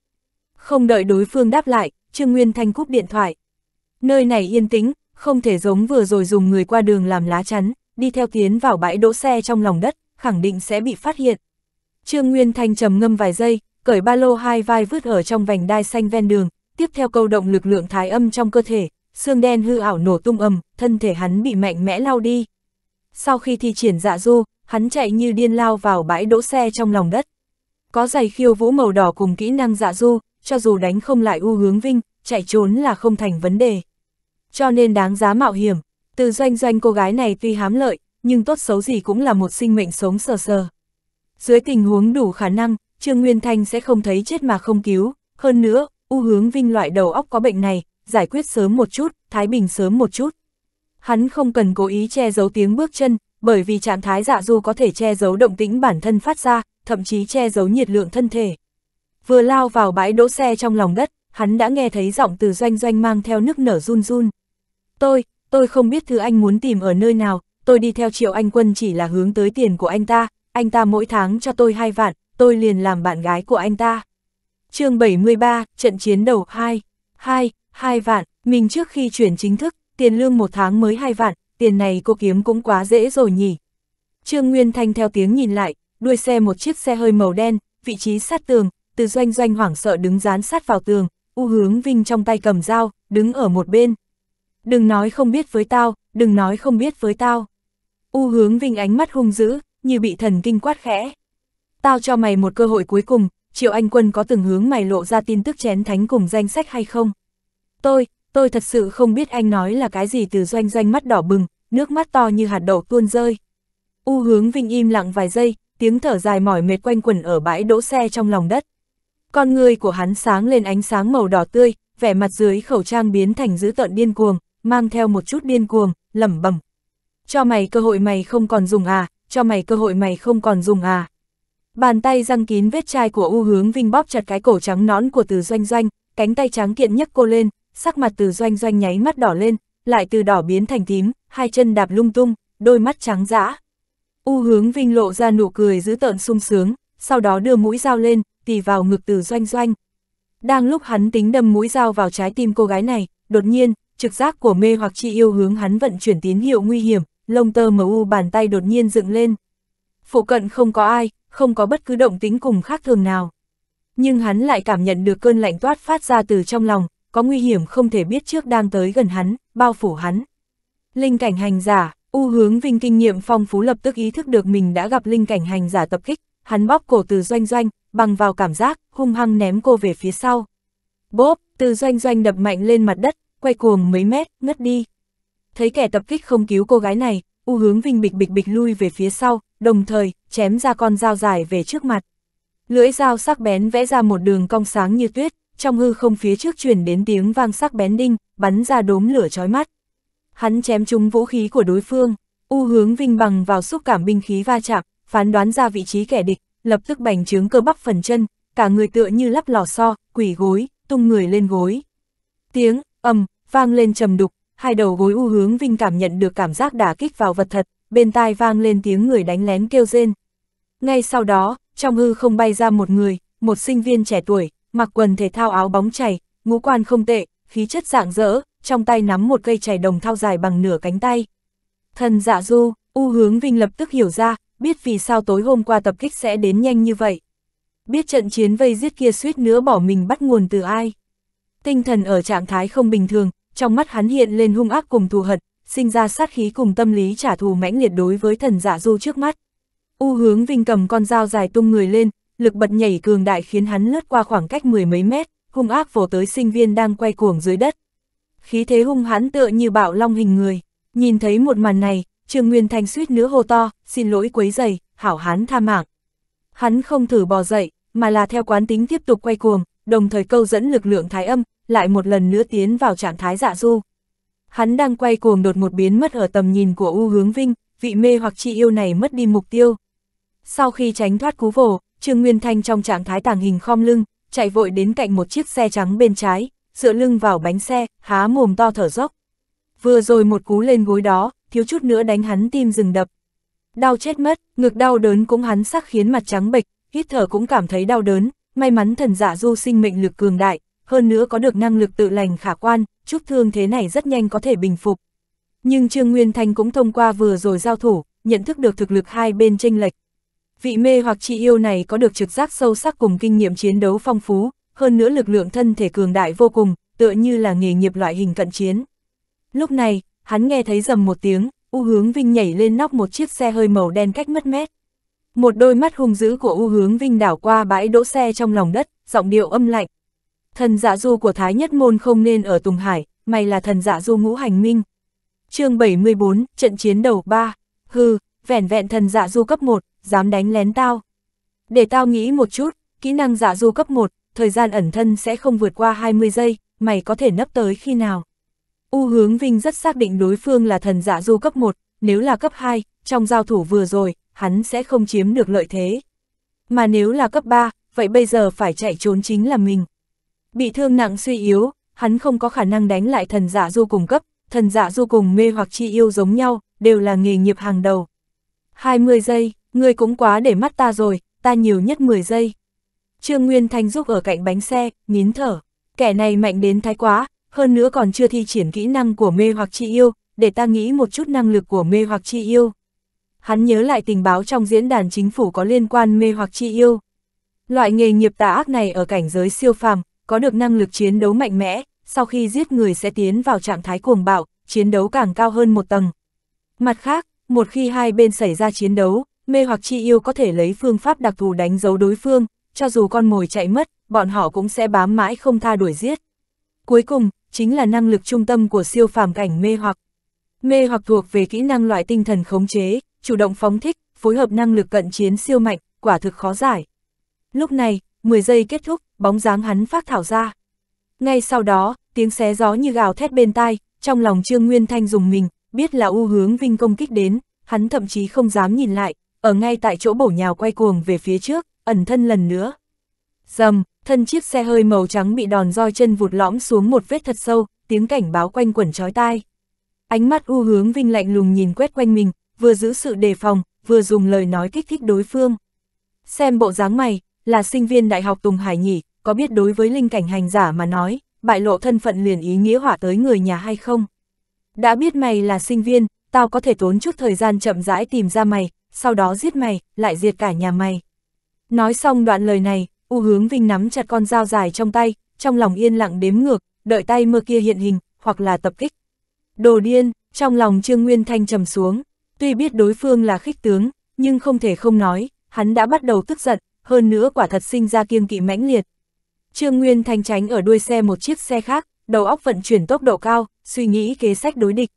Không đợi đối phương đáp lại, Trương Nguyên Thanh cúp điện thoại. Nơi này yên tĩnh, không thể giống vừa rồi dùng người qua đường làm lá chắn, đi theo tiến vào bãi đỗ xe trong lòng đất, khẳng định sẽ bị phát hiện. Trương Nguyên Thanh trầm ngâm vài giây, cởi ba lô hai vai vứt ở trong vành đai xanh ven đường, tiếp theo câu động lực lượng thái âm trong cơ thể, xương đen hư ảo nổ tung âm, thân thể hắn bị mạnh mẽ lao đi. Sau khi thi triển dạ du, hắn chạy như điên lao vào bãi đỗ xe trong lòng đất. Có giày khiêu vũ màu đỏ cùng kỹ năng dạ du, cho dù đánh không lại u hướng vinh, chạy trốn là không thành vấn đề. Cho nên đáng giá mạo hiểm, từ doanh doanh cô gái này tuy hám lợi, nhưng tốt xấu gì cũng là một sinh mệnh sống sờ sờ. Dưới tình huống đủ khả năng, Trương Nguyên Thanh sẽ không thấy chết mà không cứu, hơn nữa, u hướng vinh loại đầu óc có bệnh này, giải quyết sớm một chút, thái bình sớm một chút. Hắn không cần cố ý che giấu tiếng bước chân, bởi vì trạng thái dạ du có thể che giấu động tĩnh bản thân phát ra, thậm chí che giấu nhiệt lượng thân thể. Vừa lao vào bãi đỗ xe trong lòng đất, hắn đã nghe thấy giọng từ doanh doanh mang theo nước nở run run. Tôi, tôi không biết thứ anh muốn tìm ở nơi nào, tôi đi theo triệu anh quân chỉ là hướng tới tiền của anh ta, anh ta mỗi tháng cho tôi hai vạn, tôi liền làm bạn gái của anh ta. chương 73, trận chiến đầu 2, 2, 2 vạn, mình trước khi chuyển chính thức, tiền lương một tháng mới 2 vạn, tiền này cô kiếm cũng quá dễ rồi nhỉ. Trương Nguyên Thanh theo tiếng nhìn lại, đuôi xe một chiếc xe hơi màu đen, vị trí sát tường, từ doanh doanh hoảng sợ đứng dán sát vào tường, u hướng vinh trong tay cầm dao, đứng ở một bên. Đừng nói không biết với tao, đừng nói không biết với tao. U hướng vinh ánh mắt hung dữ, như bị thần kinh quát khẽ. Tao cho mày một cơ hội cuối cùng, Triệu Anh Quân có từng hướng mày lộ ra tin tức chén thánh cùng danh sách hay không? Tôi, tôi thật sự không biết anh nói là cái gì từ doanh doanh mắt đỏ bừng, nước mắt to như hạt đậu tuôn rơi. U hướng Vinh im lặng vài giây, tiếng thở dài mỏi mệt quanh quẩn ở bãi đỗ xe trong lòng đất. Con người của hắn sáng lên ánh sáng màu đỏ tươi, vẻ mặt dưới khẩu trang biến thành dữ tợn điên cuồng, mang theo một chút điên cuồng, lẩm bẩm. Cho mày cơ hội mày không còn dùng à, cho mày cơ hội mày không còn dùng à. Bàn tay răng kín vết chai của U Hướng Vinh bóp chặt cái cổ trắng nõn của Từ Doanh Doanh, cánh tay trắng kiện nhấc cô lên, sắc mặt Từ Doanh Doanh nháy mắt đỏ lên, lại từ đỏ biến thành tím, hai chân đạp lung tung, đôi mắt trắng dã. U Hướng Vinh lộ ra nụ cười giữ tợn sung sướng, sau đó đưa mũi dao lên, tì vào ngực từ doanh doanh. Đang lúc hắn tính đâm mũi dao vào trái tim cô gái này, đột nhiên, trực giác của mê hoặc chi yêu hướng hắn vận chuyển tín hiệu nguy hiểm, lông tơ mờ u bàn tay đột nhiên dựng lên. Phụ cận không có ai, không có bất cứ động tính cùng khác thường nào. Nhưng hắn lại cảm nhận được cơn lạnh toát phát ra từ trong lòng, có nguy hiểm không thể biết trước đang tới gần hắn, bao phủ hắn. Linh cảnh hành giả, u hướng vinh kinh nghiệm phong phú lập tức ý thức được mình đã gặp linh cảnh hành giả tập kích, hắn bóp cổ từ doanh doanh, bằng vào cảm giác, hung hăng ném cô về phía sau. Bốp, từ doanh doanh đập mạnh lên mặt đất, quay cuồng mấy mét, ngất đi. Thấy kẻ tập kích không cứu cô gái này, U hướng Vinh bịch bịch bịch lui về phía sau, đồng thời, chém ra con dao dài về trước mặt. Lưỡi dao sắc bén vẽ ra một đường cong sáng như tuyết, trong hư không phía trước truyền đến tiếng vang sắc bén đinh, bắn ra đốm lửa chói mắt. Hắn chém trúng vũ khí của đối phương, U hướng Vinh bằng vào xúc cảm binh khí va chạm, phán đoán ra vị trí kẻ địch, lập tức bành trướng cơ bắp phần chân, cả người tựa như lắp lò xo, quỷ gối, tung người lên gối. Tiếng, ầm, vang lên trầm đục, hai đầu gối u hướng Vinh cảm nhận được cảm giác đả kích vào vật thật, bên tai vang lên tiếng người đánh lén kêu rên. Ngay sau đó, trong hư không bay ra một người, một sinh viên trẻ tuổi, mặc quần thể thao áo bóng chảy, ngũ quan không tệ, khí chất dạng dỡ, trong tay nắm một cây chày đồng thao dài bằng nửa cánh tay. Thần dạ du, u hướng Vinh lập tức hiểu ra, biết vì sao tối hôm qua tập kích sẽ đến nhanh như vậy. Biết trận chiến vây giết kia suýt nữa bỏ mình bắt nguồn từ ai. Tinh thần ở trạng thái không bình thường, trong mắt hắn hiện lên hung ác cùng thù hận, sinh ra sát khí cùng tâm lý trả thù mãnh liệt đối với thần giả dạ du trước mắt. U hướng vinh cầm con dao dài tung người lên, lực bật nhảy cường đại khiến hắn lướt qua khoảng cách mười mấy mét, hung ác vồ tới sinh viên đang quay cuồng dưới đất. Khí thế hung hãn tựa như bạo long hình người, nhìn thấy một màn này, Trương Nguyên Thanh suýt nữa hô to, xin lỗi quấy giày, hảo hán tha mạng. Hắn không thử bò dậy, mà là theo quán tính tiếp tục quay cuồng, đồng thời câu dẫn lực lượng thái âm, lại một lần nữa tiến vào trạng thái dạ du. Hắn đang quay cuồng đột một biến mất ở tầm nhìn của U Hướng Vinh, vị mê hoặc chi yêu này mất đi mục tiêu. Sau khi tránh thoát cú vồ, Trương Nguyên Thanh trong trạng thái tàng hình khom lưng, chạy vội đến cạnh một chiếc xe trắng bên trái, dựa lưng vào bánh xe, há mồm to thở dốc. Vừa rồi một cú lên gối đó, thiếu chút nữa đánh hắn tim dừng đập. Đau chết mất, ngực đau đớn cũng hắn sắc khiến mặt trắng bệch, hít thở cũng cảm thấy đau đớn, may mắn thần giả dạ du sinh mệnh lực cường đại, hơn nữa có được năng lực tự lành khả quan, chút thương thế này rất nhanh có thể bình phục. Nhưng Trương Nguyên Thanh cũng thông qua vừa rồi giao thủ, nhận thức được thực lực hai bên tranh lệch. Vị mê hoặc chị yêu này có được trực giác sâu sắc cùng kinh nghiệm chiến đấu phong phú, hơn nữa lực lượng thân thể cường đại vô cùng, tựa như là nghề nghiệp loại hình cận chiến. Lúc này, hắn nghe thấy rầm một tiếng, U Hướng Vinh nhảy lên nóc một chiếc xe hơi màu đen cách mất mét. Một đôi mắt hung dữ của U Hướng Vinh đảo qua bãi đỗ xe trong lòng đất, giọng điệu âm lạnh. Thần dạ du của Thái Nhất Môn không nên ở Tùng Hải, mày là thần dạ du ngũ hành minh. chương 74, trận chiến đầu 3, hư, vẻn vẹn thần dạ du cấp 1, dám đánh lén tao. Để tao nghĩ một chút, kỹ năng dạ du cấp 1, thời gian ẩn thân sẽ không vượt qua 20 giây, mày có thể nấp tới khi nào. U hướng Vinh rất xác định đối phương là thần giả dạ du cấp 1, nếu là cấp 2, trong giao thủ vừa rồi, hắn sẽ không chiếm được lợi thế. Mà nếu là cấp 3, vậy bây giờ phải chạy trốn chính là mình. Bị thương nặng suy yếu, hắn không có khả năng đánh lại thần giả dạ du cùng cấp, thần giả dạ du cùng mê hoặc chi yêu giống nhau, đều là nghề nghiệp hàng đầu. 20 giây, người cũng quá để mắt ta rồi, ta nhiều nhất 10 giây. Trương Nguyên Thanh giúp ở cạnh bánh xe, nín thở. Kẻ này mạnh đến thái quá, hơn nữa còn chưa thi triển kỹ năng của mê hoặc chi yêu, để ta nghĩ một chút năng lực của mê hoặc chi yêu. Hắn nhớ lại tình báo trong diễn đàn chính phủ có liên quan mê hoặc chi yêu. Loại nghề nghiệp tà ác này ở cảnh giới siêu phàm, có được năng lực chiến đấu mạnh mẽ, sau khi giết người sẽ tiến vào trạng thái cuồng bạo, chiến đấu càng cao hơn một tầng. Mặt khác, một khi hai bên xảy ra chiến đấu, mê hoặc chi yêu có thể lấy phương pháp đặc thù đánh dấu đối phương, cho dù con mồi chạy mất, bọn họ cũng sẽ bám mãi không tha đuổi giết. Cuối cùng, chính là năng lực trung tâm của siêu phàm cảnh mê hoặc. Mê hoặc thuộc về kỹ năng loại tinh thần khống chế, chủ động phóng thích, phối hợp năng lực cận chiến siêu mạnh, quả thực khó giải. Lúc này, 10 giây kết thúc, bóng dáng hắn phát thảo ra. Ngay sau đó, tiếng xé gió như gào thét bên tai, trong lòng Trương Nguyên Thanh dùng mình, biết là u hướng Vinh công kích đến, hắn thậm chí không dám nhìn lại, ở ngay tại chỗ bổ nhào quay cuồng về phía trước, ẩn thân lần nữa. Dầm, thân chiếc xe hơi màu trắng bị đòn roi chân vụt lõm xuống một vết thật sâu, tiếng cảnh báo quanh quẩn chói tai. Ánh mắt U Hướng Vinh lạnh lùng nhìn quét quanh mình, vừa giữ sự đề phòng, vừa dùng lời nói kích thích đối phương. Xem bộ dáng mày, là sinh viên đại học Tùng Hải nhỉ, có biết đối với linh cảnh hành giả mà nói, bại lộ thân phận liền ý nghĩa hỏa tới người nhà hay không? Đã biết mày là sinh viên, tao có thể tốn chút thời gian chậm rãi tìm ra mày, sau đó giết mày, lại diệt cả nhà mày. Nói xong đoạn lời này, U hướng vinh nắm chặt con dao dài trong tay, trong lòng yên lặng đếm ngược, đợi tay mơ kia hiện hình, hoặc là tập kích. Đồ điên, trong lòng Trương Nguyên Thanh trầm xuống, tuy biết đối phương là khích tướng, nhưng không thể không nói, hắn đã bắt đầu tức giận, hơn nữa quả thật sinh ra kiêng kỵ mãnh liệt. Trương Nguyên Thanh tránh ở đuôi xe một chiếc xe khác, đầu óc vận chuyển tốc độ cao, suy nghĩ kế sách đối địch.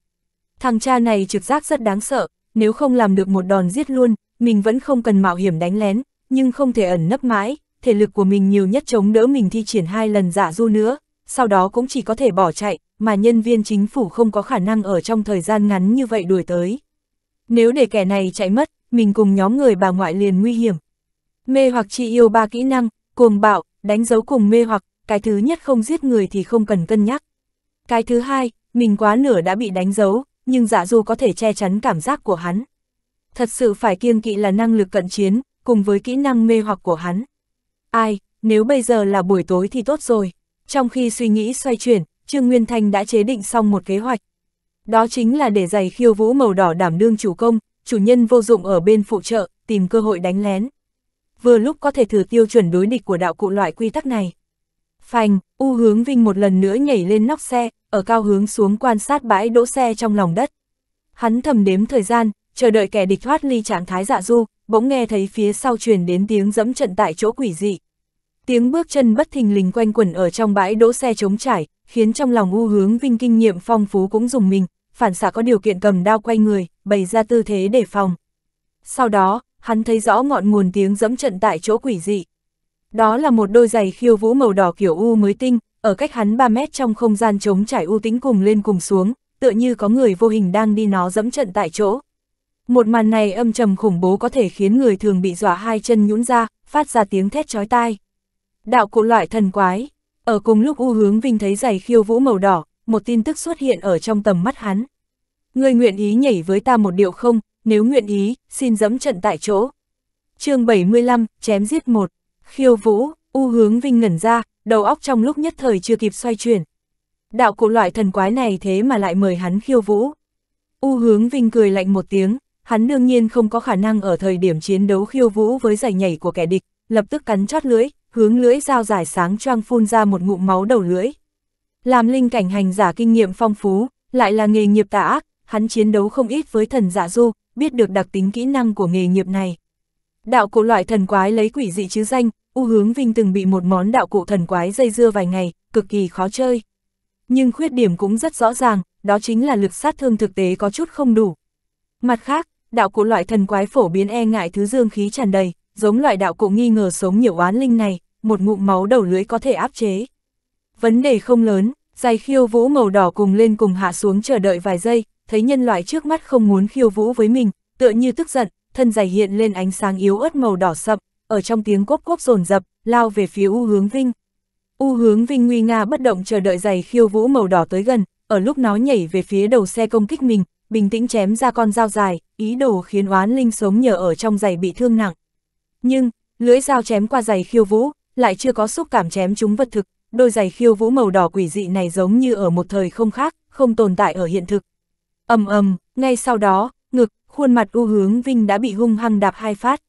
Thằng cha này trực giác rất đáng sợ, nếu không làm được một đòn giết luôn, mình vẫn không cần mạo hiểm đánh lén, nhưng không thể ẩn nấp mãi, thể lực của mình nhiều nhất chống đỡ mình thi triển hai lần dạ du nữa, sau đó cũng chỉ có thể bỏ chạy, mà nhân viên chính phủ không có khả năng ở trong thời gian ngắn như vậy đuổi tới. Nếu để kẻ này chạy mất, mình cùng nhóm người bà ngoại liền nguy hiểm. Mê hoặc chi yêu ba kỹ năng, cuồng bạo, đánh dấu cùng mê hoặc, cái thứ nhất không giết người thì không cần cân nhắc. Cái thứ hai, mình quá nửa đã bị đánh dấu, nhưng dạ du có thể che chắn cảm giác của hắn. Thật sự phải kiên kỵ là năng lực cận chiến, cùng với kỹ năng mê hoặc của hắn. Ai, nếu bây giờ là buổi tối thì tốt rồi. Trong khi suy nghĩ xoay chuyển, Trương Nguyên Thanh đã chế định xong một kế hoạch. Đó chính là để giày khiêu vũ màu đỏ đảm đương chủ công, chủ nhân vô dụng ở bên phụ trợ, tìm cơ hội đánh lén. Vừa lúc có thể thử tiêu chuẩn đối địch của đạo cụ loại quy tắc này. Phành, U hướng Vinh một lần nữa nhảy lên nóc xe, ở cao hướng xuống quan sát bãi đỗ xe trong lòng đất. Hắn thầm đếm thời gian, chờ đợi kẻ địch thoát ly trạng thái dạ du, bỗng nghe thấy phía sau truyền đến tiếng dẫm trận tại chỗ quỷ dị. Tiếng bước chân bất thình lình quanh quẩn ở trong bãi đỗ xe trống trải, khiến trong lòng u hướng vinh kinh nghiệm phong phú cũng dùng mình, phản xạ có điều kiện cầm đao quay người, bày ra tư thế để phòng. Sau đó, hắn thấy rõ ngọn nguồn tiếng dẫm trận tại chỗ quỷ dị. Đó là một đôi giày khiêu vũ màu đỏ kiểu u mới tinh, ở cách hắn 3 mét trong không gian trống trải u tĩnh cùng lên cùng xuống, tựa như có người vô hình đang đi nó dẫm trận tại chỗ. Một màn này âm trầm khủng bố có thể khiến người thường bị dọa hai chân nhũn ra, phát ra tiếng thét chói tai. Đạo cụ loại thần quái. Ở cùng lúc U Hướng Vinh thấy giày khiêu vũ màu đỏ, một tin tức xuất hiện ở trong tầm mắt hắn. người nguyện ý nhảy với ta một điệu không, nếu nguyện ý, xin dẫm trận tại chỗ. chương 75, chém giết một. Khiêu vũ, U Hướng Vinh ngẩn ra, đầu óc trong lúc nhất thời chưa kịp xoay chuyển. Đạo cụ loại thần quái này thế mà lại mời hắn khiêu vũ. U Hướng Vinh cười lạnh một tiếng, Hắn đương nhiên không có khả năng ở thời điểm chiến đấu khiêu vũ với giày nhảy của kẻ địch, lập tức cắn chót lưỡi, hướng lưỡi dao dài sáng choang phun ra một ngụm máu đầu lưỡi. Làm linh cảnh hành giả kinh nghiệm phong phú, lại là nghề nghiệp tà ác, hắn chiến đấu không ít với thần giả dạ du, biết được đặc tính kỹ năng của nghề nghiệp này. Đạo cụ loại thần quái lấy quỷ dị chứ danh, U Hướng Vinh từng bị một món đạo cụ thần quái dây dưa vài ngày, cực kỳ khó chơi. Nhưng khuyết điểm cũng rất rõ ràng, đó chính là lực sát thương thực tế có chút không đủ. Mặt khác, đạo cụ loại thần quái phổ biến e ngại thứ dương khí tràn đầy, giống loại đạo cụ nghi ngờ sống nhiều oán linh này, một ngụm máu đầu lưỡi có thể áp chế. Vấn đề không lớn, giày khiêu vũ màu đỏ cùng lên cùng hạ xuống chờ đợi vài giây, thấy nhân loại trước mắt không muốn khiêu vũ với mình, tựa như tức giận, thân giày hiện lên ánh sáng yếu ớt màu đỏ sậm, ở trong tiếng cốp cốp rồn rập, lao về phía U Hướng Vinh. U Hướng Vinh nguy nga bất động chờ đợi giày khiêu vũ màu đỏ tới gần, ở lúc nó nhảy về phía đầu xe công kích mình, bình tĩnh chém ra con dao dài, ý đồ khiến oán linh sống nhờ ở trong giày bị thương nặng. Nhưng, lưỡi dao chém qua giày khiêu vũ, lại chưa có xúc cảm chém chúng vật thực, đôi giày khiêu vũ màu đỏ quỷ dị này giống như ở một thời không khác, không tồn tại ở hiện thực. ầm ầm, ngay sau đó, ngực, khuôn mặt u hướng Vinh đã bị hung hăng đạp hai phát.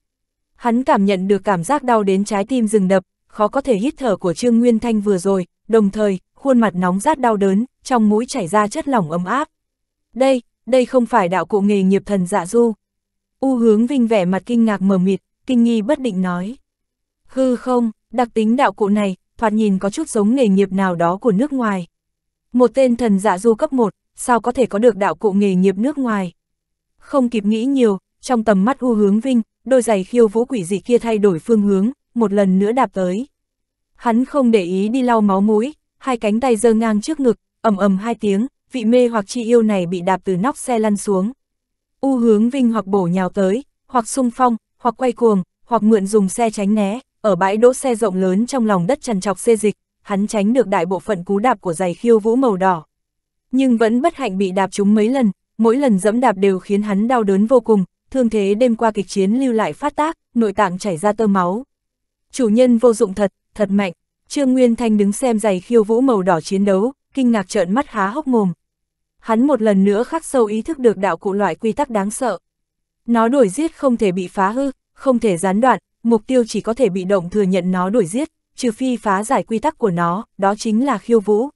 Hắn cảm nhận được cảm giác đau đến trái tim rừng đập, khó có thể hít thở của Trương Nguyên Thanh vừa rồi, đồng thời, khuôn mặt nóng rát đau đớn, trong mũi chảy ra chất lỏng ấm áp. Đây, đây không phải đạo cụ nghề nghiệp thần dạ du. U hướng vinh vẻ mặt kinh ngạc mờ mịt, kinh nghi bất định nói. Hư không, đặc tính đạo cụ này, thoạt nhìn có chút giống nghề nghiệp nào đó của nước ngoài. Một tên thần dạ du cấp 1, sao có thể có được đạo cụ nghề nghiệp nước ngoài? Không kịp nghĩ nhiều, trong tầm mắt u hướng vinh, đôi giày khiêu vũ quỷ dị kia thay đổi phương hướng, một lần nữa đạp tới. Hắn không để ý đi lau máu mũi, hai cánh tay giơ ngang trước ngực, ầm ầm hai tiếng, vị mê hoặc chi yêu này bị đạp từ nóc xe lăn xuống. U hướng vinh hoặc bổ nhào tới, hoặc sung phong, hoặc quay cuồng, hoặc mượn dùng xe tránh né, ở bãi đỗ xe rộng lớn trong lòng đất trần trọc xê dịch, hắn tránh được đại bộ phận cú đạp của giày khiêu vũ màu đỏ. Nhưng vẫn bất hạnh bị đạp chúng mấy lần, mỗi lần dẫm đạp đều khiến hắn đau đớn vô cùng, thương thế đêm qua kịch chiến lưu lại phát tác, nội tạng chảy ra tơ máu. Chủ nhân vô dụng thật, thật mạnh, Trương Nguyên Thanh đứng xem giày khiêu vũ màu đỏ chiến đấu, kinh ngạc trợn mắt há hốc mồm hắn một lần nữa khắc sâu ý thức được đạo cụ loại quy tắc đáng sợ. Nó đuổi giết không thể bị phá hư, không thể gián đoạn, mục tiêu chỉ có thể bị động thừa nhận nó đuổi giết, trừ phi phá giải quy tắc của nó, đó chính là khiêu vũ.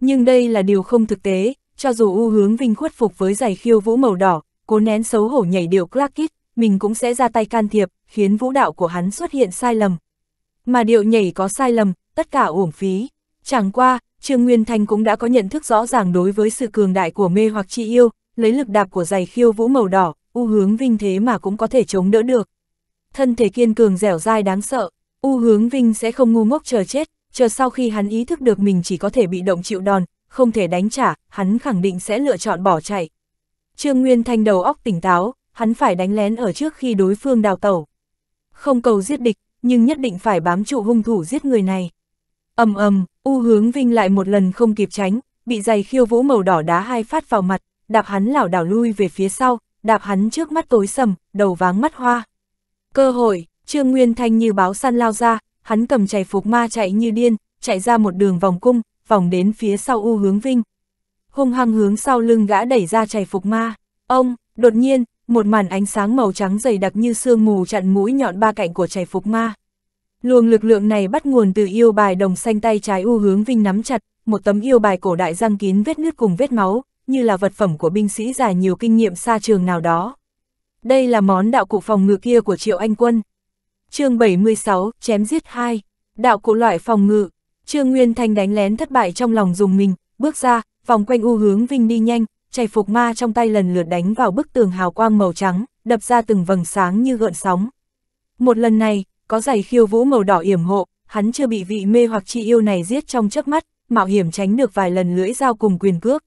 Nhưng đây là điều không thực tế, cho dù u hướng vinh khuất phục với giày khiêu vũ màu đỏ, cố nén xấu hổ nhảy điệu Clarkit, mình cũng sẽ ra tay can thiệp, khiến vũ đạo của hắn xuất hiện sai lầm. Mà điệu nhảy có sai lầm, tất cả uổng phí. Chẳng qua, Trương Nguyên Thanh cũng đã có nhận thức rõ ràng đối với sự cường đại của mê hoặc chi yêu, lấy lực đạp của giày khiêu vũ màu đỏ, u hướng vinh thế mà cũng có thể chống đỡ được. Thân thể kiên cường dẻo dai đáng sợ, u hướng vinh sẽ không ngu ngốc chờ chết, chờ sau khi hắn ý thức được mình chỉ có thể bị động chịu đòn, không thể đánh trả, hắn khẳng định sẽ lựa chọn bỏ chạy. Trương Nguyên Thanh đầu óc tỉnh táo, hắn phải đánh lén ở trước khi đối phương đào tẩu. Không cầu giết địch, nhưng nhất định phải bám trụ hung thủ giết người này. ầm ầm, U hướng vinh lại một lần không kịp tránh, bị giày khiêu vũ màu đỏ đá hai phát vào mặt, đạp hắn lảo đảo lui về phía sau, đạp hắn trước mắt tối sầm, đầu váng mắt hoa. Cơ hội, Trương Nguyên Thanh như báo săn lao ra, hắn cầm chày phục ma chạy như điên, chạy ra một đường vòng cung, vòng đến phía sau U hướng vinh. Hung hăng hướng sau lưng gã đẩy ra chày phục ma. Ông, đột nhiên, một màn ánh sáng màu trắng dày đặc như sương mù chặn mũi nhọn ba cạnh của chày phục ma. Luồng lực lượng này bắt nguồn từ yêu bài đồng xanh tay trái u hướng vinh nắm chặt, một tấm yêu bài cổ đại răng kín vết nứt cùng vết máu, như là vật phẩm của binh sĩ dài nhiều kinh nghiệm xa trường nào đó. Đây là món đạo cụ phòng ngự kia của Triệu Anh Quân. chương 76, chém giết 2, đạo cụ loại phòng ngự. Trương Nguyên Thanh đánh lén thất bại trong lòng dùng mình, bước ra, vòng quanh u hướng vinh đi nhanh, chạy phục ma trong tay lần lượt đánh vào bức tường hào quang màu trắng, đập ra từng vầng sáng như gợn sóng. Một lần này, có giày khiêu vũ màu đỏ yểm hộ, hắn chưa bị vị mê hoặc chi yêu này giết trong chớp mắt, mạo hiểm tránh được vài lần lưỡi dao cùng quyền cước.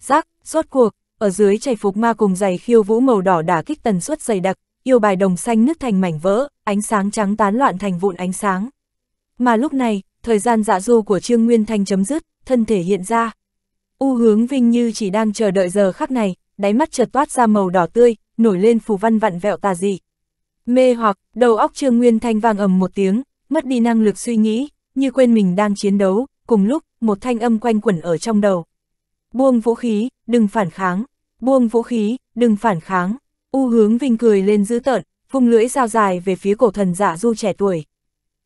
Giác, rốt cuộc, ở dưới chảy phục ma cùng giày khiêu vũ màu đỏ đả kích tần suất dày đặc, yêu bài đồng xanh nứt thành mảnh vỡ, ánh sáng trắng tán loạn thành vụn ánh sáng. Mà lúc này, thời gian dạ du của Trương Nguyên Thanh chấm dứt, thân thể hiện ra. U hướng vinh như chỉ đang chờ đợi giờ khắc này, đáy mắt chợt toát ra màu đỏ tươi, nổi lên phù văn vặn vẹo tà dị. Mê hoặc, đầu óc Trương Nguyên Thanh vang ầm một tiếng, mất đi năng lực suy nghĩ, như quên mình đang chiến đấu, cùng lúc, một thanh âm quanh quẩn ở trong đầu. Buông vũ khí, đừng phản kháng, buông vũ khí, đừng phản kháng. U hướng vinh cười lên dữ tợn, vùng lưỡi dao dài về phía cổ thần giả du trẻ tuổi.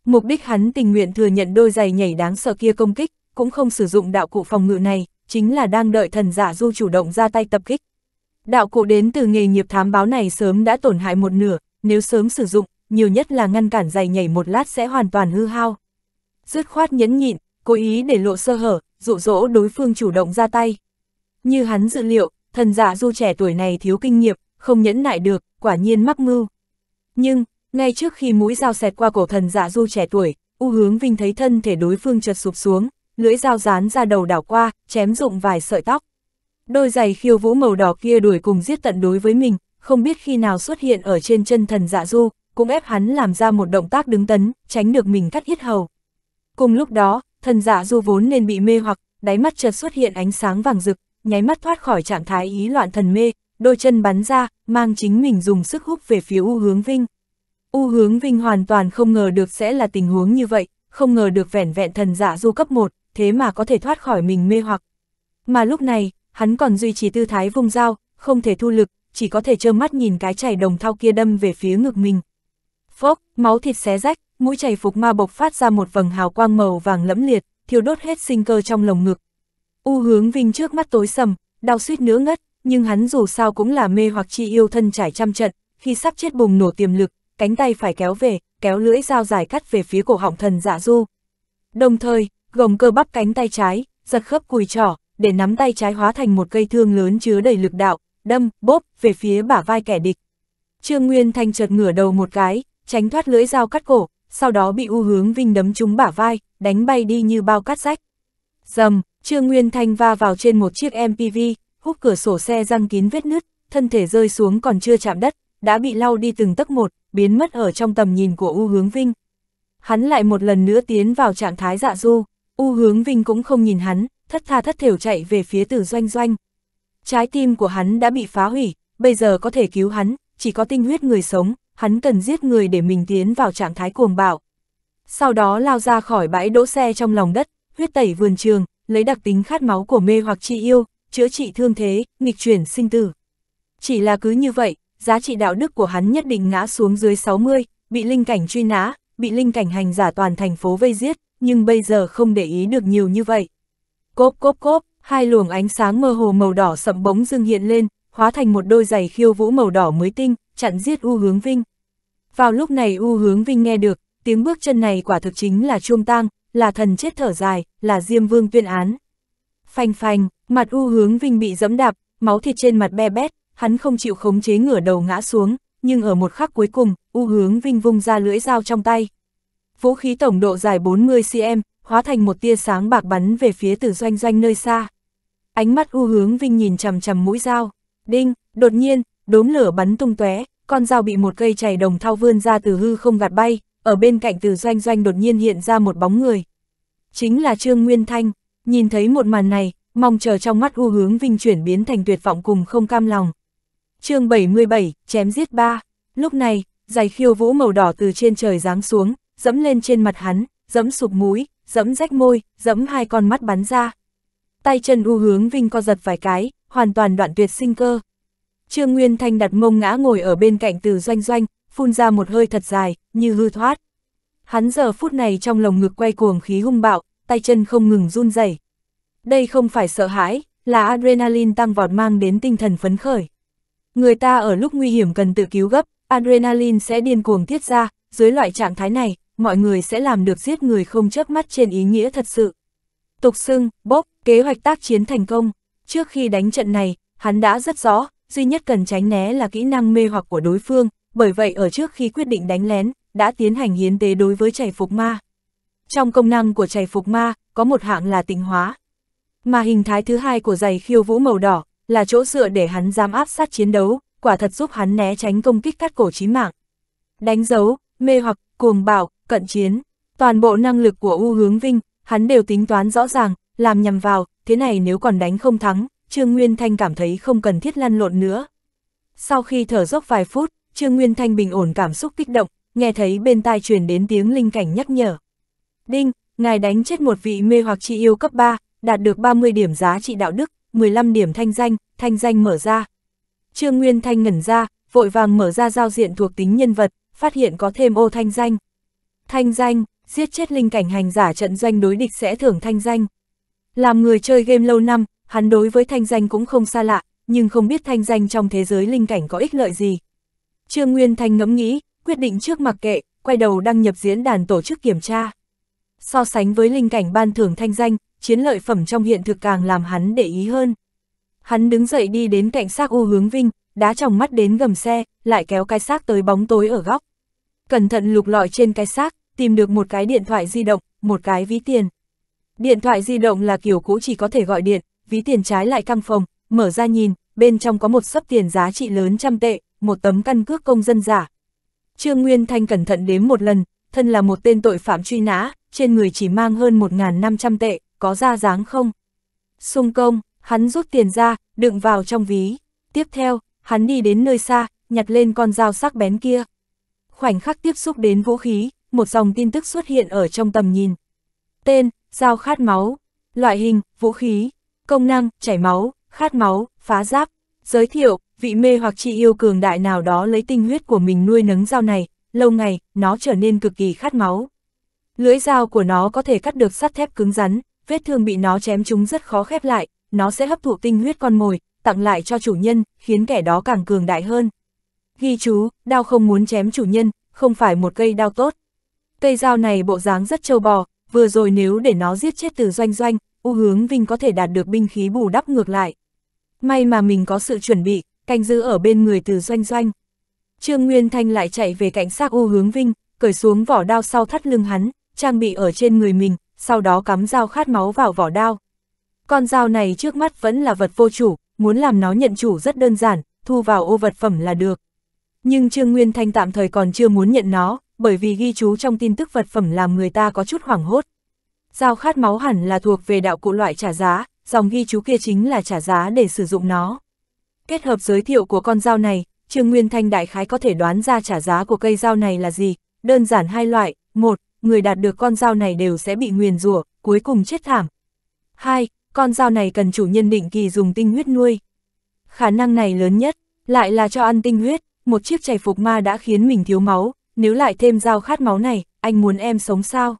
Mục đích hắn tình nguyện thừa nhận đôi giày nhảy đáng sợ kia công kích, cũng không sử dụng đạo cụ phòng ngự này, chính là đang đợi thần giả du chủ động ra tay tập kích. Đạo cụ đến từ nghề nghiệp thám báo này sớm đã tổn hại một nửa, nếu sớm sử dụng, nhiều nhất là ngăn cản giày nhảy một lát sẽ hoàn toàn hư hao. Dứt khoát nhẫn nhịn, cố ý để lộ sơ hở, dụ dỗ đối phương chủ động ra tay. Như hắn dự liệu, thần giả dạ du trẻ tuổi này thiếu kinh nghiệm, không nhẫn nại được, quả nhiên mắc mưu. Nhưng, ngay trước khi mũi dao xẹt qua cổ thần giả dạ du trẻ tuổi, U hướng Vinh thấy thân thể đối phương chợt sụp xuống, lưỡi dao dán ra đầu đảo qua, chém rụng vài sợi tóc. Đôi giày khiêu vũ màu đỏ kia đuổi cùng giết tận đối với mình, không biết khi nào xuất hiện ở trên chân thần dạ du, cũng ép hắn làm ra một động tác đứng tấn, tránh được mình cắt yết hầu. Cùng lúc đó, thần dạ du vốn nên bị mê hoặc, đáy mắt chợt xuất hiện ánh sáng vàng rực, nháy mắt thoát khỏi trạng thái ý loạn thần mê, đôi chân bắn ra, mang chính mình dùng sức hút về phía U Hướng Vinh. U Hướng Vinh hoàn toàn không ngờ được sẽ là tình huống như vậy, không ngờ được vẻn vẹn thần dạ du cấp 1, thế mà có thể thoát khỏi mình mê hoặc. Mà lúc này, hắn còn duy trì tư thái vung dao, không thể thu lực, chỉ có thể trơ mắt nhìn cái chảy đồng thao kia đâm về phía ngực mình. Phốc, máu thịt xé rách, mũi chảy phục ma bộc phát ra một vầng hào quang màu vàng lẫm liệt, thiêu đốt hết sinh cơ trong lồng ngực. U hướng vinh trước mắt tối sầm, đau suýt nữa ngất, nhưng hắn dù sao cũng là mê hoặc chi yêu thân trải trăm trận, khi sắp chết bùng nổ tiềm lực, cánh tay phải kéo về, kéo lưỡi dao dài cắt về phía cổ họng thần dạ du. Đồng thời, gồng cơ bắp cánh tay trái, giật khớp cùi trỏ, để nắm tay trái hóa thành một cây thương lớn chứa đầy lực đạo, đâm, bốp, về phía bả vai kẻ địch. Trương Nguyên Thanh chợt ngửa đầu một cái, tránh thoát lưỡi dao cắt cổ, sau đó bị U Hướng Vinh đấm trúng bả vai, đánh bay đi như bao cát rách. Dầm, Trương Nguyên Thanh va vào trên một chiếc MPV, hút cửa sổ xe răng kín vết nứt, thân thể rơi xuống còn chưa chạm đất, đã bị lau đi từng tấc một, biến mất ở trong tầm nhìn của U Hướng Vinh. Hắn lại một lần nữa tiến vào trạng thái dạ du, U Hướng Vinh cũng không nhìn hắn, thất tha thất thểu chạy về phía Tử Doanh Doanh. Trái tim của hắn đã bị phá hủy, bây giờ có thể cứu hắn, chỉ có tinh huyết người sống, hắn cần giết người để mình tiến vào trạng thái cuồng bạo. Sau đó lao ra khỏi bãi đỗ xe trong lòng đất, huyết tẩy vườn trường, lấy đặc tính khát máu của mê hoặc chi yêu, chữa trị thương thế, nghịch chuyển sinh tử. Chỉ là cứ như vậy, giá trị đạo đức của hắn nhất định ngã xuống dưới 60, bị linh cảnh truy nã, bị linh cảnh hành giả toàn thành phố vây giết, nhưng bây giờ không để ý được nhiều như vậy. Cốp cốp cốp, hai luồng ánh sáng mơ hồ màu đỏ sậm bóng dưng hiện lên, hóa thành một đôi giày khiêu vũ màu đỏ mới tinh, chặn giết U Hướng Vinh. Vào lúc này U Hướng Vinh nghe được, tiếng bước chân này quả thực chính là chuông tang, là thần chết thở dài, là Diêm Vương tuyên án. Phanh phanh, mặt U Hướng Vinh bị dẫm đạp, máu thịt trên mặt be bét, hắn không chịu khống chế ngửa đầu ngã xuống, nhưng ở một khắc cuối cùng, U Hướng Vinh vung ra lưỡi dao trong tay. Vũ khí tổng độ dài 40 cm, hóa thành một tia sáng bạc bắn về phía Tử Doanh Doanh nơi xa ánh mắt u hướng vinh nhìn chầm chầm mũi dao. Đinh, đột nhiên, đốm lửa bắn tung tóe, con dao bị một cây chày đồng thao vươn ra từ hư không gạt bay, ở bên cạnh từ doanh doanh đột nhiên hiện ra một bóng người. Chính là Trương Nguyên Thanh, nhìn thấy một màn này, mong chờ trong mắt u hướng vinh chuyển biến thành tuyệt vọng cùng không cam lòng. chương 77, chém giết ba, lúc này, giày khiêu vũ màu đỏ từ trên trời giáng xuống, dẫm lên trên mặt hắn, dẫm sụp mũi, dẫm rách môi, dẫm hai con mắt bắn ra, tay chân u hướng Vinh co giật vài cái, hoàn toàn đoạn tuyệt sinh cơ. Trương Nguyên Thanh đặt mông ngã ngồi ở bên cạnh từ doanh doanh, phun ra một hơi thật dài, như hư thoát. Hắn giờ phút này trong lồng ngực quay cuồng khí hung bạo, tay chân không ngừng run rẩy. Đây không phải sợ hãi, là adrenaline tăng vọt mang đến tinh thần phấn khởi. Người ta ở lúc nguy hiểm cần tự cứu gấp, adrenaline sẽ điên cuồng tiết ra, dưới loại trạng thái này, mọi người sẽ làm được giết người không chớp mắt trên ý nghĩa thật sự. Tục xưng, bốc, Kế hoạch tác chiến thành công, trước khi đánh trận này, hắn đã rất rõ, duy nhất cần tránh né là kỹ năng mê hoặc của đối phương, bởi vậy ở trước khi quyết định đánh lén, đã tiến hành hiến tế đối với chảy phục ma. Trong công năng của chảy phục ma, có một hạng là tịnh hóa. Mà hình thái thứ hai của giày khiêu vũ màu đỏ, là chỗ dựa để hắn giam áp sát chiến đấu, quả thật giúp hắn né tránh công kích cắt cổ chí mạng. Đánh dấu, mê hoặc, cuồng bạo, cận chiến, toàn bộ năng lực của U Hướng Vinh, hắn đều tính toán rõ ràng, làm nhằm vào, thế này nếu còn đánh không thắng, Trương Nguyên Thanh cảm thấy không cần thiết lăn lộn nữa. Sau khi thở dốc vài phút, Trương Nguyên Thanh bình ổn cảm xúc kích động, nghe thấy bên tai truyền đến tiếng linh cảnh nhắc nhở. Đinh, ngài đánh chết một vị mê hoặc chi yêu cấp 3, đạt được 30 điểm giá trị đạo đức, 15 điểm thanh danh, thanh danh mở ra. Trương Nguyên Thanh ngẩn ra, vội vàng mở ra giao diện thuộc tính nhân vật, phát hiện có thêm ô thanh danh. Thanh danh, giết chết linh cảnh hành giả trận doanh đối địch sẽ thưởng thanh danh. Làm người chơi game lâu năm, hắn đối với thanh danh cũng không xa lạ, nhưng không biết thanh danh trong thế giới linh cảnh có ích lợi gì. Trương Nguyên Thanh ngẫm nghĩ, quyết định trước mặc kệ, quay đầu đăng nhập diễn đàn tổ chức kiểm tra. So sánh với linh cảnh ban thưởng thanh danh, chiến lợi phẩm trong hiện thực càng làm hắn để ý hơn. Hắn đứng dậy đi đến cạnh xác U Hướng Vinh, đá trong mắt đến gầm xe, lại kéo cái xác tới bóng tối ở góc. Cẩn thận lục lọi trên cái xác, tìm được một cái điện thoại di động, một cái ví tiền. Điện thoại di động là kiểu cũ chỉ có thể gọi điện, ví tiền trái lại căng phòng, mở ra nhìn, bên trong có một sấp tiền giá trị lớn trăm tệ, một tấm căn cước công dân giả. Trương Nguyên Thanh cẩn thận đếm một lần, thân là một tên tội phạm truy nã, trên người chỉ mang hơn 1.500 tệ, có ra dáng không? Xung công, hắn rút tiền ra, đựng vào trong ví. Tiếp theo, hắn đi đến nơi xa, nhặt lên con dao sắc bén kia. Khoảnh khắc tiếp xúc đến vũ khí, một dòng tin tức xuất hiện ở trong tầm nhìn. Tên, dao khát máu, loại hình, vũ khí, công năng, chảy máu, khát máu, phá giáp. Giới thiệu, vị mê hoặc chị yêu cường đại nào đó lấy tinh huyết của mình nuôi nấng dao này, lâu ngày, nó trở nên cực kỳ khát máu. Lưỡi dao của nó có thể cắt được sắt thép cứng rắn, vết thương bị nó chém chúng rất khó khép lại, nó sẽ hấp thụ tinh huyết con mồi, tặng lại cho chủ nhân, khiến kẻ đó càng cường đại hơn. Ghi chú, đao không muốn chém chủ nhân, không phải một cây đao tốt. Cây dao này bộ dáng rất trâu bò, vừa rồi nếu để nó giết chết từ doanh doanh, U Hướng Vinh có thể đạt được binh khí bù đắp ngược lại. May mà mình có sự chuẩn bị, canh giữ ở bên người từ doanh doanh. Trương Nguyên Thanh lại chạy về cảnh sát U Hướng Vinh, cởi xuống vỏ đao sau thắt lưng hắn, trang bị ở trên người mình, sau đó cắm dao khát máu vào vỏ đao. Con dao này trước mắt vẫn là vật vô chủ, muốn làm nó nhận chủ rất đơn giản, thu vào ô vật phẩm là được. Nhưng Trương Nguyên Thanh tạm thời còn chưa muốn nhận nó, bởi vì ghi chú trong tin tức vật phẩm làm người ta có chút hoảng hốt. Dao khát máu hẳn là thuộc về đạo cụ loại trả giá, dòng ghi chú kia chính là trả giá để sử dụng nó. Kết hợp giới thiệu của con dao này, Trương Nguyên Thanh đại khái có thể đoán ra trả giá của cây dao này là gì, đơn giản hai loại, một, người đạt được con dao này đều sẽ bị nguyền rủa, cuối cùng chết thảm. Hai, con dao này cần chủ nhân định kỳ dùng tinh huyết nuôi. Khả năng này lớn nhất, lại là cho ăn tinh huyết, một chiếc chày phục ma đã khiến mình thiếu máu, nếu lại thêm dao khát máu này, anh muốn em sống sao?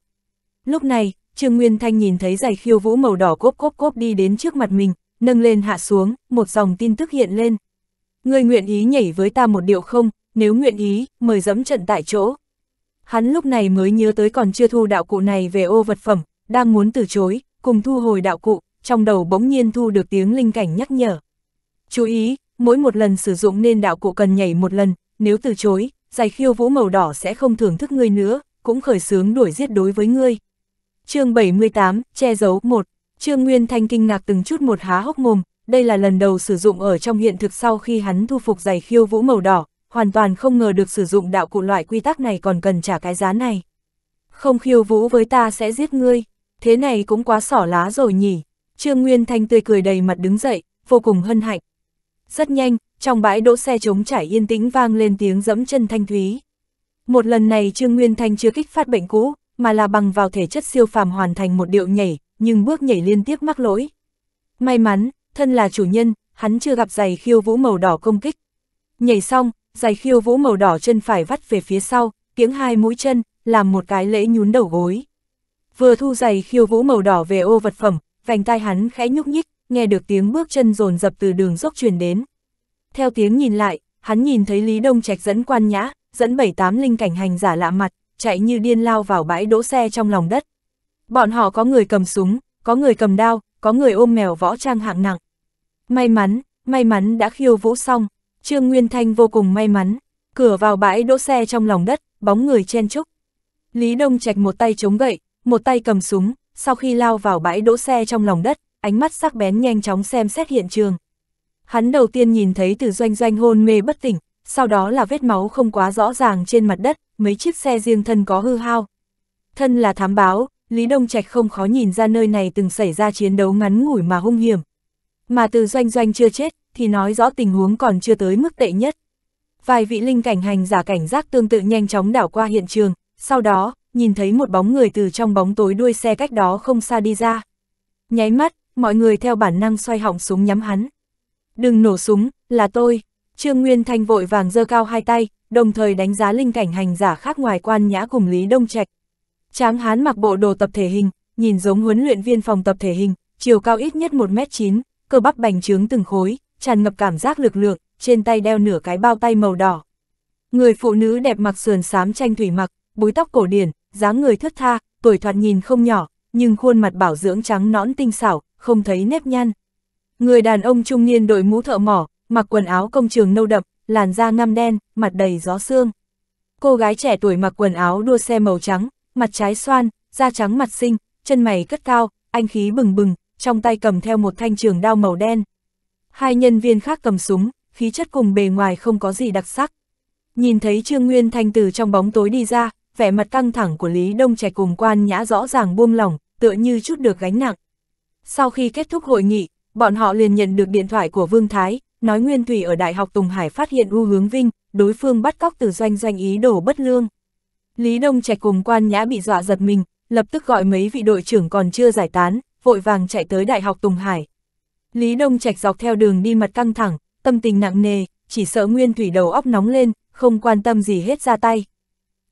Lúc này, Trương Nguyên Thanh nhìn thấy giày khiêu vũ màu đỏ cốp cốp cốp đi đến trước mặt mình, nâng lên hạ xuống, một dòng tin tức hiện lên. Người nguyện ý nhảy với ta một điệu không, nếu nguyện ý, mời dẫm trận tại chỗ. Hắn lúc này mới nhớ tới còn chưa thu đạo cụ này về ô vật phẩm, đang muốn từ chối, cùng thu hồi đạo cụ, trong đầu bỗng nhiên thu được tiếng linh cảnh nhắc nhở. Chú ý, mỗi một lần sử dụng nên đạo cụ cần nhảy một lần, nếu từ chối, giải khiêu vũ màu đỏ sẽ không thưởng thức ngươi nữa, cũng khởi sướng đuổi giết đối với ngươi. chương 78, che giấu 1, Trương Nguyên Thanh kinh ngạc từng chút một há hốc mồm, đây là lần đầu sử dụng ở trong hiện thực sau khi hắn thu phục giày khiêu vũ màu đỏ, hoàn toàn không ngờ được sử dụng đạo cụ loại quy tắc này còn cần trả cái giá này. Không khiêu vũ với ta sẽ giết ngươi, thế này cũng quá sỏ lá rồi nhỉ. Trương Nguyên Thanh tươi cười đầy mặt đứng dậy, vô cùng hân hạnh. Rất nhanh, trong bãi đỗ xe trống trải yên tĩnh vang lên tiếng dẫm chân thanh thúy. Một lần này Trương Nguyên Thanh chưa kích phát bệnh cũ, mà là bằng vào thể chất siêu phàm hoàn thành một điệu nhảy, nhưng bước nhảy liên tiếp mắc lỗi. May mắn, thân là chủ nhân, hắn chưa gặp giày khiêu vũ màu đỏ công kích. Nhảy xong, giày khiêu vũ màu đỏ chân phải vắt về phía sau, kiếng hai mũi chân, làm một cái lễ nhún đầu gối. Vừa thu giày khiêu vũ màu đỏ về ô vật phẩm, vành tai hắn khẽ nhúc nhích, nghe được tiếng bước chân dồn dập từ đường dốc truyền đến. Theo tiếng nhìn lại, hắn nhìn thấy Lý Đông Trạch dẫn quan nhã, dẫn bảy tám linh cảnh hành giả lạ mặt, chạy như điên lao vào bãi đỗ xe trong lòng đất. Bọn họ có người cầm súng, có người cầm đao, có người ôm mèo võ trang hạng nặng. May mắn, may mắn đã khiêu vũ xong, Trương Nguyên Thanh vô cùng may mắn, cửa vào bãi đỗ xe trong lòng đất, bóng người chen trúc. Lý Đông Trạch một tay chống gậy, một tay cầm súng, sau khi lao vào bãi đỗ xe trong lòng đất, ánh mắt sắc bén nhanh chóng xem xét hiện trường. Hắn đầu tiên nhìn thấy từ doanh doanh hôn mê bất tỉnh, sau đó là vết máu không quá rõ ràng trên mặt đất, mấy chiếc xe riêng thân có hư hao. Thân là thám báo, Lý Đông Trạch không khó nhìn ra nơi này từng xảy ra chiến đấu ngắn ngủi mà hung hiểm. Mà từ doanh doanh chưa chết, thì nói rõ tình huống còn chưa tới mức tệ nhất. Vài vị linh cảnh hành giả cảnh giác tương tự nhanh chóng đảo qua hiện trường, sau đó, nhìn thấy một bóng người từ trong bóng tối đuôi xe cách đó không xa đi ra. Nháy mắt, mọi người theo bản năng xoay họng súng nhắm hắn. Đừng nổ súng, là tôi. Trương Nguyên Thanh vội vàng giơ cao hai tay, đồng thời đánh giá linh cảnh hành giả khác ngoài quan nhã cùng Lý Đông Trạch. Tráng hán mặc bộ đồ tập thể hình, nhìn giống huấn luyện viên phòng tập thể hình, chiều cao ít nhất 1m9, cơ bắp bành trướng từng khối, tràn ngập cảm giác lực lượng, trên tay đeo nửa cái bao tay màu đỏ. Người phụ nữ đẹp mặc sườn xám tranh thủy mặc, búi tóc cổ điển, dáng người thướt tha, tuổi thoạt nhìn không nhỏ, nhưng khuôn mặt bảo dưỡng trắng nõn tinh xảo, không thấy nếp nhăn. Người đàn ông trung niên đội mũ thợ mỏ, mặc quần áo công trường nâu đậm, làn da ngăm đen, mặt đầy gió xương. Cô gái trẻ tuổi mặc quần áo đua xe màu trắng, mặt trái xoan, da trắng mặt xinh, chân mày cất cao, anh khí bừng bừng, trong tay cầm theo một thanh trường đao màu đen. Hai nhân viên khác cầm súng, khí chất cùng bề ngoài không có gì đặc sắc. Nhìn thấy Trương Nguyên Thanh từ trong bóng tối đi ra, vẻ mặt căng thẳng của Lý Đông Trẻ cùng quan nhã rõ ràng buông lỏng, tựa như chút được gánh nặng. Sau khi kết thúc hội nghị, bọn họ liền nhận được điện thoại của Vương Thái, nói Nguyên Thủy ở Đại học Tùng Hải phát hiện U Hướng Vinh, đối phương bắt cóc từ doanh doanh ý đồ bất lương. Lý Đông Trạch cùng quan nhã bị dọa giật mình, lập tức gọi mấy vị đội trưởng còn chưa giải tán, vội vàng chạy tới Đại học Tùng Hải. Lý Đông Trạch dọc theo đường đi mặt căng thẳng, tâm tình nặng nề, chỉ sợ Nguyên Thủy đầu óc nóng lên, không quan tâm gì hết ra tay.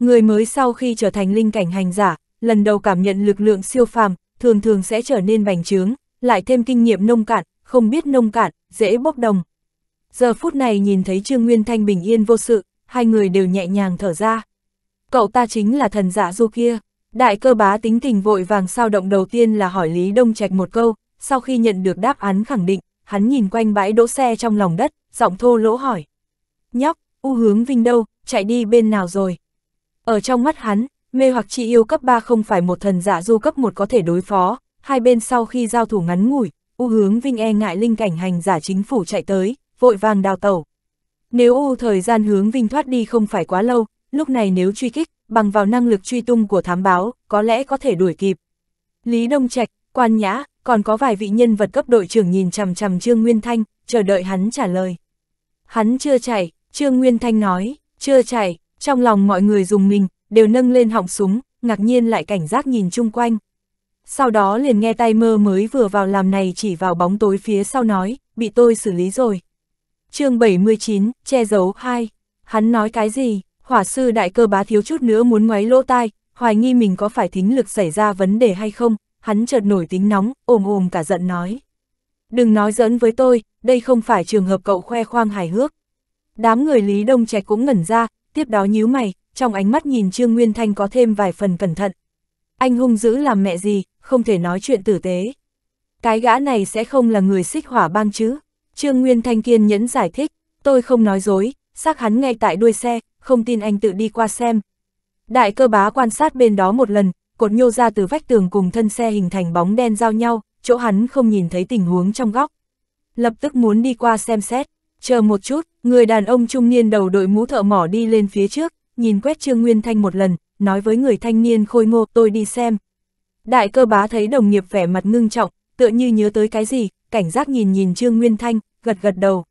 Người mới sau khi trở thành linh cảnh hành giả, lần đầu cảm nhận lực lượng siêu phàm, thường thường sẽ trở nên bành trướng, lại thêm kinh nghiệm nông cạn, không biết nông cạn, dễ bốc đồng. Giờ phút này nhìn thấy Trương Nguyên Thanh bình yên vô sự, hai người đều nhẹ nhàng thở ra. Cậu ta chính là thần giả dạ du kia. Đại cơ bá tính tình vội vàng sao động đầu tiên là hỏi Lý Đông Trạch một câu, sau khi nhận được đáp án khẳng định, hắn nhìn quanh bãi đỗ xe trong lòng đất, giọng thô lỗ hỏi. Nhóc, u hướng vinh đâu, chạy đi bên nào rồi? Ở trong mắt hắn, mê hoặc chị yêu cấp 3 không phải một thần giả dạ du cấp một có thể đối phó, hai bên sau khi giao thủ ngắn ngủi, U hướng Vinh e ngại linh cảnh hành giả chính phủ chạy tới, vội vàng đào tẩu. Nếu U thời gian hướng Vinh thoát đi không phải quá lâu, lúc này nếu truy kích, bằng vào năng lực truy tung của thám báo, có lẽ có thể đuổi kịp. Lý Đông Trạch, Quan Nhã, còn có vài vị nhân vật cấp đội trưởng nhìn chằm chằm Trương Nguyên Thanh, chờ đợi hắn trả lời. Hắn chưa chạy, Trương Nguyên Thanh nói, chưa chạy, trong lòng mọi người dùng mình, đều nâng lên họng súng, ngạc nhiên lại cảnh giác nhìn chung quanh sau đó liền nghe tay mơ mới vừa vào làm này chỉ vào bóng tối phía sau nói, bị tôi xử lý rồi. chương 79, che giấu 2. Hắn nói cái gì, hỏa sư đại cơ bá thiếu chút nữa muốn ngoáy lỗ tai, hoài nghi mình có phải thính lực xảy ra vấn đề hay không, hắn chợt nổi tính nóng, ồm ồm cả giận nói. Đừng nói giỡn với tôi, đây không phải trường hợp cậu khoe khoang hài hước. Đám người Lý Đông Trạch cũng ngẩn ra, tiếp đó nhíu mày, trong ánh mắt nhìn Trương Nguyên Thanh có thêm vài phần cẩn thận, anh hung dữ làm mẹ gì, không thể nói chuyện tử tế. Cái gã này sẽ không là người xích hỏa bang chứ. Trương Nguyên Thanh kiên nhẫn giải thích, tôi không nói dối, xác hắn ngay tại đuôi xe, không tin anh tự đi qua xem. Đại cơ bá quan sát bên đó một lần, cột nhô ra từ vách tường cùng thân xe hình thành bóng đen giao nhau, chỗ hắn không nhìn thấy tình huống trong góc. Lập tức muốn đi qua xem xét, chờ một chút, người đàn ông trung niên đầu đội mũ thợ mỏ đi lên phía trước, nhìn quét Trương Nguyên Thanh một lần, nói với người thanh niên khôi ngô tôi đi xem. Đại cơ bá thấy đồng nghiệp vẻ mặt ngưng trọng, tựa như nhớ tới cái gì, cảnh giác nhìn nhìn Trương Nguyên Thanh, gật gật đầu.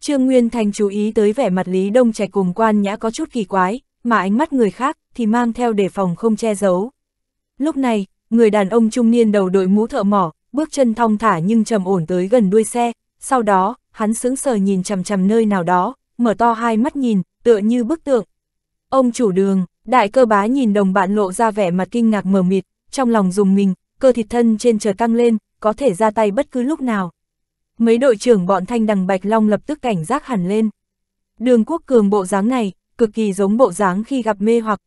Trương Nguyên Thanh chú ý tới vẻ mặt Lý Đông Trạch cùng quan nhã có chút kỳ quái, mà ánh mắt người khác thì mang theo đề phòng không che giấu. Lúc này, người đàn ông trung niên đầu đội mũ thợ mỏ, bước chân thong thả nhưng trầm ổn tới gần đuôi xe, sau đó, hắn sững sờ nhìn chằm chằm nơi nào đó, mở to hai mắt nhìn, tựa như bức tượng. Ông chủ đường, Đại cơ bá nhìn đồng bạn lộ ra vẻ mặt kinh ngạc mờ mịt, trong lòng dùng mình, cơ thịt thân trên chờ căng lên, có thể ra tay bất cứ lúc nào. Mấy đội trưởng bọn thanh đằng Bạch Long lập tức cảnh giác hẳn lên. Đường quốc cường bộ dáng này, cực kỳ giống bộ dáng khi gặp mê hoặc.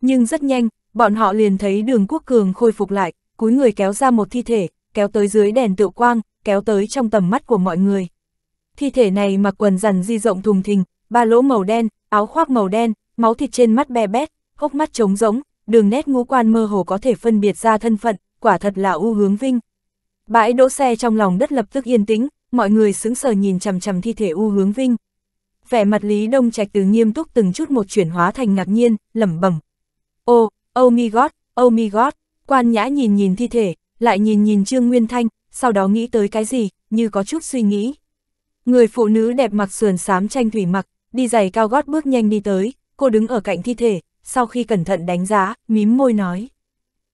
Nhưng rất nhanh, bọn họ liền thấy đường quốc cường khôi phục lại, cúi người kéo ra một thi thể, kéo tới dưới đèn tự quang, kéo tới trong tầm mắt của mọi người. Thi thể này mặc quần rằn di rộng thùng thình, ba lỗ màu đen, áo khoác màu đen, máu thịt trên mắt be bét, hốc mắt trống rỗng, đường nét ngũ quan mơ hồ có thể phân biệt ra thân phận, quả thật là u hướng vinh. Bãi đỗ xe trong lòng đất lập tức yên tĩnh, mọi người sững sờ nhìn chằm chằm thi thể u hướng vinh. Vẻ mặt Lý Đông Trạch từ nghiêm túc từng chút một chuyển hóa thành ngạc nhiên, lẩm bẩm. Ô, oh, oh my god, oh my god, quan nhã nhìn nhìn thi thể, lại nhìn nhìn Trương Nguyên Thanh, sau đó nghĩ tới cái gì, như có chút suy nghĩ. Người phụ nữ đẹp mặc sườn xám tranh thủy mặc, đi giày cao gót bước nhanh đi tới, cô đứng ở cạnh thi thể, sau khi cẩn thận đánh giá, mím môi nói.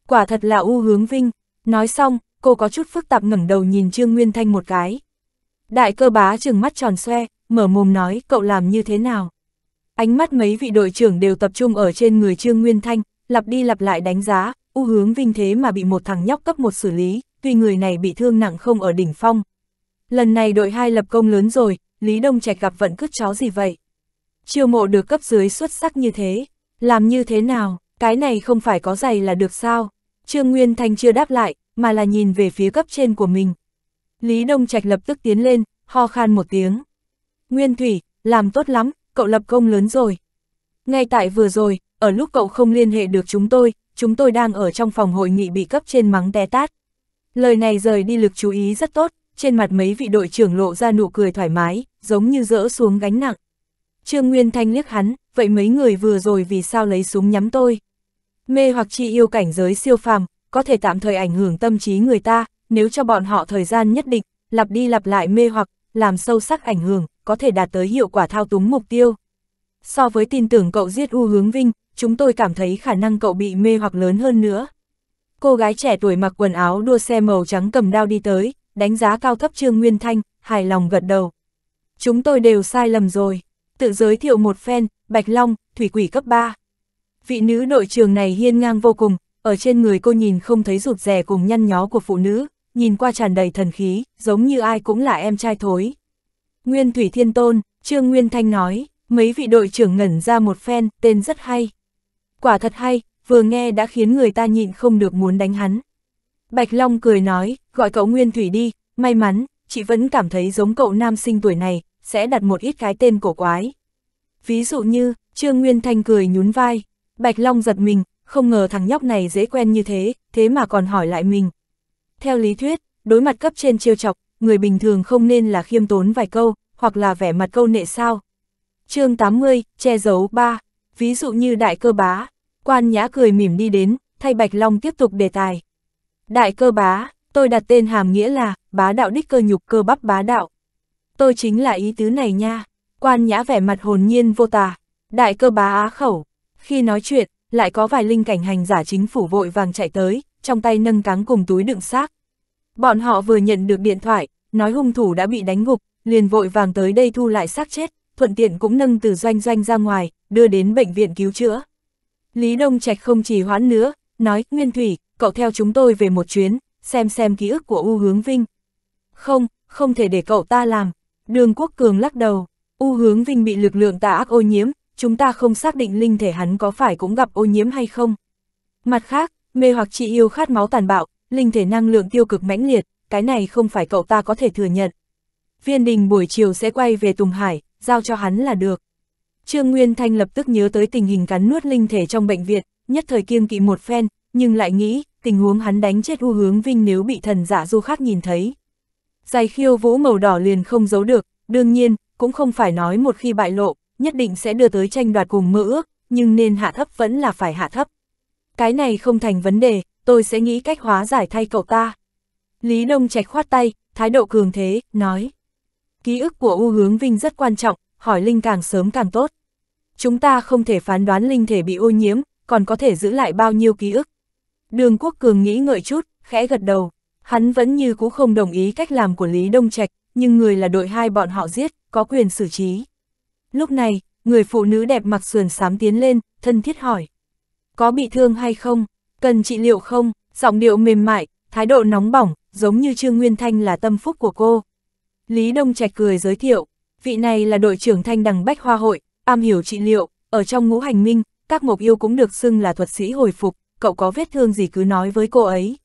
Quả thật là u hướng vinh, nói xong, cô có chút phức tạp ngẩng đầu nhìn Trương Nguyên Thanh một cái. Đại cơ bá trừng mắt tròn xoe, mở mồm nói cậu làm như thế nào. Ánh mắt mấy vị đội trưởng đều tập trung ở trên người Trương Nguyên Thanh, lặp đi lặp lại đánh giá, u hướng vinh thế mà bị một thằng nhóc cấp một xử lý, tuy người này bị thương nặng không ở đỉnh phong. Lần này đội hai lập công lớn rồi, Lý Đông Trạch gặp vận cứt chó gì vậy? chiêu mộ được cấp dưới xuất sắc như thế, làm như thế nào, cái này không phải có giày là được sao? Trương Nguyên Thanh chưa đáp lại, mà là nhìn về phía cấp trên của mình. Lý Đông Trạch lập tức tiến lên, ho khan một tiếng. Nguyên Thủy, làm tốt lắm, cậu lập công lớn rồi. Ngay tại vừa rồi, ở lúc cậu không liên hệ được chúng tôi, chúng tôi đang ở trong phòng hội nghị bị cấp trên mắng té tát. Lời này rời đi lực chú ý rất tốt, trên mặt mấy vị đội trưởng lộ ra nụ cười thoải mái, giống như dỡ xuống gánh nặng. Trương Nguyên Thanh liếc hắn, vậy mấy người vừa rồi vì sao lấy súng nhắm tôi? Mê hoặc chi yêu cảnh giới siêu phàm, có thể tạm thời ảnh hưởng tâm trí người ta, nếu cho bọn họ thời gian nhất định, lặp đi lặp lại mê hoặc, làm sâu sắc ảnh hưởng, có thể đạt tới hiệu quả thao túng mục tiêu. So với tin tưởng cậu giết U Hướng Vinh, chúng tôi cảm thấy khả năng cậu bị mê hoặc lớn hơn nữa. Cô gái trẻ tuổi mặc quần áo đua xe màu trắng cầm đao đi tới, đánh giá cao thấp Trương Nguyên Thanh, hài lòng gật đầu. Chúng tôi đều sai lầm rồi tự giới thiệu một phen, Bạch Long, thủy quỷ cấp 3. Vị nữ nội trường này hiên ngang vô cùng, ở trên người cô nhìn không thấy rụt rè cùng nhăn nhó của phụ nữ, nhìn qua tràn đầy thần khí, giống như ai cũng là em trai thối. Nguyên Thủy Thiên Tôn, Trương Nguyên Thanh nói, mấy vị đội trưởng ngẩn ra một phen, tên rất hay. Quả thật hay, vừa nghe đã khiến người ta nhịn không được muốn đánh hắn. Bạch Long cười nói, gọi cậu Nguyên Thủy đi, may mắn, chị vẫn cảm thấy giống cậu nam sinh tuổi này, sẽ đặt một ít cái tên cổ quái. Ví dụ như, Trương Nguyên Thanh cười nhún vai, Bạch Long giật mình, không ngờ thằng nhóc này dễ quen như thế, thế mà còn hỏi lại mình. Theo lý thuyết, đối mặt cấp trên chiêu chọc, người bình thường không nên là khiêm tốn vài câu, hoặc là vẻ mặt câu nệ sao. chương 80, che giấu 3, ví dụ như đại cơ bá, quan nhã cười mỉm đi đến, thay Bạch Long tiếp tục đề tài. Đại cơ bá, tôi đặt tên hàm nghĩa là, bá đạo đích cơ nhục cơ bắp bá đạo tôi chính là ý tứ này nha. Quan nhã vẻ mặt hồn nhiên vô tà, đại cơ bá á khẩu. Khi nói chuyện, lại có vài linh cảnh hành giả chính phủ vội vàng chạy tới, trong tay nâng cáng cùng túi đựng xác. Bọn họ vừa nhận được điện thoại, nói hung thủ đã bị đánh ngục liền vội vàng tới đây thu lại xác chết, thuận tiện cũng nâng từ doanh doanh ra ngoài, đưa đến bệnh viện cứu chữa. Lý Đông Trạch không chỉ hoãn nữa, nói, Nguyên Thủy, cậu theo chúng tôi về một chuyến, xem xem ký ức của U Hướng Vinh. Không, không thể để cậu ta làm, Đường Quốc Cường lắc đầu, U Hướng Vinh bị lực lượng tà ác ô nhiễm, chúng ta không xác định linh thể hắn có phải cũng gặp ô nhiễm hay không. Mặt khác, mê hoặc chị yêu khát máu tàn bạo, linh thể năng lượng tiêu cực mãnh liệt, cái này không phải cậu ta có thể thừa nhận. Viên đình buổi chiều sẽ quay về Tùng Hải, giao cho hắn là được. Trương Nguyên Thanh lập tức nhớ tới tình hình cắn nuốt linh thể trong bệnh viện, nhất thời kiêng kỵ một phen, nhưng lại nghĩ, tình huống hắn đánh chết u hướng vinh nếu bị thần giả du khác nhìn thấy. Giày khiêu vũ màu đỏ liền không giấu được, đương nhiên, cũng không phải nói một khi bại lộ, nhất định sẽ đưa tới tranh đoạt cùng mơ ước, nhưng nên hạ thấp vẫn là phải hạ thấp. Cái này không thành vấn đề, tôi sẽ nghĩ cách hóa giải thay cậu ta. Lý Đông Trạch khoát tay, thái độ cường thế, nói. Ký ức của U Hướng Vinh rất quan trọng, hỏi Linh càng sớm càng tốt. Chúng ta không thể phán đoán linh thể bị ô nhiễm, còn có thể giữ lại bao nhiêu ký ức. Đường Quốc Cường nghĩ ngợi chút, khẽ gật đầu. Hắn vẫn như cũ không đồng ý cách làm của Lý Đông Trạch, nhưng người là đội hai bọn họ giết, có quyền xử trí. Lúc này, người phụ nữ đẹp mặc sườn xám tiến lên, thân thiết hỏi. Có bị thương hay không? Cần trị liệu không? Giọng điệu mềm mại, thái độ nóng bỏng, giống như Trương Nguyên Thanh là tâm phúc của cô. Lý Đông Trạch cười giới thiệu, vị này là đội trưởng thanh đằng Bách Hoa Hội, am hiểu trị liệu, ở trong ngũ hành minh, các mục yêu cũng được xưng là thuật sĩ hồi phục, cậu có vết thương gì cứ nói với cô ấy.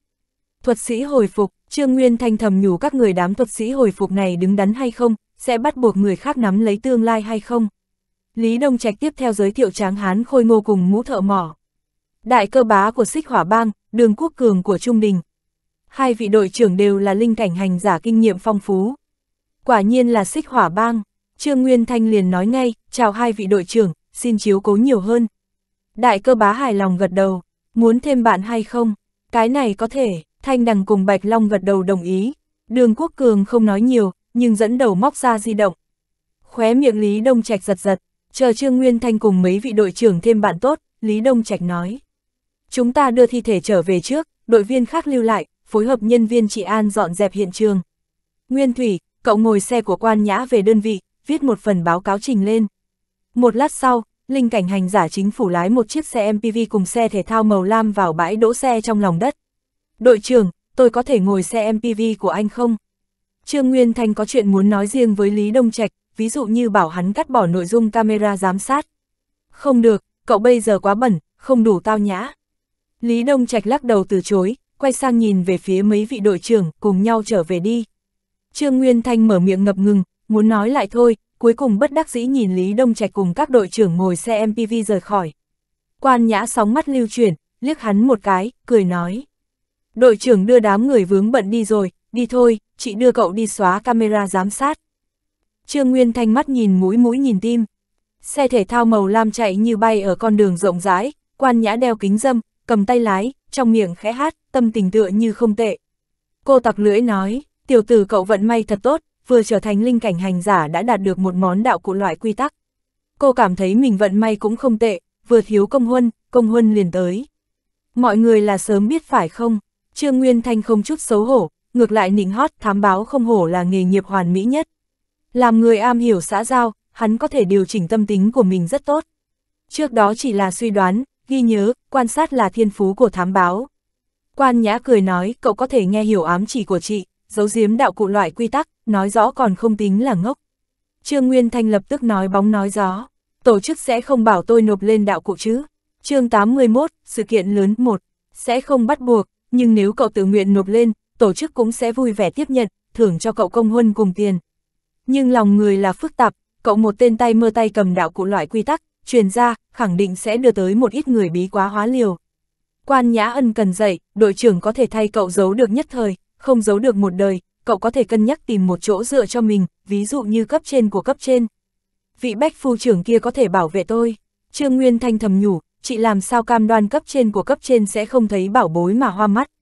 Thuật sĩ hồi phục, Trương Nguyên Thanh thầm nhủ các người đám thuật sĩ hồi phục này đứng đắn hay không, sẽ bắt buộc người khác nắm lấy tương lai hay không. Lý Đông Trạch tiếp theo giới thiệu tráng hán khôi ngô cùng mũ thợ mỏ. Đại cơ bá của xích hỏa bang, đường quốc cường của Trung Đình. Hai vị đội trưởng đều là linh cảnh hành giả kinh nghiệm phong phú. Quả nhiên là xích hỏa bang, Trương Nguyên Thanh liền nói ngay, chào hai vị đội trưởng, xin chiếu cố nhiều hơn. Đại cơ bá hài lòng gật đầu, muốn thêm bạn hay không, cái này có thể, Thanh Đằng cùng Bạch Long gật đầu đồng ý. Đường Quốc Cường không nói nhiều, nhưng dẫn đầu móc ra di động. Khóe miệng Lý Đông Trạch giật giật, chờ Trương Nguyên Thanh cùng mấy vị đội trưởng thêm bạn tốt, Lý Đông Trạch nói. Chúng ta đưa thi thể trở về trước, đội viên khác lưu lại, phối hợp nhân viên trị an dọn dẹp hiện trường. Nguyên Thủy, cậu ngồi xe của quan nhã về đơn vị, viết một phần báo cáo trình lên. Một lát sau, Linh cảnh hành giả chính phủ lái một chiếc xe MPV cùng xe thể thao màu lam vào bãi đỗ xe trong lòng đất. Đội trưởng, tôi có thể ngồi xe MPV của anh không? Trương Nguyên Thanh có chuyện muốn nói riêng với Lý Đông Trạch, ví dụ như bảo hắn cắt bỏ nội dung camera giám sát. Không được, cậu bây giờ quá bẩn, không đủ tao nhã. Lý Đông Trạch lắc đầu từ chối, quay sang nhìn về phía mấy vị đội trưởng, cùng nhau trở về đi. Trương Nguyên Thanh mở miệng ngập ngừng, muốn nói lại thôi, cuối cùng bất đắc dĩ nhìn Lý Đông Trạch cùng các đội trưởng ngồi xe MPV rời khỏi. Quan nhã sóng mắt lưu chuyển, liếc hắn một cái, cười nói đội trưởng đưa đám người vướng bận đi rồi, đi thôi, chị đưa cậu đi xóa camera giám sát. Trương Nguyên Thanh mắt nhìn mũi mũi nhìn tim. Xe thể thao màu lam chạy như bay ở con đường rộng rãi, quan nhã đeo kính dâm, cầm tay lái, trong miệng khẽ hát, tâm tình tựa như không tệ. Cô tặc lưỡi nói, tiểu tử cậu vận may thật tốt, vừa trở thành linh cảnh hành giả đã đạt được một món đạo cụ loại quy tắc. Cô cảm thấy mình vận may cũng không tệ, vừa thiếu công huân, công huân liền tới. Mọi người là sớm biết phải không? Trương Nguyên Thanh không chút xấu hổ, ngược lại nịnh hót thám báo không hổ là nghề nghiệp hoàn mỹ nhất. Làm người am hiểu xã giao, hắn có thể điều chỉnh tâm tính của mình rất tốt. Trước đó chỉ là suy đoán, ghi nhớ, quan sát là thiên phú của thám báo. Quan Nhã cười nói, cậu có thể nghe hiểu ám chỉ của chị, giấu giếm đạo cụ loại quy tắc, nói rõ còn không tính là ngốc. Trương Nguyên Thanh lập tức nói bóng nói gió, tổ chức sẽ không bảo tôi nộp lên đạo cụ chứ. chương 81, sự kiện lớn 1, sẽ không bắt buộc, nhưng nếu cậu tự nguyện nộp lên, tổ chức cũng sẽ vui vẻ tiếp nhận, thưởng cho cậu công huân cùng tiền. Nhưng lòng người là phức tạp, cậu một tên tay mơ tay cầm đạo cụ loại quy tắc, truyền ra, khẳng định sẽ đưa tới một ít người bí quá hóa liều. Quan Nhã Ân cần dạy, đội trưởng có thể thay cậu giấu được nhất thời, không giấu được một đời, cậu có thể cân nhắc tìm một chỗ dựa cho mình, ví dụ như cấp trên của cấp trên. Vị bách phu trưởng kia có thể bảo vệ tôi. Trương Nguyên Thanh thầm nhủ, chị làm sao cam đoan cấp trên của cấp trên sẽ không thấy bảo bối mà hoa mắt.